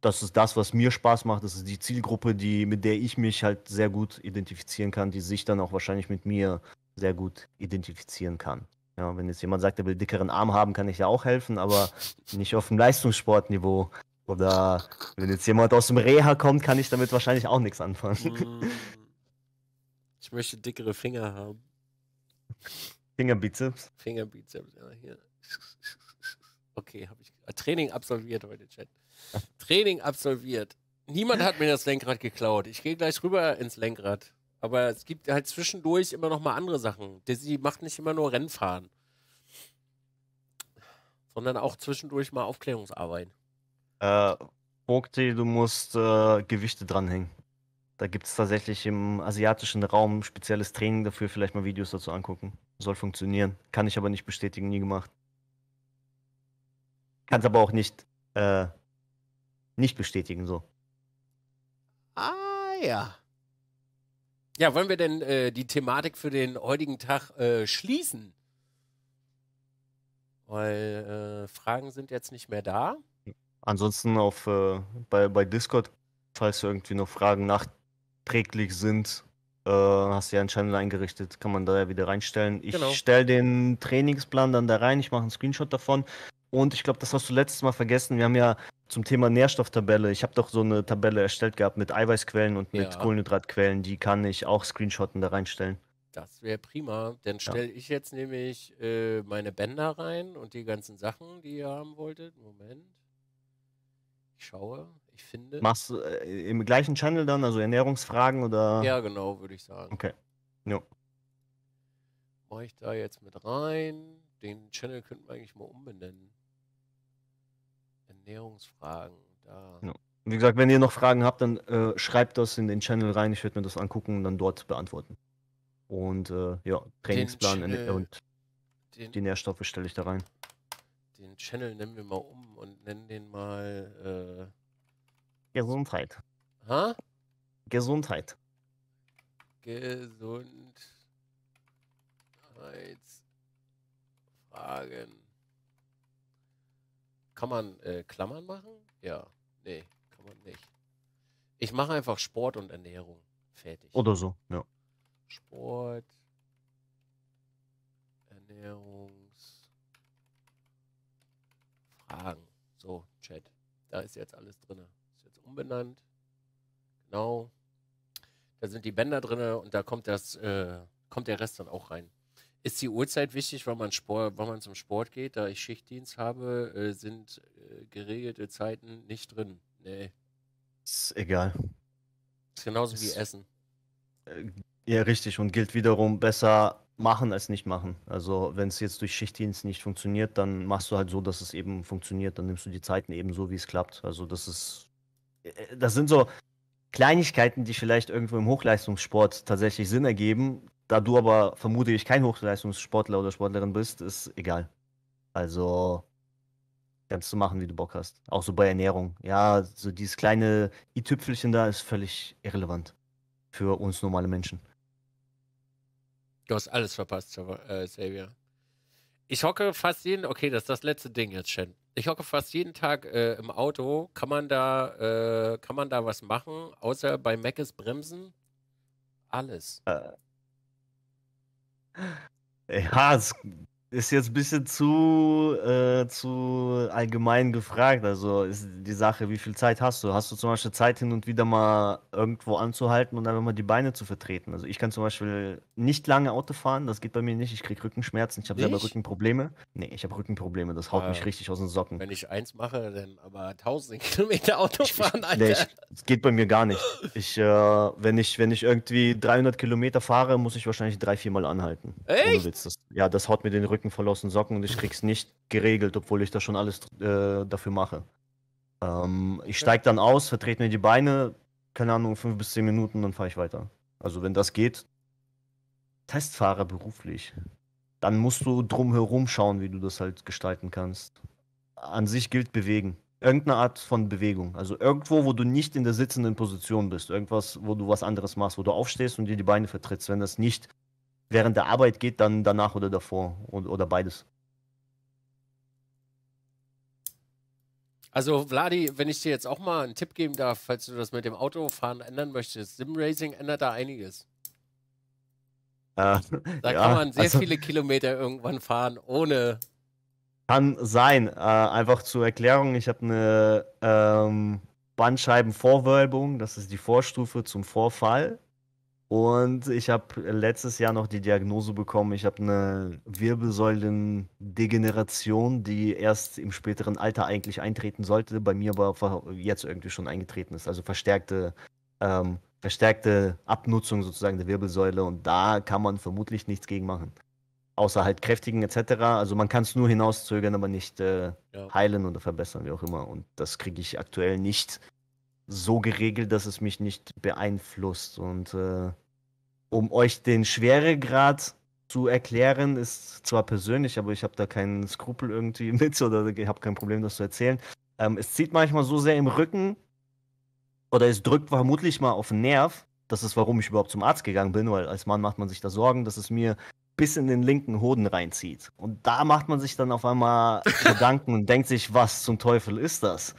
das ist das, was mir Spaß macht. Das ist die Zielgruppe, die, mit der ich mich halt sehr gut identifizieren kann, die sich dann auch wahrscheinlich mit mir sehr gut identifizieren kann. Ja, wenn jetzt jemand sagt, er will dickeren Arm haben, kann ich ja auch helfen, aber nicht auf dem Leistungssportniveau. Oder wenn jetzt jemand aus dem Reha kommt, kann ich damit wahrscheinlich auch nichts anfangen. Hm. Ich möchte dickere Finger haben. Fingerbizeps? Fingerbizeps, ja, hier. Okay, habe ich äh, Training absolviert heute, Chat. Training absolviert. Niemand hat mir das Lenkrad geklaut. Ich gehe gleich rüber ins Lenkrad. Aber es gibt halt zwischendurch immer noch mal andere Sachen. Dizzy macht nicht immer nur Rennfahren, sondern auch zwischendurch mal Aufklärungsarbeit. Äh, Vogti, du musst äh, Gewichte dranhängen. Da gibt es tatsächlich im asiatischen Raum spezielles Training dafür. Vielleicht mal Videos dazu angucken. Soll funktionieren. Kann ich aber nicht bestätigen, nie gemacht. Kann es aber auch nicht äh, nicht bestätigen so. Ah ja. Ja, wollen wir denn äh, die Thematik für den heutigen Tag äh, schließen? Weil äh, Fragen sind jetzt nicht mehr da. Ansonsten auf äh, bei, bei Discord, falls irgendwie noch Fragen nachträglich sind, äh, hast du ja einen Channel eingerichtet, kann man da ja wieder reinstellen. Ich genau. stelle den Trainingsplan dann da rein, ich mache einen Screenshot davon. Und ich glaube, das hast du letztes Mal vergessen. Wir haben ja zum Thema Nährstofftabelle, ich habe doch so eine Tabelle erstellt gehabt mit Eiweißquellen und mit ja. Kohlenhydratquellen, die kann ich auch screenshotten da reinstellen. Das wäre prima. Dann stelle ja. ich jetzt nämlich äh, meine Bänder rein und die ganzen Sachen, die ihr haben wolltet. Moment. Ich schaue, ich finde. Machst du äh, im gleichen Channel dann, also Ernährungsfragen oder? Ja, genau, würde ich sagen. Okay. Jo. Mache ich da jetzt mit rein. Den Channel könnten wir eigentlich mal umbenennen. Ernährungsfragen. Da. Genau. Wie gesagt, wenn ihr noch Fragen habt, dann äh, schreibt das in den Channel rein. Ich werde mir das angucken und dann dort beantworten. Und äh, ja, Trainingsplan den, äh, und den, die Nährstoffe stelle ich da rein. Den Channel nennen wir mal um und nennen den mal äh, Gesundheit. Ha? Gesundheit. Gesundheitsfragen. Kann man äh, Klammern machen? Ja. Nee, kann man nicht. Ich mache einfach Sport und Ernährung. Fertig. Oder so, ja. Sport, Ernährungsfragen. So, Chat. Da ist jetzt alles drin. Ist jetzt umbenannt. Genau. Da sind die Bänder drin und da kommt das, äh, kommt der Rest dann auch rein ist die Uhrzeit wichtig, wenn man, Sport, wenn man zum Sport geht? Da ich Schichtdienst habe, äh, sind äh, geregelte Zeiten nicht drin. Nee. Ist egal. Ist genauso ist, wie Essen. Äh, ja, richtig. Und gilt wiederum besser machen als nicht machen. Also, wenn es jetzt durch Schichtdienst nicht funktioniert, dann machst du halt so, dass es eben funktioniert. Dann nimmst du die Zeiten eben so, wie es klappt. Also, das ist. Äh, äh, das sind so Kleinigkeiten, die vielleicht irgendwo im Hochleistungssport tatsächlich Sinn ergeben, da du aber vermute ich kein Hochleistungssportler oder Sportlerin bist, ist egal. Also kannst du machen, wie du Bock hast. Auch so bei Ernährung. Ja, so dieses kleine i-Tüpfelchen da ist völlig irrelevant für uns normale Menschen. Du hast alles verpasst, äh, Xavier. Ich hocke fast jeden, okay, das ist das letzte Ding jetzt, Shen. Ich hocke fast jeden Tag äh, im Auto. Kann man da, äh, kann man da was machen, außer bei Meckes bremsen? Alles. Äh, it has Ist jetzt ein bisschen zu, äh, zu allgemein gefragt. Also ist die Sache, wie viel Zeit hast du? Hast du zum Beispiel Zeit, hin und wieder mal irgendwo anzuhalten und einfach mal die Beine zu vertreten? Also ich kann zum Beispiel nicht lange Auto fahren, das geht bei mir nicht. Ich kriege Rückenschmerzen, ich habe selber Rückenprobleme. Nee, ich habe Rückenprobleme, das haut äh, mich richtig aus den Socken. Wenn ich eins mache, dann aber tausend Kilometer Auto fahren, Alter. Nee, ich, das geht bei mir gar nicht. Ich, äh, wenn, ich, wenn ich irgendwie 300 Kilometer fahre, muss ich wahrscheinlich drei, vier Mal anhalten. Echt? Witz, das, ja, das haut mir den Rücken Rücken verlassen Socken und ich krieg's nicht geregelt, obwohl ich da schon alles äh, dafür mache. Ähm, ich steig dann aus, vertrete mir die Beine, keine Ahnung, fünf bis zehn Minuten, dann fahre ich weiter. Also wenn das geht, Testfahrer beruflich, dann musst du drumherum schauen, wie du das halt gestalten kannst. An sich gilt bewegen. Irgendeine Art von Bewegung. Also irgendwo, wo du nicht in der sitzenden Position bist. Irgendwas, wo du was anderes machst, wo du aufstehst und dir die Beine vertrittst. Wenn das nicht während der Arbeit geht, dann danach oder davor oder, oder beides. Also, Vladi, wenn ich dir jetzt auch mal einen Tipp geben darf, falls du das mit dem Autofahren ändern möchtest, Simracing ändert da einiges. Äh, da ja, kann man sehr also, viele Kilometer irgendwann fahren, ohne. Kann sein. Äh, einfach zur Erklärung, ich habe eine ähm, Bandscheibenvorwölbung, das ist die Vorstufe zum Vorfall. Und ich habe letztes Jahr noch die Diagnose bekommen, ich habe eine Wirbelsäulendegeneration, die erst im späteren Alter eigentlich eintreten sollte, bei mir aber jetzt irgendwie schon eingetreten ist. Also verstärkte, ähm, verstärkte Abnutzung sozusagen der Wirbelsäule und da kann man vermutlich nichts gegen machen. Außer halt kräftigen etc. Also man kann es nur hinauszögern, aber nicht äh, ja. heilen oder verbessern, wie auch immer. Und das kriege ich aktuell nicht so geregelt, dass es mich nicht beeinflusst. Und äh, um euch den Schweregrad zu erklären, ist zwar persönlich, aber ich habe da keinen Skrupel irgendwie mit oder ich habe kein Problem, das zu erzählen. Ähm, es zieht manchmal so sehr im Rücken oder es drückt vermutlich mal auf den Nerv. Das ist, warum ich überhaupt zum Arzt gegangen bin, weil als Mann macht man sich da Sorgen, dass es mir bis in den linken Hoden reinzieht. Und da macht man sich dann auf einmal Gedanken und denkt sich, was zum Teufel ist das?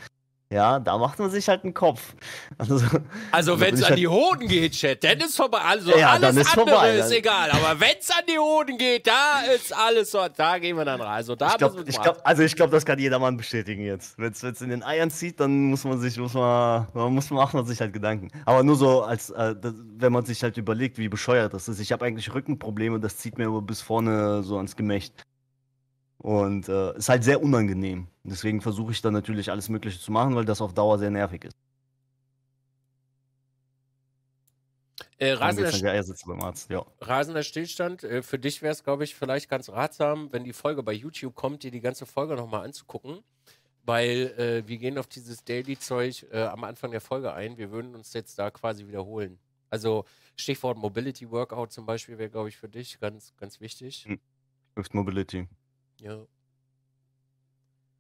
Ja, da macht man sich halt einen Kopf. Also, also wenn es an halt die Hoden geht, Chat, dann ist vorbei. Also ja, alles ist andere vorbei, ist egal. Aber wenn es an die Hoden geht, da ist alles so. Da gehen wir dann rein. Also, da ich glaub, also, ich glaub, also ich glaube, das kann jedermann bestätigen jetzt. Wenn es in den Eiern zieht, dann muss man sich, muss man, muss man macht man sich halt Gedanken. Aber nur so, als äh, das, wenn man sich halt überlegt, wie bescheuert das ist. Ich habe eigentlich Rückenprobleme, das zieht mir aber bis vorne so ans Gemächt. Und äh, ist halt sehr unangenehm. Deswegen versuche ich dann natürlich alles Mögliche zu machen, weil das auf Dauer sehr nervig ist. Äh, rasender, Arzt, ja. rasender, Stillstand, äh, für dich wäre es, glaube ich, vielleicht ganz ratsam, wenn die Folge bei YouTube kommt, dir die ganze Folge nochmal anzugucken. Weil äh, wir gehen auf dieses Daily-Zeug äh, am Anfang der Folge ein. Wir würden uns jetzt da quasi wiederholen. Also Stichwort Mobility Workout zum Beispiel wäre, glaube ich, für dich ganz, ganz wichtig. Swift hm. Mobility. Ja.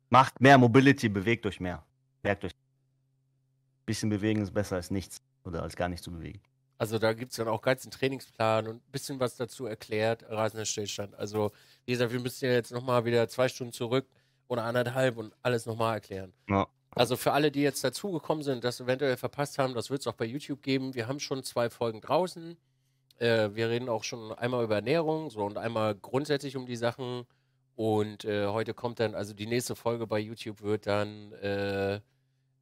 Macht mehr Mobility, bewegt euch mehr. Merkt euch. Ein bisschen bewegen ist besser als nichts oder als gar nichts zu bewegen. Also da gibt es dann auch ganz einen Trainingsplan und ein bisschen was dazu erklärt, rasender Stillstand. Also wie gesagt, wir müssen ja jetzt nochmal wieder zwei Stunden zurück oder anderthalb und alles nochmal erklären. Ja. Also für alle, die jetzt dazugekommen sind, das eventuell verpasst haben, das wird es auch bei YouTube geben. Wir haben schon zwei Folgen draußen. Äh, wir reden auch schon einmal über Ernährung so, und einmal grundsätzlich um die Sachen, und äh, heute kommt dann, also die nächste Folge bei YouTube wird dann, äh,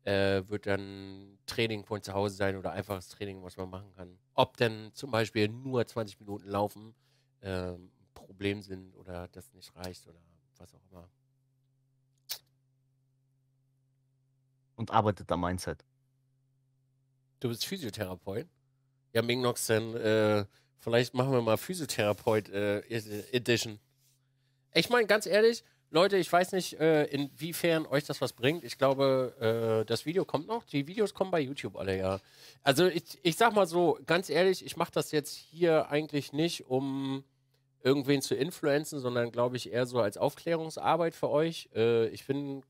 äh, wird dann Training von zu Hause sein oder einfaches Training, was man machen kann. Ob denn zum Beispiel nur 20 Minuten laufen ein ähm, Problem sind oder das nicht reicht oder was auch immer. Und arbeitet am Mindset. Du bist Physiotherapeut? Ja, Mingnox, dann äh, vielleicht machen wir mal Physiotherapeut äh, Edition ich meine, ganz ehrlich, Leute, ich weiß nicht, äh, inwiefern euch das was bringt. Ich glaube, äh, das Video kommt noch. Die Videos kommen bei YouTube alle, ja. Also ich, ich sag mal so, ganz ehrlich, ich mache das jetzt hier eigentlich nicht, um irgendwen zu influenzen, sondern glaube ich eher so als Aufklärungsarbeit für euch. Äh, ich bin,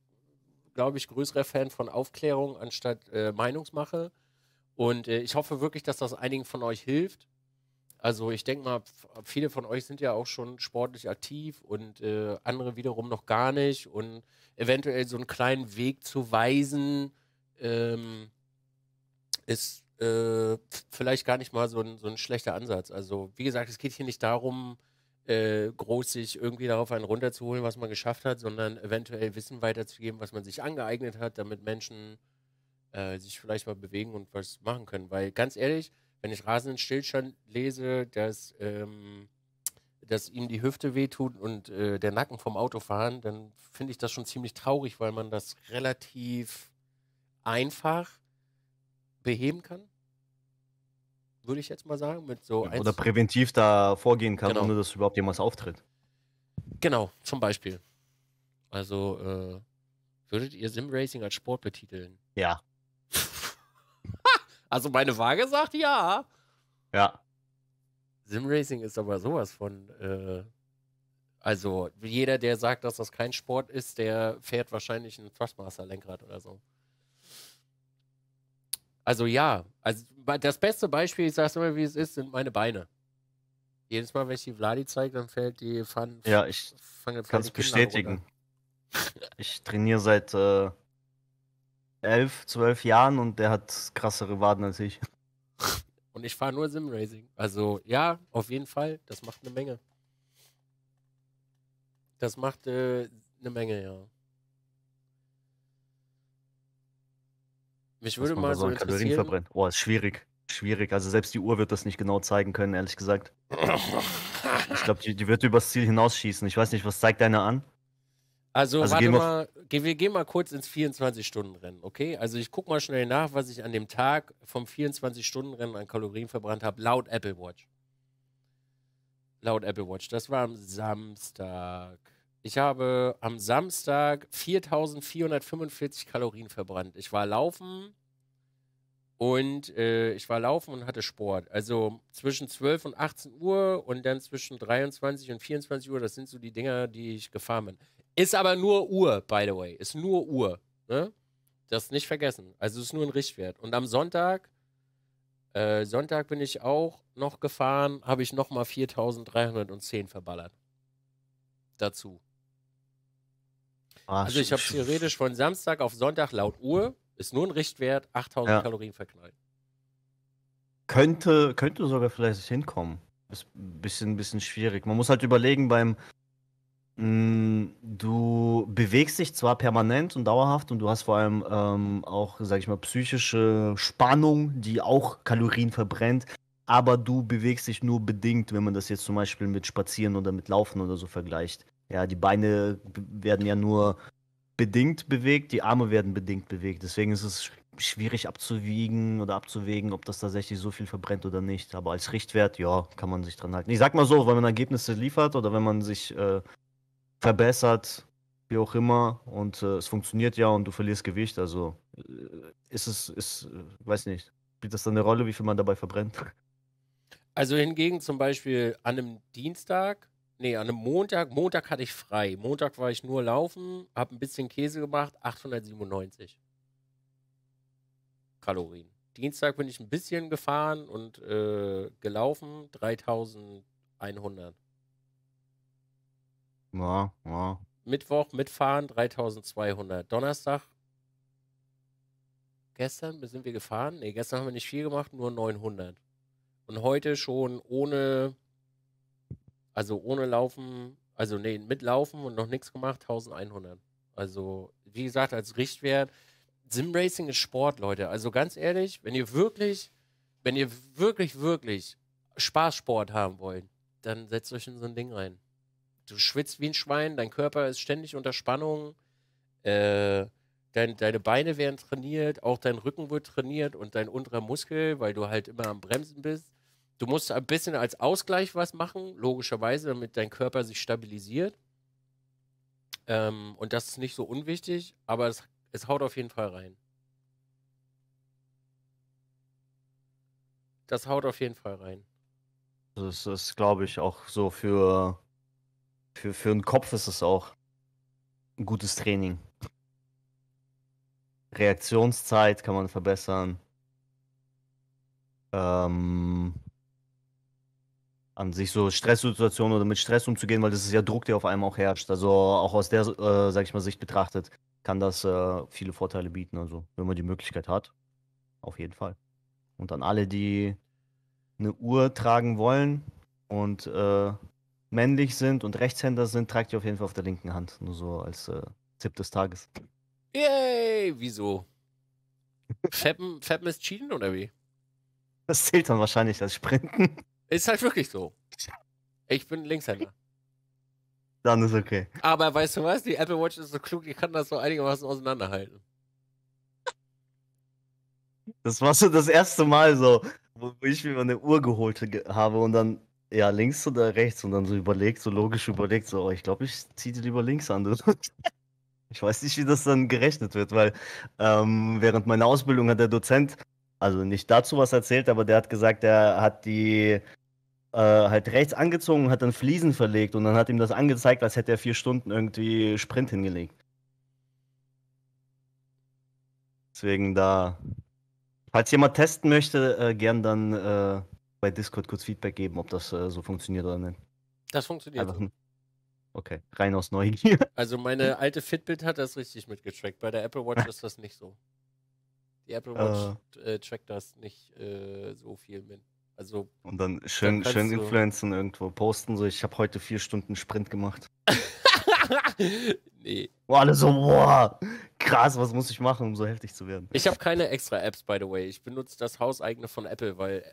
glaube ich, größerer Fan von Aufklärung anstatt äh, Meinungsmache. Und äh, ich hoffe wirklich, dass das einigen von euch hilft. Also ich denke mal, viele von euch sind ja auch schon sportlich aktiv und äh, andere wiederum noch gar nicht und eventuell so einen kleinen Weg zu weisen, ähm, ist äh, vielleicht gar nicht mal so ein, so ein schlechter Ansatz. Also wie gesagt, es geht hier nicht darum, äh, groß sich irgendwie darauf einen runterzuholen, was man geschafft hat, sondern eventuell Wissen weiterzugeben, was man sich angeeignet hat, damit Menschen äh, sich vielleicht mal bewegen und was machen können. Weil ganz ehrlich, wenn ich Rasen rasenden Stillstand lese, dass, ähm, dass ihm die Hüfte wehtut und äh, der Nacken vom Auto fahren, dann finde ich das schon ziemlich traurig, weil man das relativ einfach beheben kann. Würde ich jetzt mal sagen. Mit so ja, oder präventiv da vorgehen kann, genau. ohne dass überhaupt jemals auftritt. Genau, zum Beispiel. Also, äh, würdet ihr Simracing als Sport betiteln? Ja. Also meine Waage sagt ja. Ja. Simracing ist aber sowas von. Äh, also jeder, der sagt, dass das kein Sport ist, der fährt wahrscheinlich ein Thrustmaster-Lenkrad oder so. Also ja, also das beste Beispiel, ich sag's immer, wie es ist, sind meine Beine. Jedes Mal, wenn ich die Vladi zeige, dann fällt die Fan. Ja, ich kann es bestätigen. ich trainiere seit äh, elf, zwölf Jahren und der hat krassere Waden als ich. Und ich fahre nur Simracing. Also ja, auf jeden Fall, das macht eine Menge. Das macht äh, eine Menge, ja. Mich würde mal so interessieren. Kalorien verbrennen. Boah, ist schwierig. Schwierig. Also selbst die Uhr wird das nicht genau zeigen können, ehrlich gesagt. Ich glaube, die, die wird übers Ziel hinausschießen. Ich weiß nicht, was zeigt deine an? Also, also warte mal, wir, wir gehen mal kurz ins 24-Stunden-Rennen, okay? Also ich gucke mal schnell nach, was ich an dem Tag vom 24-Stunden-Rennen an Kalorien verbrannt habe, laut Apple Watch. Laut Apple Watch. Das war am Samstag. Ich habe am Samstag 4445 Kalorien verbrannt. Ich war laufen, und äh, ich war laufen und hatte Sport. Also zwischen 12 und 18 Uhr und dann zwischen 23 und 24 Uhr, das sind so die Dinger, die ich gefahren bin. Ist aber nur Uhr, by the way. Ist nur Uhr. Ne? Das nicht vergessen. Also ist nur ein Richtwert. Und am Sonntag, äh, Sonntag bin ich auch noch gefahren, habe ich nochmal 4310 verballert. Dazu. Ach, also ich habe theoretisch von Samstag auf Sonntag laut Uhr ist nur ein Richtwert, 8000 ja. Kalorien verknallt. Könnte, könnte sogar vielleicht hinkommen. Ist ein bisschen, bisschen schwierig. Man muss halt überlegen, beim. Mh, mm, du bewegst dich zwar permanent und dauerhaft und du hast vor allem ähm, auch, sag ich mal, psychische Spannung, die auch Kalorien verbrennt aber du bewegst dich nur bedingt, wenn man das jetzt zum Beispiel mit Spazieren oder mit Laufen oder so vergleicht. Ja, die Beine werden ja nur bedingt bewegt, die Arme werden bedingt bewegt. Deswegen ist es schwierig abzuwiegen oder abzuwägen, ob das tatsächlich so viel verbrennt oder nicht. Aber als Richtwert, ja, kann man sich dran halten. Ich sag mal so, wenn man Ergebnisse liefert oder wenn man sich äh, verbessert, wie auch immer, und äh, es funktioniert ja und du verlierst Gewicht, also äh, ist es, ist, äh, weiß nicht, spielt das dann eine Rolle, wie viel man dabei verbrennt? Also hingegen zum Beispiel an einem Dienstag Nee, an einem Montag, Montag hatte ich frei. Montag war ich nur laufen, habe ein bisschen Käse gemacht, 897 Kalorien. Dienstag bin ich ein bisschen gefahren und äh, gelaufen, 3100. Ja, ja. Mittwoch mitfahren, 3200. Donnerstag, gestern sind wir gefahren. Nee, gestern haben wir nicht viel gemacht, nur 900. Und heute schon ohne also ohne Laufen, also nee, mit Laufen und noch nichts gemacht, 1100. Also wie gesagt, als Richtwert. Simracing ist Sport, Leute. Also ganz ehrlich, wenn ihr wirklich, wenn ihr wirklich, wirklich Spaßsport haben wollt, dann setzt euch in so ein Ding rein. Du schwitzt wie ein Schwein, dein Körper ist ständig unter Spannung, äh, dein, deine Beine werden trainiert, auch dein Rücken wird trainiert und dein unterer Muskel, weil du halt immer am Bremsen bist. Du musst ein bisschen als Ausgleich was machen, logischerweise, damit dein Körper sich stabilisiert. Ähm, und das ist nicht so unwichtig, aber es, es haut auf jeden Fall rein. Das haut auf jeden Fall rein. Das ist, glaube ich, auch so für, für, für den Kopf ist es auch ein gutes Training. Reaktionszeit kann man verbessern. Ähm, an sich so Stresssituationen oder mit Stress umzugehen, weil das ist ja Druck, der auf einem auch herrscht. Also auch aus der, äh, sag ich mal, Sicht betrachtet, kann das äh, viele Vorteile bieten. Also wenn man die Möglichkeit hat, auf jeden Fall. Und an alle, die eine Uhr tragen wollen und äh, männlich sind und Rechtshänder sind, tragt die auf jeden Fall auf der linken Hand. Nur so als äh, Tipp des Tages. Yay! Wieso? Fappen, ist cheaten oder wie? Das zählt dann wahrscheinlich als Sprinten. Ist halt wirklich so. Ich bin Linkshänder. Dann ist okay. Aber weißt du was? Die Apple Watch ist so klug, die kann das so einigermaßen auseinanderhalten. Das war so das erste Mal so, wo ich mir eine Uhr geholt habe und dann, ja, links oder rechts und dann so überlegt, so logisch überlegt, so, oh, ich glaube, ich ziehe die lieber links an. ich weiß nicht, wie das dann gerechnet wird, weil ähm, während meiner Ausbildung hat der Dozent, also nicht dazu was erzählt, aber der hat gesagt, er hat die äh, halt rechts angezogen und hat dann Fliesen verlegt und dann hat ihm das angezeigt, als hätte er vier Stunden irgendwie Sprint hingelegt. Deswegen da. Falls jemand testen möchte, äh, gern dann äh, bei Discord kurz Feedback geben, ob das äh, so funktioniert oder nicht. Das funktioniert. Einfach, Okay, rein aus Neugier. Also meine alte Fitbit hat das richtig mitgetrackt. Bei der Apple Watch ist das nicht so. Die Apple Watch äh. trackt das nicht so viel mit. Also und dann schön, dann schön influenzen irgendwo posten, so ich habe heute vier Stunden Sprint gemacht. nee. Wo alle so, boah, krass, was muss ich machen, um so heftig zu werden? Ich habe keine extra Apps, by the way. Ich benutze das hauseigene von Apple, weil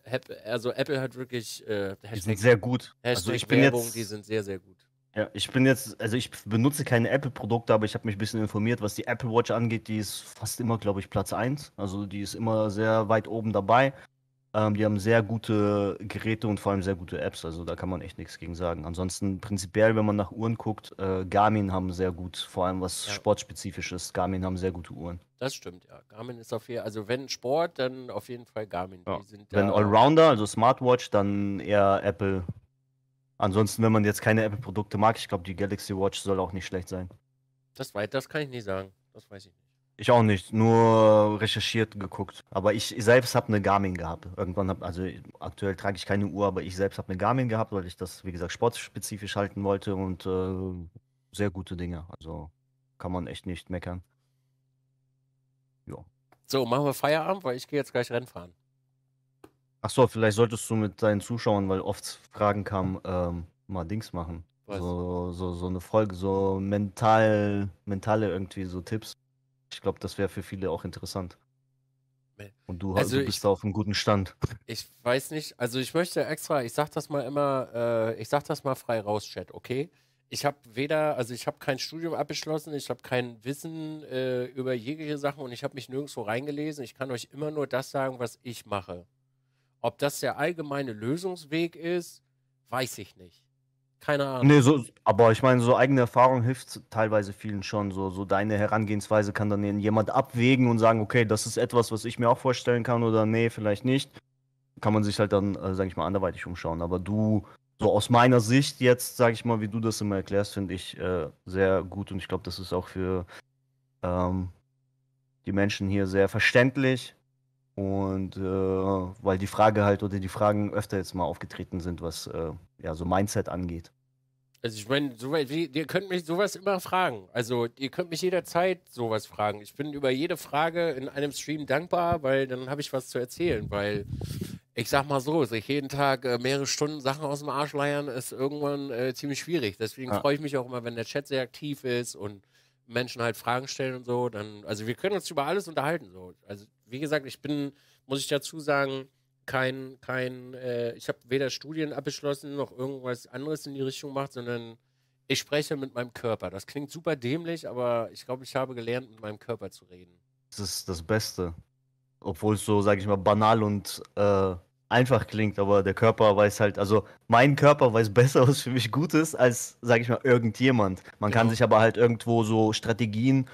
also Apple hat wirklich äh, Hashtag, die sind sehr gut. Also Hashtag also ich bin Werbung, jetzt, die sind sehr, sehr gut. Ja, ich bin jetzt, also ich benutze keine Apple-Produkte, aber ich habe mich ein bisschen informiert, was die Apple Watch angeht. Die ist fast immer, glaube ich, Platz 1. Also die ist immer sehr weit oben dabei. Ähm, die haben sehr gute Geräte und vor allem sehr gute Apps, also da kann man echt nichts gegen sagen. Ansonsten prinzipiell, wenn man nach Uhren guckt, äh, Garmin haben sehr gut, vor allem was ja. sportspezifisch Garmin haben sehr gute Uhren. Das stimmt, ja. Garmin ist auf jeden Fall, also wenn Sport, dann auf jeden Fall Garmin. Ja. wenn Allrounder, also Smartwatch, dann eher Apple. Ansonsten, wenn man jetzt keine Apple-Produkte mag, ich glaube, die Galaxy Watch soll auch nicht schlecht sein. Das, weiß, das kann ich nicht sagen. Das weiß ich nicht. Ich auch nicht, nur recherchiert geguckt. Aber ich selbst habe eine Garmin gehabt. Irgendwann habe, also aktuell trage ich keine Uhr, aber ich selbst habe eine Garmin gehabt, weil ich das, wie gesagt, sportspezifisch halten wollte und äh, sehr gute Dinge. Also kann man echt nicht meckern. Ja. So, machen wir Feierabend, weil ich gehe jetzt gleich Rennfahren. fahren. Ach so, vielleicht solltest du mit deinen Zuschauern, weil oft Fragen kamen, ähm, mal Dings machen. So, so, so eine Folge, so mental, mentale irgendwie so Tipps. Ich glaube, das wäre für viele auch interessant. Und du, also du bist ich, da auf einem guten Stand. Ich weiß nicht, also ich möchte extra, ich sag das mal immer, äh, ich sag das mal frei raus, Chat, okay? Ich habe weder, also ich habe kein Studium abgeschlossen, ich habe kein Wissen äh, über jegliche Sachen und ich habe mich nirgendwo reingelesen. Ich kann euch immer nur das sagen, was ich mache. Ob das der allgemeine Lösungsweg ist, weiß ich nicht. Keine Ahnung. Nee, so, aber ich meine, so eigene Erfahrung hilft teilweise vielen schon. So, so deine Herangehensweise kann dann jemand abwägen und sagen, okay, das ist etwas, was ich mir auch vorstellen kann oder nee, vielleicht nicht. Kann man sich halt dann, äh, sag ich mal, anderweitig umschauen. Aber du, so aus meiner Sicht jetzt, sage ich mal, wie du das immer erklärst, finde ich äh, sehr gut und ich glaube, das ist auch für ähm, die Menschen hier sehr verständlich. Und äh, weil die Frage halt oder die Fragen öfter jetzt mal aufgetreten sind, was äh, ja so Mindset angeht. Also ich meine, soweit ihr könnt mich sowas immer fragen. Also ihr könnt mich jederzeit sowas fragen. Ich bin über jede Frage in einem Stream dankbar, weil dann habe ich was zu erzählen. Weil ich sag mal so, sich jeden Tag äh, mehrere Stunden Sachen aus dem Arsch leiern, ist irgendwann äh, ziemlich schwierig. Deswegen ah. freue ich mich auch immer, wenn der Chat sehr aktiv ist und Menschen halt Fragen stellen und so. Dann, also wir können uns über alles unterhalten. So. Also wie gesagt, ich bin, muss ich dazu sagen, kein, kein, äh, ich habe weder Studien abgeschlossen noch irgendwas anderes in die Richtung gemacht, sondern ich spreche mit meinem Körper. Das klingt super dämlich, aber ich glaube, ich habe gelernt, mit meinem Körper zu reden. Das ist das Beste. Obwohl es so, sage ich mal, banal und äh, einfach klingt, aber der Körper weiß halt, also mein Körper weiß besser, was für mich gut ist, als, sage ich mal, irgendjemand. Man genau. kann sich aber halt irgendwo so Strategien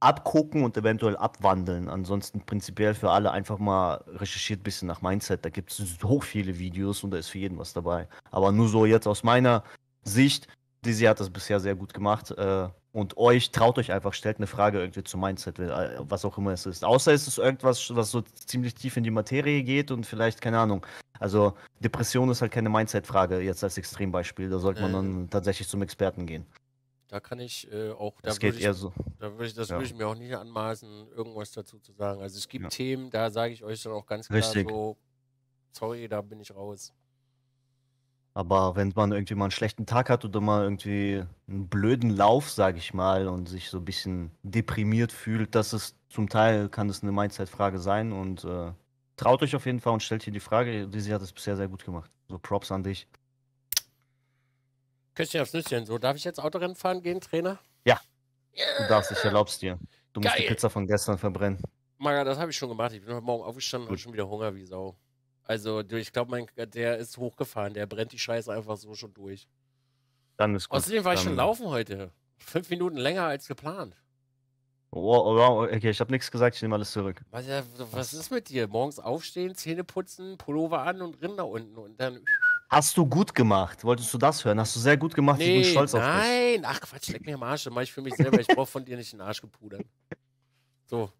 abgucken und eventuell abwandeln. Ansonsten prinzipiell für alle einfach mal recherchiert ein bisschen nach Mindset. Da gibt es so viele Videos und da ist für jeden was dabei. Aber nur so jetzt aus meiner Sicht, Dizzy hat das bisher sehr gut gemacht. Äh, und euch, traut euch einfach, stellt eine Frage irgendwie zu Mindset, äh, was auch immer es ist. Außer es ist irgendwas, was so ziemlich tief in die Materie geht und vielleicht, keine Ahnung. Also Depression ist halt keine Mindset-Frage, jetzt als Extrembeispiel. Da sollte man äh. dann tatsächlich zum Experten gehen. Da kann ich äh, auch. Das da geht ich, eher so. Da würde ich, das ja. würde ich mir auch nicht anmaßen, irgendwas dazu zu sagen. Also es gibt ja. Themen, da sage ich euch dann auch ganz klar Richtig. so, sorry, da bin ich raus. Aber wenn man irgendwie mal einen schlechten Tag hat oder mal irgendwie einen blöden Lauf, sage ich mal, und sich so ein bisschen deprimiert fühlt, das ist zum Teil kann es eine Mindset-Frage sein und äh, traut euch auf jeden Fall und stellt hier die Frage. Sie hat es bisher sehr gut gemacht. So Props an dich. Küsschen aufs Nüsschen. So, darf ich jetzt Autorennen fahren gehen, Trainer? Ja. Du darfst, ich erlaub's dir. Du Geil. musst die Pizza von gestern verbrennen. Maga, das habe ich schon gemacht. Ich bin heute Morgen aufgestanden und schon wieder Hunger wie Sau. Also, ich glaube, der ist hochgefahren. Der brennt die Scheiße einfach so schon durch. Dann ist gut. Außerdem war ich schon laufen heute. Fünf Minuten länger als geplant. Wow, oh, oh, okay, ich habe nichts gesagt, ich nehme alles zurück. Was, was ist mit dir? Morgens aufstehen, Zähne putzen, Pullover an und Rinder unten und dann. Hast du gut gemacht? Wolltest du das hören? Hast du sehr gut gemacht? Nee, ich bin stolz nein. auf dich. Nein, ach Quatsch, leck mir am Arsch. mach ich für mich selber. Ich brauche von dir nicht den Arsch gepudert. So.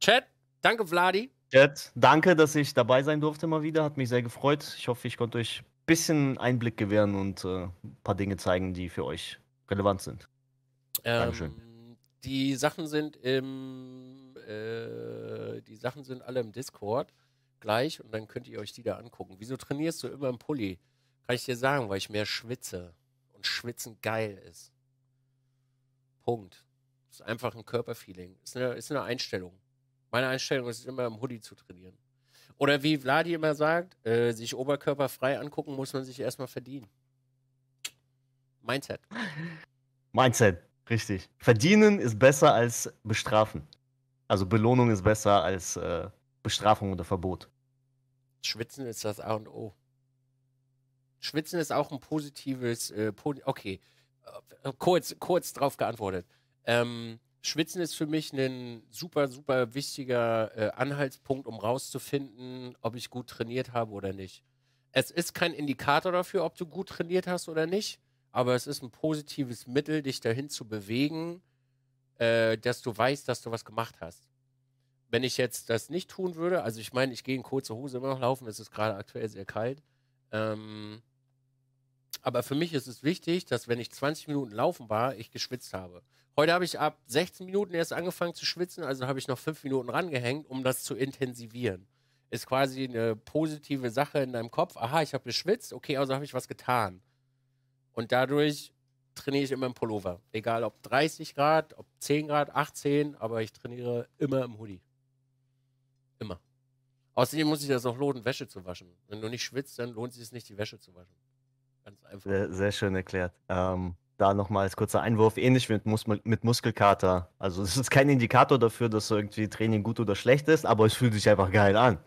Chat, danke, Vladi. Chat, danke, dass ich dabei sein durfte mal wieder. Hat mich sehr gefreut. Ich hoffe, ich konnte euch ein bisschen Einblick gewähren und äh, ein paar Dinge zeigen, die für euch relevant sind. Ähm, Dankeschön. Die Sachen sind im. Äh, die Sachen sind alle im Discord gleich und dann könnt ihr euch die da angucken. Wieso trainierst du immer im Pulli? Kann ich dir sagen, weil ich mehr schwitze. Und schwitzen geil ist. Punkt. Ist einfach ein Körperfeeling. Ist eine, ist eine Einstellung. Meine Einstellung ist immer im Hoodie zu trainieren. Oder wie Vladi immer sagt, äh, sich oberkörperfrei angucken, muss man sich erstmal verdienen. Mindset. Mindset, richtig. Verdienen ist besser als bestrafen. Also Belohnung ist besser als äh, Bestrafung oder Verbot. Schwitzen ist das A und O. Schwitzen ist auch ein positives, äh, okay, äh, kurz, kurz drauf geantwortet. Ähm, Schwitzen ist für mich ein super, super wichtiger äh, Anhaltspunkt, um rauszufinden, ob ich gut trainiert habe oder nicht. Es ist kein Indikator dafür, ob du gut trainiert hast oder nicht, aber es ist ein positives Mittel, dich dahin zu bewegen, äh, dass du weißt, dass du was gemacht hast. Wenn ich jetzt das nicht tun würde, also ich meine, ich gehe in kurze Hose immer noch laufen, es ist gerade aktuell sehr kalt, ähm, aber für mich ist es wichtig, dass wenn ich 20 Minuten laufen war, ich geschwitzt habe. Heute habe ich ab 16 Minuten erst angefangen zu schwitzen, also habe ich noch 5 Minuten rangehängt, um das zu intensivieren. Ist quasi eine positive Sache in deinem Kopf. Aha, ich habe geschwitzt, okay, also habe ich was getan. Und dadurch trainiere ich immer im Pullover. Egal ob 30 Grad, ob 10 Grad, 18, aber ich trainiere immer im Hoodie. Immer. Außerdem muss sich das auch lohnen, Wäsche zu waschen. Wenn du nicht schwitzt, dann lohnt sich es nicht, die Wäsche zu waschen. Ganz einfach. Sehr, sehr schön erklärt. Ähm, da nochmal als kurzer Einwurf, ähnlich mit, Mus mit Muskelkater. Also es ist kein Indikator dafür, dass irgendwie Training gut oder schlecht ist, aber es fühlt sich einfach geil an.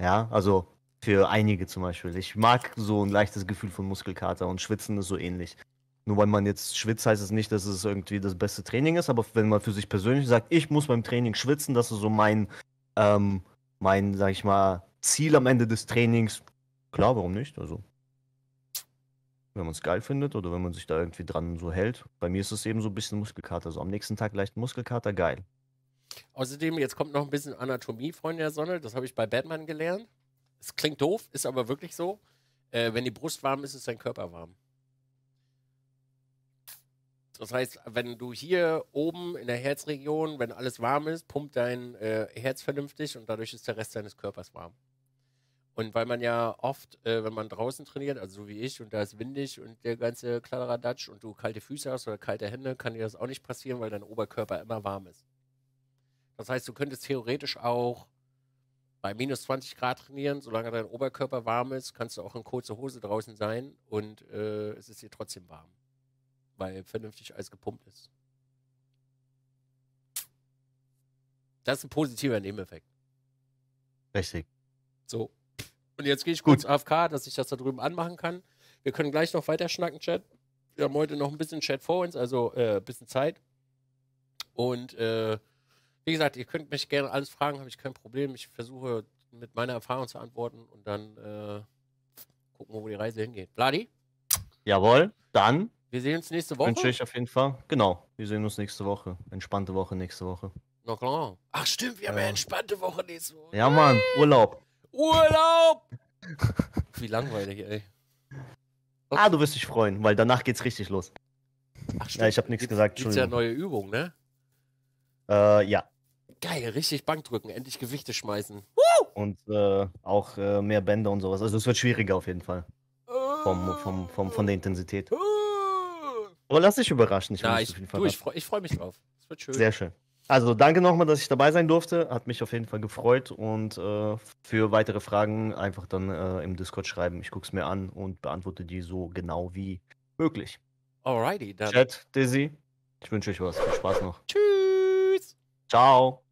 Ja, also für einige zum Beispiel. Ich mag so ein leichtes Gefühl von Muskelkater und Schwitzen ist so ähnlich. Nur weil man jetzt schwitzt, heißt es nicht, dass es irgendwie das beste Training ist, aber wenn man für sich persönlich sagt, ich muss beim Training schwitzen, das ist so mein ähm, mein, sag ich mal, Ziel am Ende des Trainings. Klar, warum nicht? Also, wenn man es geil findet oder wenn man sich da irgendwie dran so hält. Bei mir ist es eben so ein bisschen Muskelkater. Also am nächsten Tag leicht Muskelkater, geil. Außerdem, jetzt kommt noch ein bisschen Anatomie, Freunde der Sonne. Das habe ich bei Batman gelernt. Es klingt doof, ist aber wirklich so. Äh, wenn die Brust warm ist, ist dein Körper warm. Das heißt, wenn du hier oben in der Herzregion, wenn alles warm ist, pumpt dein äh, Herz vernünftig und dadurch ist der Rest deines Körpers warm. Und weil man ja oft, äh, wenn man draußen trainiert, also so wie ich, und da ist windig und der ganze Kladderadatsch und du kalte Füße hast oder kalte Hände, kann dir das auch nicht passieren, weil dein Oberkörper immer warm ist. Das heißt, du könntest theoretisch auch bei minus 20 Grad trainieren, solange dein Oberkörper warm ist, kannst du auch in kurzer Hose draußen sein und äh, es ist dir trotzdem warm weil vernünftig Eis gepumpt ist. Das ist ein positiver Nebeneffekt. Richtig. So. Und jetzt gehe ich Gut. kurz AFK, dass ich das da drüben anmachen kann. Wir können gleich noch weiter schnacken, Chat. Wir haben heute noch ein bisschen Chat vor uns, also äh, ein bisschen Zeit. Und äh, wie gesagt, ihr könnt mich gerne alles fragen, habe ich kein Problem. Ich versuche mit meiner Erfahrung zu antworten und dann äh, gucken wir, wo die Reise hingeht. Bladi? Jawohl, dann wir sehen uns nächste Woche. Wünsche ich auf jeden Fall. Genau. Wir sehen uns nächste Woche. Entspannte Woche nächste Woche. Na klar. Ach stimmt, wir haben eine entspannte Woche nächste Woche. Ja, Mann. Urlaub. Urlaub! Wie langweilig, ey. Okay. Ah, du wirst dich freuen, weil danach geht's richtig los. Ach stimmt. Ja, ich habe nichts gesagt. Das ist ja neue Übung, ne? Äh, ja. Geil, richtig Bank drücken, endlich Gewichte schmeißen. Woo! Und äh, auch äh, mehr Bänder und sowas. Also es wird schwieriger auf jeden Fall. Vom, vom, vom, von der Intensität. Aber lass dich überraschen. Ich, Na, ich, du, ich freue freu mich drauf. Es wird schön. Sehr schön. Also danke nochmal, dass ich dabei sein durfte. Hat mich auf jeden Fall gefreut. Und äh, für weitere Fragen einfach dann äh, im Discord schreiben. Ich gucke es mir an und beantworte die so genau wie möglich. Alrighty, dann. Chat, Dizzy, ich wünsche euch was. Viel Spaß noch. Tschüss. Ciao.